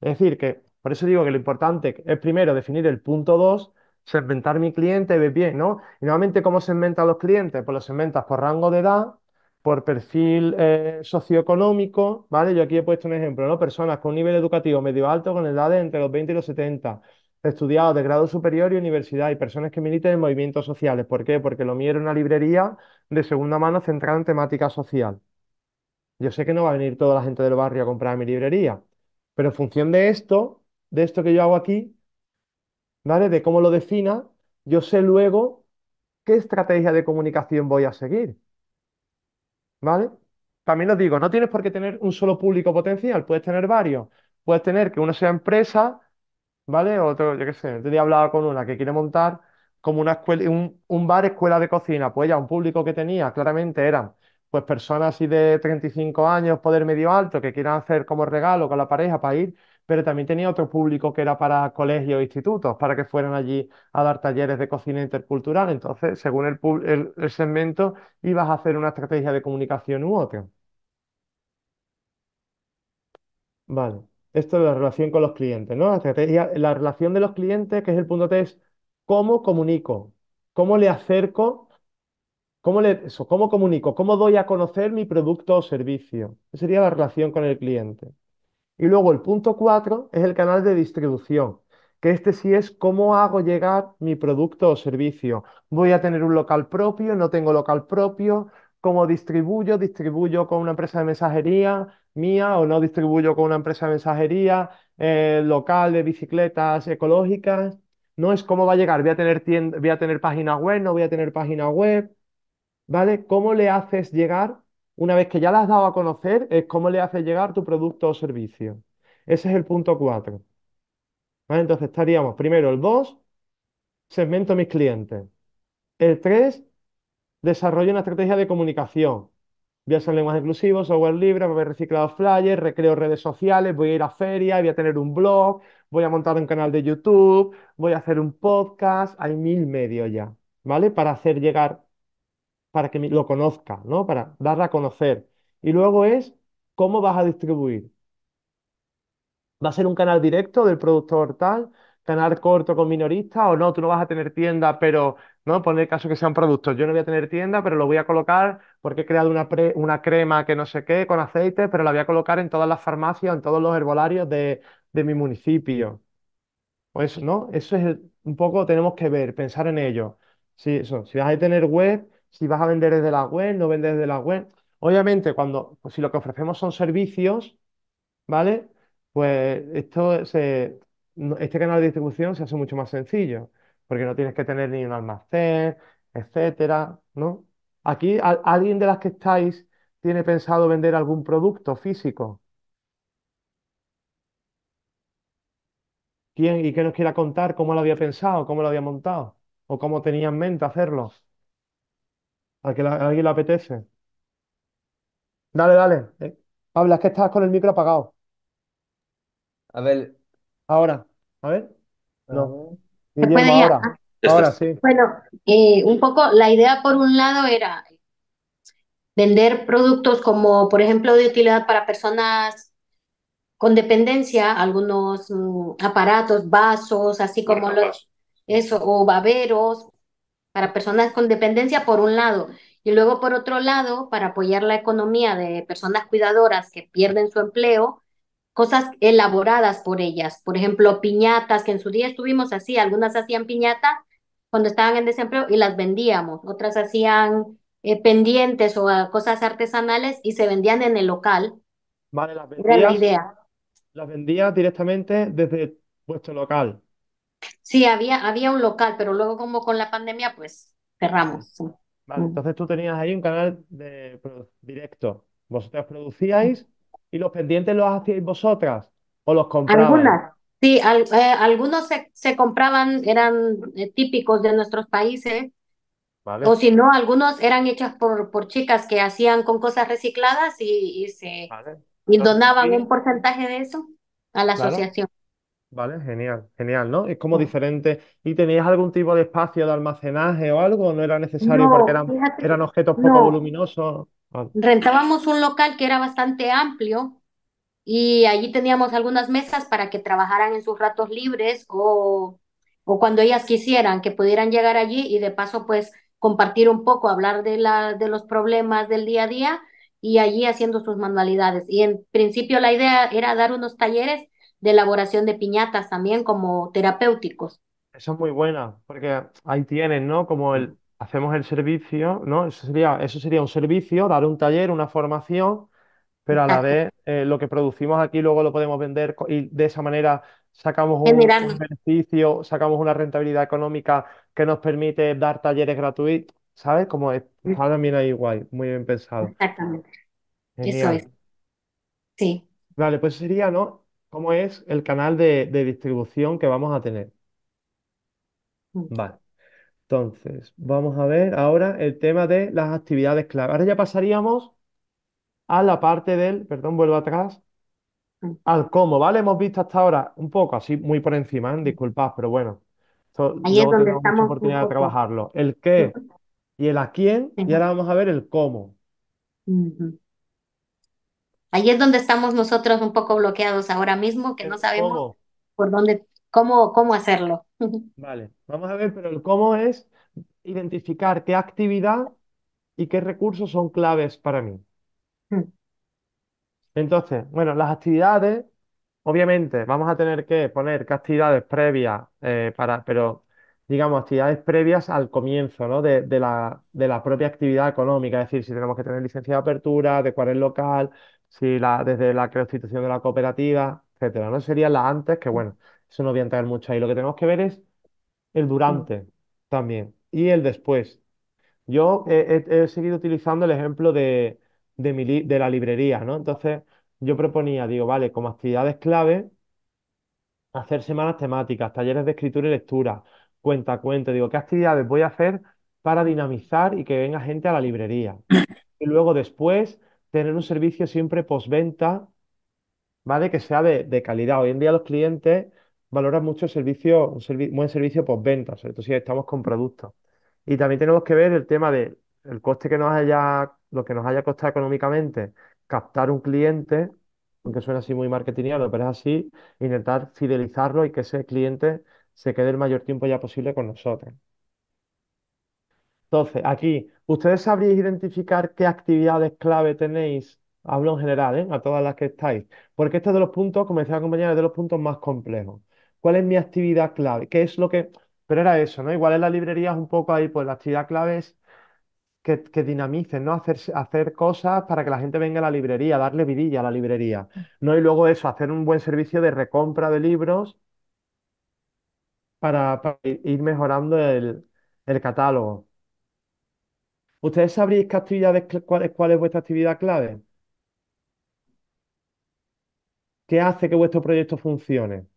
Es decir, que por eso digo que lo importante es primero definir el punto 2, segmentar mi cliente, ver bien, ¿no? Y nuevamente, ¿cómo segmentan los clientes? Pues los segmentas por rango de edad, por perfil eh, socioeconómico, ¿vale? Yo aquí he puesto un ejemplo, ¿no? Personas con un nivel educativo medio alto con edades entre los 20 y los 70, estudiados de grado superior y universidad y personas que militen en movimientos sociales. ¿Por qué? Porque lo mío era una librería de segunda mano centrada en temática social. Yo sé que no va a venir toda la gente del barrio a comprar mi librería, pero en función de esto, de esto que yo hago aquí, ¿vale? De cómo lo defina, yo sé luego qué estrategia de comunicación voy a seguir. ¿Vale? También os digo, no tienes por qué tener un solo público potencial, puedes tener varios. Puedes tener que uno sea empresa, ¿vale? Otro, yo qué sé, te he hablado con una que quiere montar como una escuela, un, bar escuela de cocina. Pues ya un público que tenía, claramente eran pues personas así de 35 años, poder medio alto, que quieran hacer como regalo con la pareja para ir pero también tenía otro público que era para colegios e institutos, para que fueran allí a dar talleres de cocina intercultural. Entonces, según el, segmento, ibas a hacer una estrategia de comunicación u otra. Vale. Esto es la relación con los clientes, ¿no? La estrategia, la relación de los clientes, que es el punto T, es cómo comunico, cómo le acerco, cómo le, eso, cómo comunico, cómo doy a conocer mi producto o servicio. Esa sería la relación con el cliente. Y luego el punto 4 es el canal de distribución, que este sí es cómo hago llegar mi producto o servicio. Voy a tener un local propio, no tengo local propio, cómo distribuyo, distribuyo con una empresa de mensajería mía o no distribuyo con una empresa de mensajería eh, local de bicicletas ecológicas. No es cómo va a llegar, voy a tener, voy a tener página web, no voy a tener página web, ¿vale? ¿Cómo le haces llegar una vez que ya la has dado a conocer, es cómo le haces llegar tu producto o servicio. Ese es el punto 4. Entonces estaríamos primero el 2, segmento mis clientes. El 3, desarrollo una estrategia de comunicación. Voy a ser lenguaje inclusivo, software libre, voy a reciclado flyers, recreo redes sociales, voy a ir a ferias, voy a tener un blog, voy a montar un canal de YouTube, voy a hacer un podcast. Hay mil medios ya, ¿vale? Para hacer llegar para que lo conozca, ¿no? Para darla a conocer. Y luego es cómo vas a distribuir. ¿Va a ser un canal directo del productor tal? ¿Canal corto con minorista? ¿O no? Tú no vas a tener tienda, pero, ¿no? Poner caso que sean productos. Yo no voy a tener tienda, pero lo voy a colocar porque he creado una, una crema que no sé qué, con aceite, pero la voy a colocar en todas las farmacias, en todos los herbolarios de, mi municipio. Pues, ¿no? Eso es un poco, tenemos que ver, pensar en ello. Si, eso, si vas a tener web, si vas a vender desde la web, no vendes desde la web. Obviamente, cuando, pues si lo que ofrecemos son servicios, ¿vale? Pues esto este canal de distribución se hace mucho más sencillo, porque no tienes que tener ni un almacén, etcétera, ¿no? Aquí, ¿alguien de las que estáis tiene pensado vender algún producto físico? ¿Quién y qué nos quiera contar cómo lo había pensado, cómo lo había montado o cómo tenía en mente hacerlo? ¿A, que alguien le apetece? Dale, dale. eh. es que estás con el micro apagado. A ver, Ahora. A ver. No. ahora. Ah. sí. Bueno, un poco la idea por un lado era vender productos como, por ejemplo, de utilidad para personas con dependencia, algunos mm, aparatos, vasos, así como los, eso, o baberos, para personas con dependencia por un lado y luego por otro lado para apoyar la economía de personas cuidadoras que pierden su empleo, cosas elaboradas por ellas, por ejemplo, piñatas que en su día estuvimos así, algunas hacían piñatas cuando estaban en desempleo y las vendíamos, otras hacían eh, pendientes o ah, cosas artesanales y se vendían en el local. Vale, la idea. Las vendías directamente desde vuestro local. Sí, había, había un local, pero luego como con la pandemia, pues cerramos. Vale, mm. entonces tú tenías ahí un canal de directo. Vosotras producíais y los pendientes los hacíais vosotras o los comprabais. Algunas, sí, eh, algunos se, se, compraban, eran eh, típicos de nuestros países. O si no, algunos eran hechas por, por chicas que hacían con cosas recicladas y, se y donaban un porcentaje de eso a la asociación. Vale, genial, genial, ¿no? Es como diferente. ¿Y tenías algún tipo de espacio de almacenaje o algo? ¿No era necesario porque eran, eran objetos poco voluminosos? Rentábamos un local que era bastante amplio y allí teníamos algunas mesas para que trabajaran en sus ratos libres o, o cuando ellas quisieran, que pudieran llegar allí y de paso pues compartir un poco, hablar de, la, de los problemas del día a día y allí haciendo sus manualidades. Y en principio la idea era dar unos talleres de elaboración de piñatas también como terapéuticos. Eso es muy buena, porque ahí tienes, ¿no? Como el, hacemos el servicio, ¿no? Eso sería, eso sería un servicio, dar un taller, una formación, pero a la vez eh, lo que producimos aquí luego lo podemos vender y de esa manera sacamos un, beneficio, sacamos una rentabilidad económica que nos permite dar talleres gratuitos, ¿sabes? Como es, también ahí guay, muy bien pensado. Exactamente. Eso es. Sí. Vale, pues sería, ¿no? cómo es el canal de, distribución que vamos a tener. Mm. Vale. Entonces, vamos a ver ahora el tema de las actividades clave. Ahora ya pasaríamos a la parte del, perdón, vuelvo atrás, mm. al cómo, ¿vale? Hemos visto hasta ahora un poco así, muy por encima, ¿eh? mm. disculpad, pero bueno, Ahí es donde estamos oportunidad de trabajarlo. El qué y el a quién, y ahora vamos a ver el cómo. Ahí es donde estamos nosotros un poco bloqueados ahora mismo, que no sabemos por dónde, cómo, cómo hacerlo. Vale, vamos a ver, pero el cómo es identificar qué actividad y qué recursos son claves para mí. Hmm. Entonces, bueno, las actividades, obviamente, vamos a tener que poner qué actividades previas eh, para, pero digamos, actividades previas al comienzo, ¿no? de, la, de, la, propia actividad económica, es decir, si tenemos que tener licencia de apertura, de cuál es local, si la, desde la constitución de la cooperativa, etcétera, ¿no? sería la antes, que mm. bueno, eso no voy a entrar mucho ahí. Lo que tenemos que ver es el mm. durante también y el después. Yo he, seguido utilizando el ejemplo de, de, de la librería, ¿no? Entonces, yo proponía, digo, vale, como actividades clave, hacer semanas temáticas, talleres de escritura y lectura, cuenta, cuenta, digo, ¿qué actividades voy a hacer para dinamizar y que venga gente a la librería? Y luego después tener un servicio siempre postventa, ¿vale? Que sea de, calidad. Hoy en día los clientes valoran mucho el servicio, un buen servicio postventa, sobre todo si estamos con productos. Y también tenemos que ver el tema del el coste que nos haya, lo que nos haya costado económicamente captar un cliente, aunque suena así muy marketingado, pero es así, intentar fidelizarlo y que ese cliente se quede el mayor tiempo ya posible con nosotros. Entonces, aquí, ¿ustedes sabríais identificar qué actividades clave tenéis? Hablo en general, ¿eh? A todas las que estáis. Porque este es de los puntos, como decía la compañera, es de los puntos más complejos. ¿Cuál es mi actividad clave? ¿Qué es lo que...? Pero era eso, ¿no? Igual en la librería un poco ahí, pues la actividad clave es que, que dinamicen, ¿no? Hacer, hacer cosas para que la gente venga a la librería, darle vidilla a la librería, ¿no? Y luego eso, hacer un buen servicio de recompra de libros para, ir mejorando el, el catálogo. ¿Ustedes sabríais qué cuál, cuál es vuestra actividad clave? ¿Qué hace que vuestro proyecto funcione?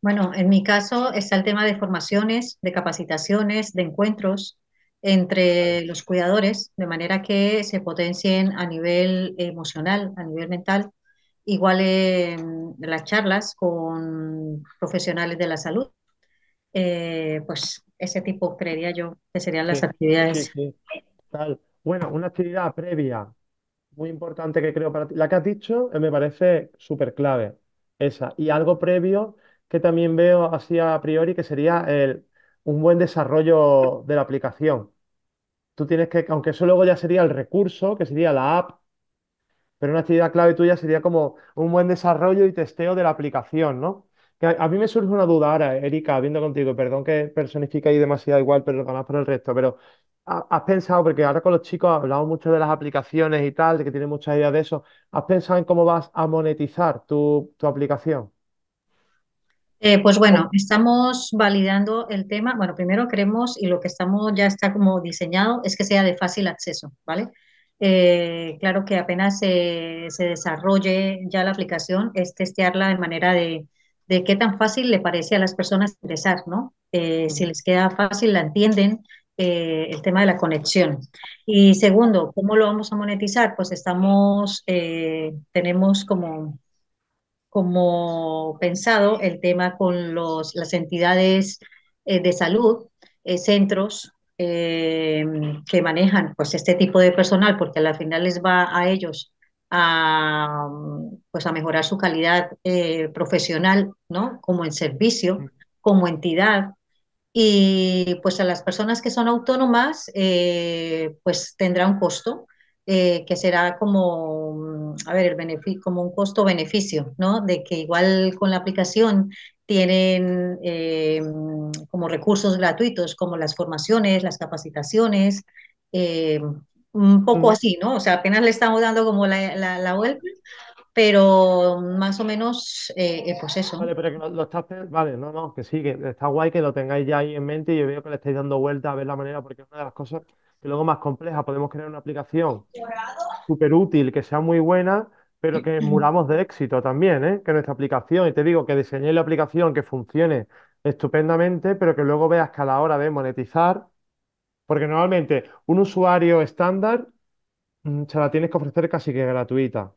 Bueno, en mi caso está el tema de formaciones, de capacitaciones, de encuentros entre los cuidadores, de manera que se potencien a nivel emocional, a nivel mental, igual en las charlas con profesionales de la salud. Eh, pues ese tipo creería yo que serían las actividades. Bueno, una actividad previa muy importante que creo para ti. La que has dicho eh, me parece súper clave, esa. Y algo previo que también veo así a priori que sería el, un buen desarrollo de la aplicación. Tú tienes que, aunque eso luego ya sería el recurso, que sería la app pero una actividad clave tuya sería como un buen desarrollo y testeo de la aplicación, ¿no? Que a, mí me surge una duda ahora, Erika, viendo contigo, perdón que personifique ahí demasiado igual, pero ganas por el resto, pero ¿has pensado, porque ahora con los chicos hablamos mucho de las aplicaciones y tal, de que tienen muchas ideas de eso, ¿has pensado en cómo vas a monetizar tu, aplicación? Eh, pues bueno, estamos validando el tema. Bueno, primero queremos y lo que estamos ya está como diseñado es que sea de fácil acceso, ¿vale? Eh, claro que apenas se, desarrolle ya la aplicación, es testearla de manera de, de, qué tan fácil le parece a las personas ingresar, ¿no? Eh, si les queda fácil, la entienden, eh, el tema de la conexión. Y segundo, ¿cómo lo vamos a monetizar? Pues estamos, tenemos como, como pensado el tema con las entidades de salud, centros Em, que manejan pues este tipo de personal, porque al final les va a ellos a, pues, a mejorar su calidad eh, profesional, ¿no? Como en servicio, mm. como entidad. Y pues a las personas que son autónomas, eh, pues tendrá un costo. Eh, que será como, mm, a ver, el como un costo-beneficio, ¿no? De que igual con la aplicación tienen eh, como recursos gratuitos como las formaciones, las capacitaciones, eh, un poco así, ¿no? O sea, apenas le estamos dando como la, la, vuelta, pero más o menos, eh, pues eso. Vale, pero que lo, lo estás, vale, no, no, que sí, que está guay que lo tengáis ya ahí en mente y yo veo que le estáis dando vuelta a ver la manera, porque es una de las cosas que luego más compleja, podemos crear una aplicación súper útil, que sea muy buena, pero que muramos de éxito también, ¿eh? Que nuestra aplicación, y te digo que diseñéis la aplicación que funcione estupendamente, pero que luego veas que a la hora de monetizar, porque normalmente un usuario estándar mm, se la tienes que ofrecer casi que gratuita.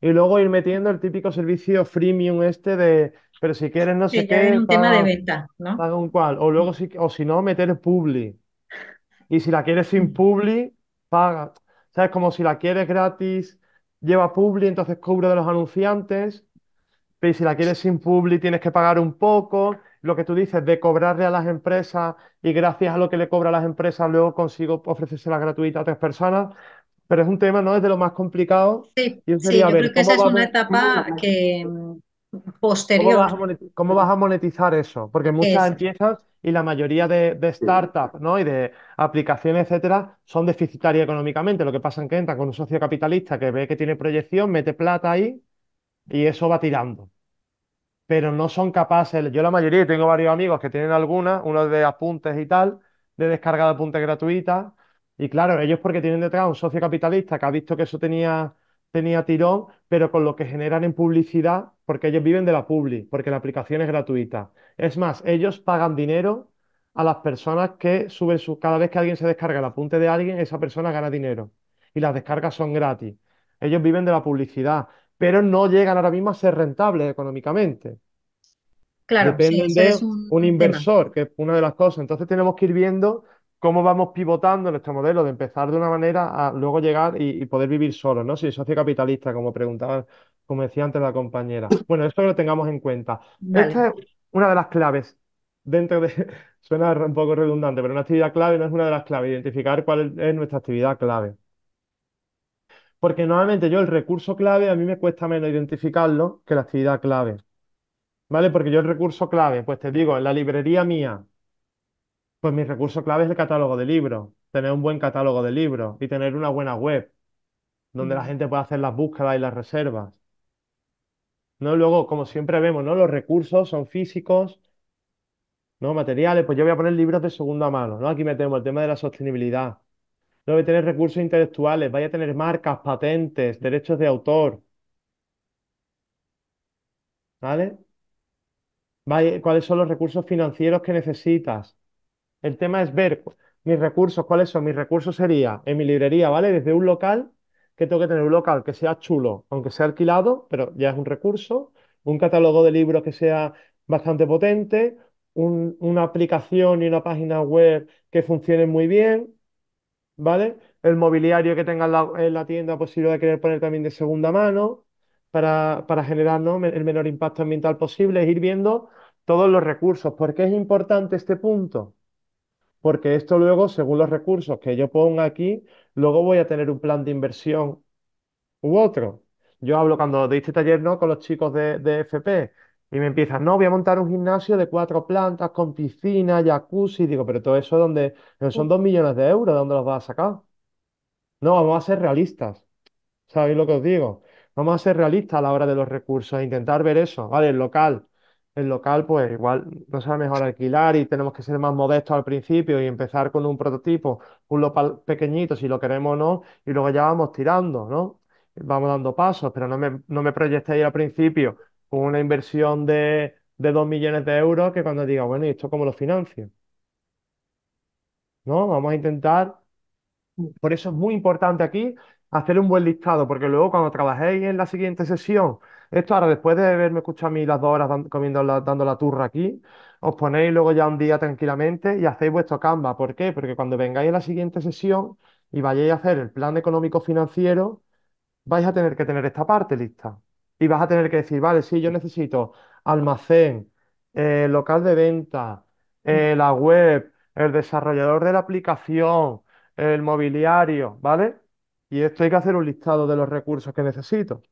Y luego ir metiendo el típico servicio freemium este de, pero si quieres no sé qué, un tema de venta, ¿no? un cual. O luego si, o si no, meter publi. Y si la quieres sin mm. publi, paga. O sea, como si la quieres gratis, lleva Publi, entonces cubre de los anunciantes, pero si la quieres sin Publi tienes que pagar un poco. Lo que tú dices de cobrarle a las empresas y gracias a lo que le cobra a las empresas luego consigo ofrecérsela gratuita a tres personas. Pero es un tema, ¿no? Es de lo más complicado. Sí, yo creo que esa es una etapa que mm, posterior. ¿Cómo vas, a monetizar, eso? Porque muchas empresas y la mayoría de, de startups ¿no? y de aplicaciones, etcétera, son deficitarias económicamente. Lo que pasa es que entra con un socio capitalista que ve que tiene proyección, mete plata ahí y eso va tirando. Pero no son capaces, yo la mayoría, tengo varios amigos que tienen alguna uno de apuntes y tal, de descarga de apuntes gratuitas. Y claro, ellos porque tienen detrás un socio capitalista que ha visto que eso tenía tenía tirón, pero con lo que generan en publicidad, porque ellos viven de la publi, porque la aplicación es gratuita. Es más, ellos pagan dinero a las personas que suben su... Cada vez que alguien se descarga el apunte de alguien, esa persona gana dinero. Y las descargas son gratis. Ellos viven de la publicidad, pero no llegan ahora mismo a ser rentables económicamente. Claro, Dependen de un, inversor, que es una de las cosas. Entonces tenemos que ir viendo cómo vamos pivotando nuestro modelo de empezar de una manera a luego llegar y, poder vivir solo, ¿no? Si socio capitalista, como preguntaba, como decía antes la compañera. Bueno, esto lo tengamos en cuenta. Esta es una de las claves dentro de, suena un poco redundante, pero una actividad clave no es una de las claves, identificar cuál es nuestra actividad clave. Porque normalmente yo el recurso clave a mí me cuesta menos identificarlo que la actividad clave. ¿Vale? Porque yo el recurso clave, pues te digo, en la librería mía, pues mi recurso clave es el catálogo de libros, tener un buen catálogo de libros y tener una buena web donde la mm. gente pueda hacer las búsquedas y las reservas. ¿No? Luego, como siempre vemos, ¿no? Los recursos son físicos, ¿no? Materiales, pues yo voy a poner libros de segunda mano, ¿no? Aquí metemos el tema de la sostenibilidad. ¿no? voy a tener recursos intelectuales, vaya a tener marcas, patentes, derechos de autor, ¿vale? ¿cuáles son los recursos financieros que necesitas? El tema es ver mis recursos, cuáles son. Mis recursos sería en mi librería, ¿vale? Desde un local, que tengo que tener un local que sea chulo, aunque sea alquilado, pero ya es un recurso. Un catálogo de libros que sea bastante potente, una aplicación y una página web que funcione muy bien, ¿vale? El mobiliario que tenga en la, tienda posible pues de querer poner también de segunda mano para, generar el menor impacto ambiental posible, es ir viendo todos los recursos. ¿Por qué es importante este punto? porque esto luego, según los recursos que yo ponga aquí, luego voy a tener un plan de inversión u otro. Yo hablo cuando de este taller, ¿no? Con los chicos de, FP y me empiezan, no, voy a montar un gimnasio de cuatro plantas con piscina, jacuzzi, digo, pero todo eso donde son dos millones de euros, ¿de dónde los vas a sacar? No, vamos a ser realistas. ¿Sabéis lo que os digo? Vamos a ser realistas a la hora de los recursos, e intentar ver eso, ¿vale? El local el local, pues igual no será mejor alquilar y tenemos que ser más modestos al principio y empezar con un prototipo, un local pequeñito, si lo queremos o no, y luego ya vamos tirando, ¿no? Vamos dando pasos, pero no me, no me proyectéis al principio con una inversión de, dos millones de euros que cuando diga, bueno, ¿y esto cómo lo financio? ¿No? Vamos a intentar. Por eso es muy importante aquí hacer un buen listado, porque luego cuando trabajéis en la siguiente sesión, esto ahora después de haberme escuchado a mí las dos horas comiendo dando la turra aquí, os ponéis luego ya un día tranquilamente y hacéis vuestro Canva. ¿Por qué? Porque cuando vengáis a la siguiente sesión y vayáis a hacer el plan económico financiero, vais a tener que tener esta parte lista. Y vas a tener que decir, vale, si yo necesito almacén, eh, local de venta, eh, mm. la web, el desarrollador de la aplicación, el mobiliario, ¿vale? Y esto hay que hacer un listado de los recursos que necesito.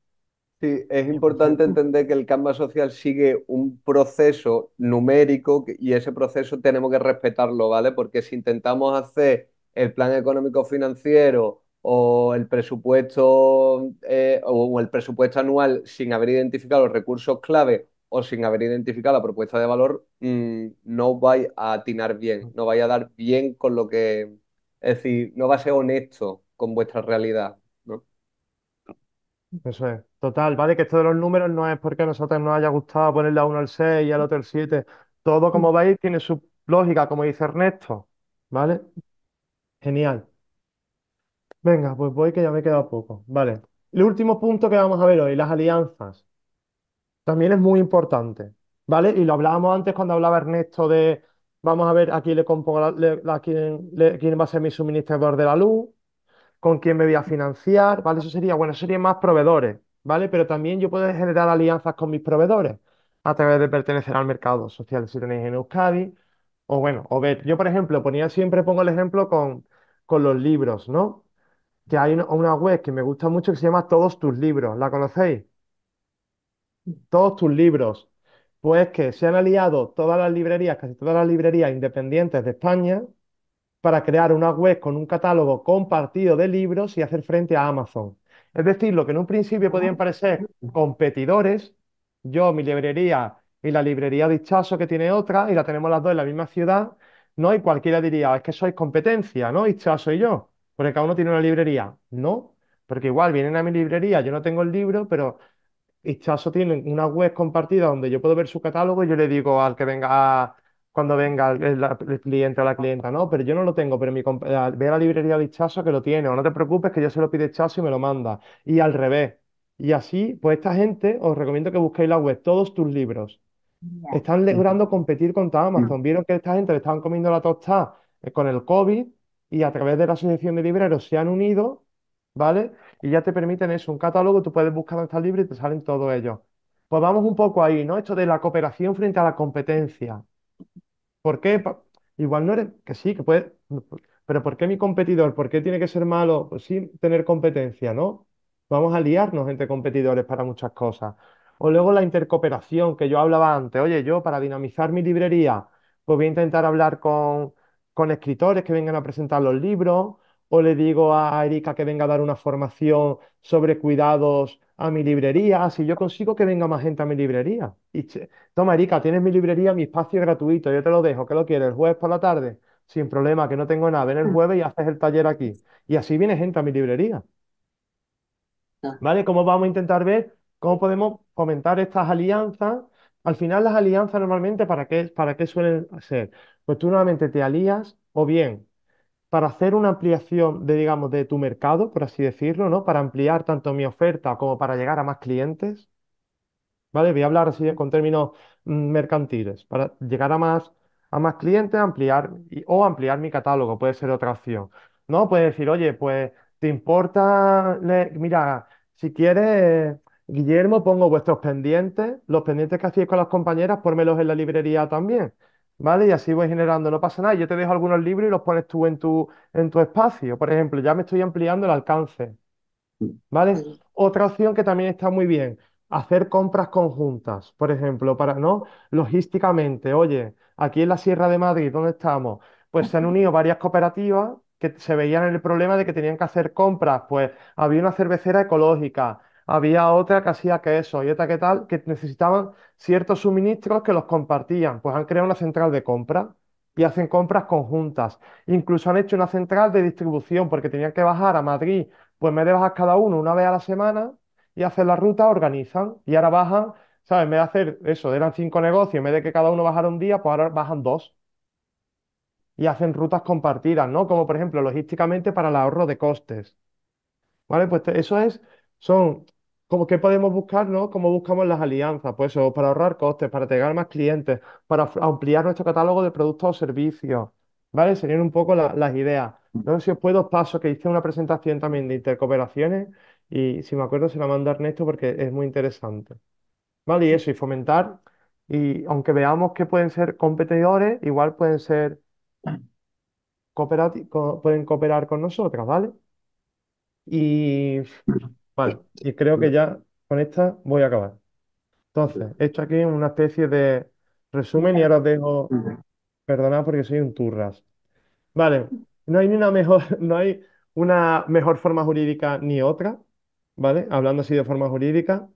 Sí, es importante mm. entender que el cambio social sigue un proceso numérico y ese proceso tenemos que respetarlo, ¿vale? Porque si intentamos hacer el plan económico financiero o el presupuesto eh, o el presupuesto anual sin haber identificado los recursos clave o sin haber identificado la propuesta de valor, mm, no vais a atinar bien, no vais a dar bien con lo que... Es decir, no va a ser honesto con vuestra realidad. Eso es. Total, vale, que esto de los números no es porque a nosotros nos haya gustado ponerle a uno al 6 y al otro el 7. Todo, como veis, tiene su lógica, como dice Ernesto. ¿Vale? Genial. Venga, pues voy que ya me he quedado poco. Vale. El último punto que vamos a ver hoy, las alianzas. También es muy importante, ¿vale? Y lo hablábamos antes cuando hablaba Ernesto de, vamos a ver, aquí le compongo la, quién va a ser mi suministrador de la luz, con quién me voy a financiar, ¿vale? Eso sería, bueno, serían más proveedores, ¿vale? Pero también yo puedo generar alianzas con mis proveedores a través de pertenecer al mercado social si tenéis en Euskadi, o bueno, o ver, yo por ejemplo, ponía siempre, pongo el ejemplo con, con los libros, ¿no? Que hay una web que me gusta mucho que se llama Todos tus libros, ¿la conocéis? Todos tus libros. Pues que se han aliado todas las librerías, casi todas las librerías independientes de España, para crear una web con un catálogo compartido de libros y hacer frente a Amazon. Es decir, lo que en un principio podían ah. parecer competidores, yo, mi librería y la librería de Dichazo que tiene otra, y la tenemos las dos en la misma ciudad, ¿no? hay cualquiera diría, es que sois competencia, ¿no? Dichazo y yo, porque cada uno tiene una librería. No, porque igual vienen a mi librería, yo no tengo el libro, pero Dichazo tiene una web compartida donde yo puedo ver su catálogo y yo le digo al que venga a cuando venga el, cliente o la clienta, no, pero yo no lo tengo, pero mi ve a la librería de Ichazo que lo tiene, o no te preocupes que yo se lo pide Ichazo y me lo manda, y al revés. Y así, pues esta gente, os recomiendo que busquéis la web, todos tus libros. Están logrando competir contra Amazon. Mm. Vieron que esta gente le estaban comiendo la tostada eh, con el COVID y a través de la Asociación de Libreros se han unido, ¿vale? Y ya te permiten eso, un catálogo, tú puedes buscar donde estás y te salen todos ellos. Pues vamos un poco ahí, ¿no? Esto de la cooperación frente a la competencia. ¿Por qué? Igual no eres, que sí, que puede, pero ¿por qué mi competidor? ¿Por qué tiene que ser malo? Pues tener competencia, ¿no? Vamos a liarnos entre competidores para muchas cosas. O luego la intercooperación que yo hablaba antes. Oye, yo para dinamizar mi librería, pues voy a intentar hablar con, con escritores que vengan a presentar los libros, o le digo a Erika que venga a dar una formación sobre cuidados a mi librería, así yo consigo que venga más gente a mi librería. Y toma, Erika, tienes mi librería, mi espacio gratuito, yo te lo dejo, ¿qué lo quieres? El jueves por la tarde, sin problema, que no tengo nada, ven el jueves y haces el taller aquí. Y así viene gente a mi librería. ¿Vale? ¿Cómo vamos a intentar ver cómo podemos fomentar estas alianzas? Al final las alianzas normalmente, ¿para qué, para qué suelen ser? Pues tú normalmente te alías o bien para hacer una ampliación de, digamos, de tu mercado, por así decirlo, ¿no? Para ampliar tanto mi oferta como para llegar a más clientes, ¿vale? Voy a hablar así con términos mm, mercantiles, para llegar a más, a más clientes, ampliar o ampliar mi catálogo, puede ser otra opción, ¿no? Puedes decir, oye, pues, ¿te importa? mira, si quieres, Guillermo, pongo vuestros pendientes, los pendientes que hacéis con las compañeras, pórmelos en la librería también. ¿vale? Y así voy generando, no pasa nada, yo te dejo algunos libros y los pones tú en tu, en tu espacio. Por ejemplo, ya me estoy ampliando el alcance, ¿vale? Otra opción que también está muy bien, hacer compras conjuntas, por ejemplo, para, ¿no? Logísticamente, oye, aquí en la Sierra de Madrid, ¿dónde estamos? Pues se han unido varias cooperativas que se veían en el problema de que tenían que hacer compras, pues había una cervecera ecológica, había otra que hacía eso, y otra que tal, que necesitaban ciertos suministros que los compartían. Pues han creado una central de compra y hacen compras conjuntas. Incluso han hecho una central de distribución porque tenían que bajar a Madrid, pues me de bajar cada uno una vez a la semana y hacer la ruta, organizan y ahora bajan, ¿sabes? Me de hacer eso, eran cinco negocios, en vez de que cada uno bajara un día, pues ahora bajan dos y hacen rutas compartidas, ¿no? Como por ejemplo, logísticamente para el ahorro de costes. ¿Vale? Pues eso es, son ¿Cómo qué podemos buscar, ¿no? Cómo buscamos las alianzas, pues eso, para ahorrar costes, para tener más clientes, para ampliar nuestro catálogo de productos o servicios, ¿vale? Serían un poco las ideas. No sé si os puedo paso, que hice una presentación también de intercooperaciones y si me acuerdo se la mando Ernesto porque es muy interesante. ¿Vale? Y eso, y fomentar, y aunque veamos que pueden ser competidores, igual pueden ser cooperati- pueden cooperar con nosotras, ¿vale? Y Vale, y creo que ya con esta voy a acabar. Entonces, he hecho aquí una especie de resumen y ahora os dejo, perdonad porque soy un turras. Vale, no hay ni una mejor, no hay una mejor forma jurídica ni otra, ¿vale? Hablando así de forma jurídica,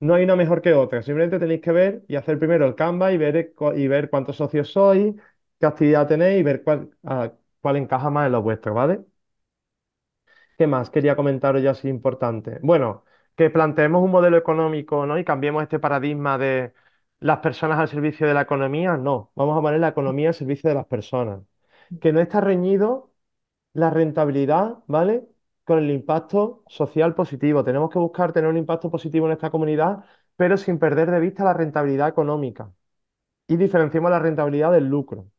no hay una mejor que otra. Simplemente tenéis que ver y hacer primero el Canva y ver, y ver cuántos socios sois, qué actividad tenéis y ver cuál, ah, cuál encaja más en los vuestros, ¿vale? ¿Qué más quería comentaros ya así importante? Bueno, que planteemos un modelo económico, Y cambiemos este paradigma de las personas al servicio de la economía. No, vamos a poner la economía al servicio de las personas. Que no está reñido la rentabilidad, ¿vale? Con el impacto social positivo. Tenemos que buscar tener un impacto positivo en esta comunidad, pero sin perder de vista la rentabilidad económica. Y diferenciamos la rentabilidad del lucro,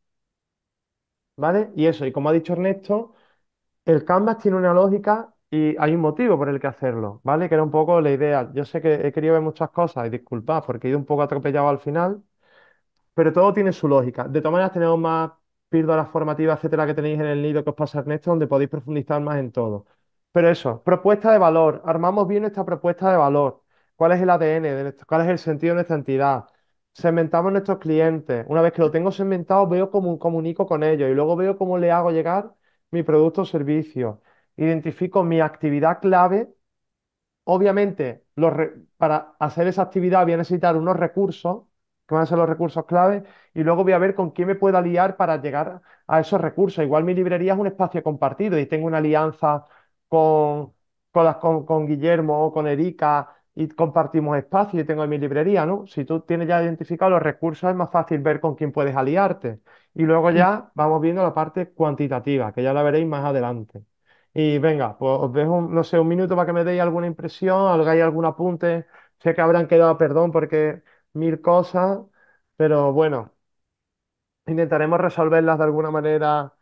¿vale? Y eso, y como ha dicho Ernesto, el Canvas tiene una lógica y hay un motivo por el que hacerlo, ¿vale? Que era un poco la idea. Yo sé que he querido ver muchas cosas y disculpad porque he ido un poco atropellado al final, pero todo tiene su lógica. De todas maneras, tenemos más píldoras formativas, etcétera, que tenéis en el nido que os pasa esto, donde podéis profundizar más en todo. Pero eso, propuesta de valor. Armamos bien esta propuesta de valor. ¿Cuál es el ADN? De ¿Cuál es el sentido de nuestra entidad? Segmentamos nuestros clientes. Una vez que lo tengo segmentado, veo cómo comunico con ellos y luego veo cómo le hago llegar mi producto o servicio, identifico mi actividad clave. Obviamente, para hacer esa actividad voy a necesitar unos recursos, que van a ser los recursos clave, y luego voy a ver con quién me puedo aliar para llegar a esos recursos. Igual mi librería es un espacio compartido y tengo una alianza con, con, o con, con Erika, y compartimos espacio y tengo mi librería, ¿no? Si tú tienes ya identificado los recursos, es más fácil ver con quién puedes aliarte. Y luego mm. ya vamos viendo la parte cuantitativa, que ya la veréis más adelante. Y venga, pues os dejo, no sé, un minuto para que me deis alguna impresión, hagáis algún apunte. Sé que habrán quedado, perdón, porque mil cosas, pero bueno, intentaremos resolverlas de alguna manera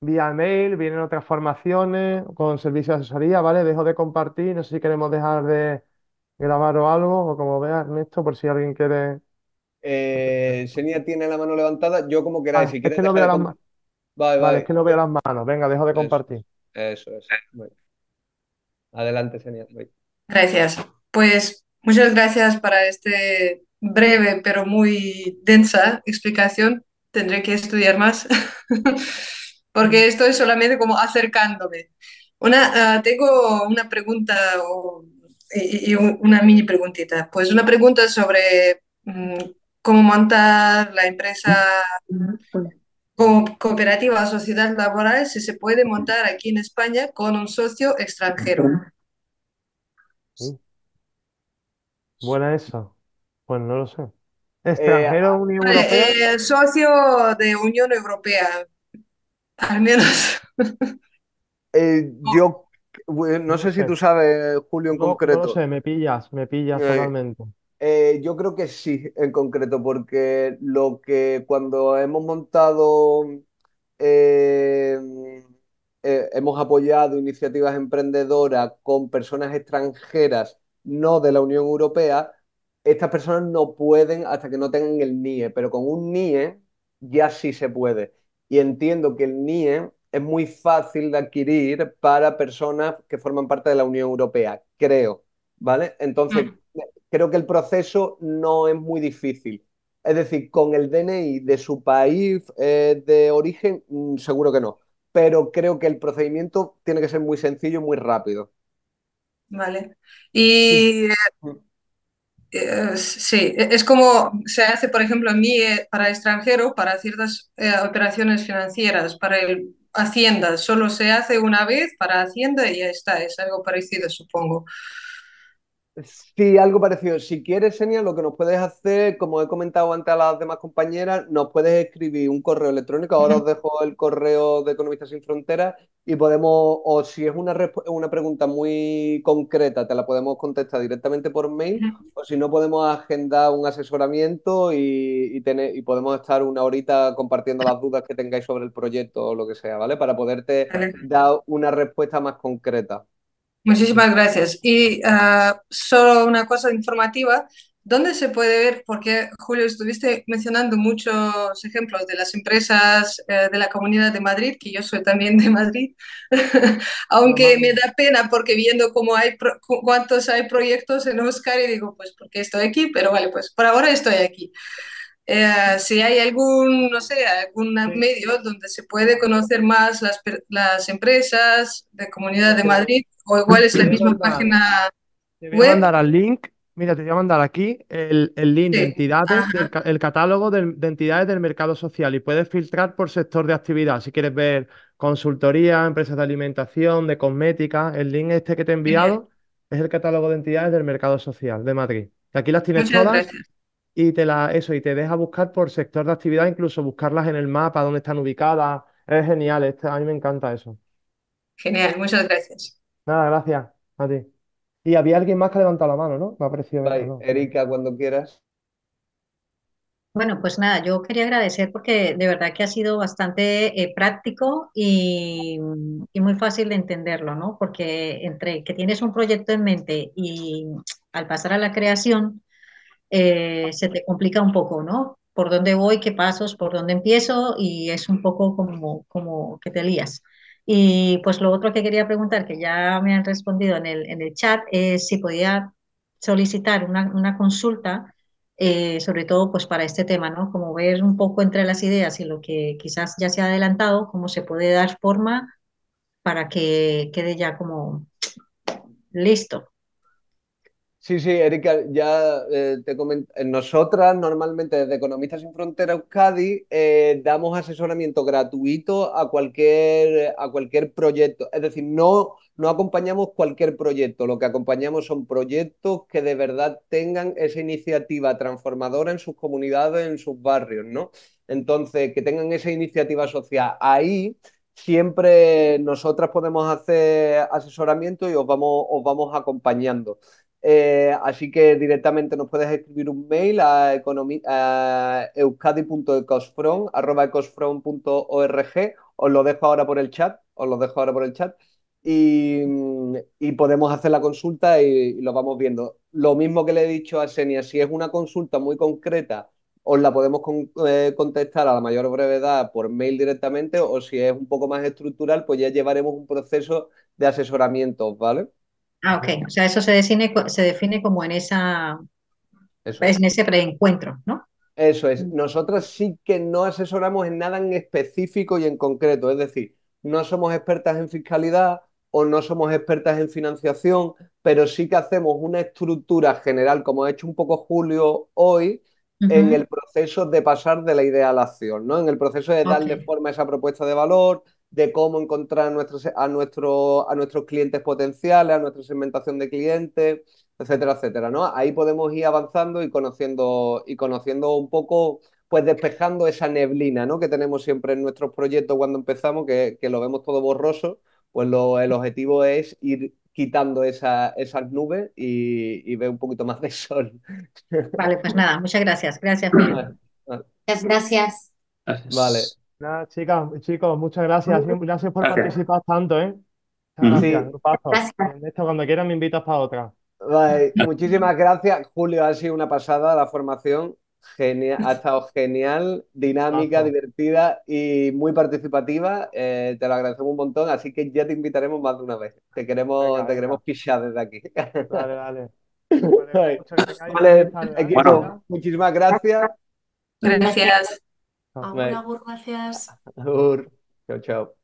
vía mail, vienen otras formaciones, con servicio de asesoría, ¿vale? Dejo de compartir, no sé si queremos dejar de grabar o algo, o como vea Ernesto, por si alguien quiere Senia eh, tiene la mano levantada. Yo como queráis, ah, que no las manos. Vale, vale, Es que no veo las manos. Venga, dejo de compartir. Eso, es Adelante, Senia. Gracias. Pues muchas gracias para este breve pero muy densa explicación. Tendré que estudiar más porque mm. estoy solamente como acercándome. Una, ah, tengo una pregunta y, una mini preguntita. Pues una pregunta sobre mm, cómo montar la empresa pues, cooperativa o sociedad laboral, si se puede montar aquí en España con un socio extranjero. Sí. Buena eso? Pues no lo sé. Extranjero, eh, Unión Europea. socio de Unión Europea, al menos. Eh, yo no, sé, si tú sabes, Julio, en concreto. No sé, me pillas, me pillas eh, totalmente. Eh, yo creo que sí, en concreto, porque lo que cuando hemos montado, eh, eh, hemos apoyado iniciativas emprendedoras con personas extranjeras, no de la Unión Europea, estas personas no pueden hasta que no tengan el NIE, pero con un NIE ya sí se puede. Y entiendo que el NIE es muy fácil de adquirir para personas que forman parte de la Unión Europea, creo, ¿vale? Entonces... Mm creo que el proceso no es muy difícil. Es decir, con el DNI de su país eh, de origen, mm, seguro que no. Pero creo que el procedimiento tiene que ser muy sencillo y muy rápido. Vale. Y sí. Eh, eh, es como se hace, por ejemplo, a mí para extranjero, para ciertas operaciones financieras, para el Hacienda, solo se hace una vez para Hacienda y ya está, es algo parecido, supongo. Sí, algo parecido. Si quieres, Senia, lo que nos puedes hacer, como he comentado antes a las demás compañeras, nos puedes escribir un correo electrónico. Ahora os dejo el correo de Economistas Sin Fronteras y podemos, o si es una, pregunta muy concreta, te la podemos contestar directamente por mail, o si no, podemos agendar un asesoramiento y, y, tener, y podemos estar una horita compartiendo las dudas que tengáis sobre el proyecto o lo que sea, ¿vale? Para poderte dar una respuesta más concreta. Muchísimas gracias. Y ah, solo una cosa informativa. ¿Dónde se puede ver? Porque, Julio, estuviste mencionando muchos ejemplos de las empresas eh, de la Comunidad de Madrid, que yo soy también de Madrid, aunque me da pena porque viendo cómo hay cuántos hay proyectos en Oscar y digo, pues, porque estoy aquí? Pero vale, pues por ahora estoy aquí. Eh, si hay algún, no sé, algún medio donde se puede conocer más las, las empresas de Comunidad de Madrid, o igual es la misma página te voy a mandar al link, mira, te voy a mandar aquí el, link de entidades, el catálogo de, entidades del mercado social y puedes filtrar por sector de actividad. Si quieres ver consultoría, empresas de alimentación, de cosmética, el link este que te he enviado es el catálogo de entidades del mercado social de Madrid. aquí las tienes todas. y te la, eso, y te deja buscar por sector de actividad, incluso buscarlas en el mapa, dónde están ubicadas. Es genial, a mí me encanta eso. Genial, muchas gracias. Nada, gracias a ti. Y había alguien más que ha la mano, ¿no? Me ha parecido Erika, cuando quieras. Bueno, pues nada, yo quería agradecer porque de verdad que ha sido bastante eh, práctico y, muy fácil de entenderlo, ¿no? Porque entre que tienes un proyecto en mente y al pasar a la creación, eh, se te complica un poco, ¿no? ¿Por dónde voy? ¿Qué pasos? ¿Por dónde empiezo? Y es un poco como, como que te lías. Y pues lo otro que quería preguntar, que ya me han respondido en el, en el chat, es si podía solicitar una, consulta, eh, sobre todo pues para este tema, ¿no? Como ver un poco entre las ideas y lo que quizás ya se ha adelantado, cómo se puede dar forma para que quede ya como listo Sí, sí, Erika, ya eh, te comenté. Eh, nosotras normalmente desde Economistas Sin Fronteras Euskadi eh, damos asesoramiento gratuito a cualquier, a cualquier proyecto. Es decir, no, no acompañamos cualquier proyecto, lo que acompañamos son proyectos que de verdad tengan esa iniciativa transformadora en sus comunidades, en sus barrios, ¿no? Entonces, que tengan esa iniciativa social ahí siempre nosotras podemos hacer asesoramiento y os vamos, os vamos acompañando. Eh, así que directamente nos puedes escribir un mail a, a Os lo dejo ahora por el chat. Os lo dejo ahora por el chat. Y, podemos hacer la consulta y, lo vamos viendo. Lo mismo que le he dicho a Senia, si es una consulta muy concreta, os la podemos eh, contestar a la mayor brevedad por mail directamente o si es un poco más estructural, pues ya llevaremos un proceso de asesoramiento, ¿vale? Ah, ok. O sea, eso se define, se define como en, esa, pues, en ese preencuentro, ¿no? Eso es. Mm. Nosotras sí que no asesoramos en nada en específico y en concreto. Es decir, no somos expertas en fiscalidad o no somos expertas en financiación, pero sí que hacemos una estructura general, como ha hecho un poco Julio hoy, en el proceso de pasar de la idea a la acción, ¿no? En el proceso de darle forma a esa propuesta de valor, de cómo encontrar nuestros, a, a nuestros clientes potenciales, a nuestra segmentación de clientes, etcétera, etcétera, ¿no? Ahí podemos ir avanzando y conociendo, y conociendo un poco, pues despejando esa neblina, ¿no? Que tenemos siempre en nuestros proyectos cuando empezamos, que, lo vemos todo borroso, pues el objetivo es ir quitando esa, esas nubes y, ver un poquito más de sol. Vale, pues nada, muchas gracias. Gracias, Muchas gracias. Vale. Nada, chicas, chicos, muchas gracias. Gracias por participar tanto, ¿eh? sí. cuando quieras me invitas para otra. muchísimas gracias, Julio. Ha sido una pasada la formación. Genial, ha estado genial, dinámica, divertida y muy participativa. Eh, te lo agradecemos un montón, así que ya te invitaremos más de una vez. Te queremos, te queremos pichar desde aquí. Vale, vale. vale, equipo, muchísimas gracias. Gracias. Agur, ah, agur, gracias. Agur. Chao, chao.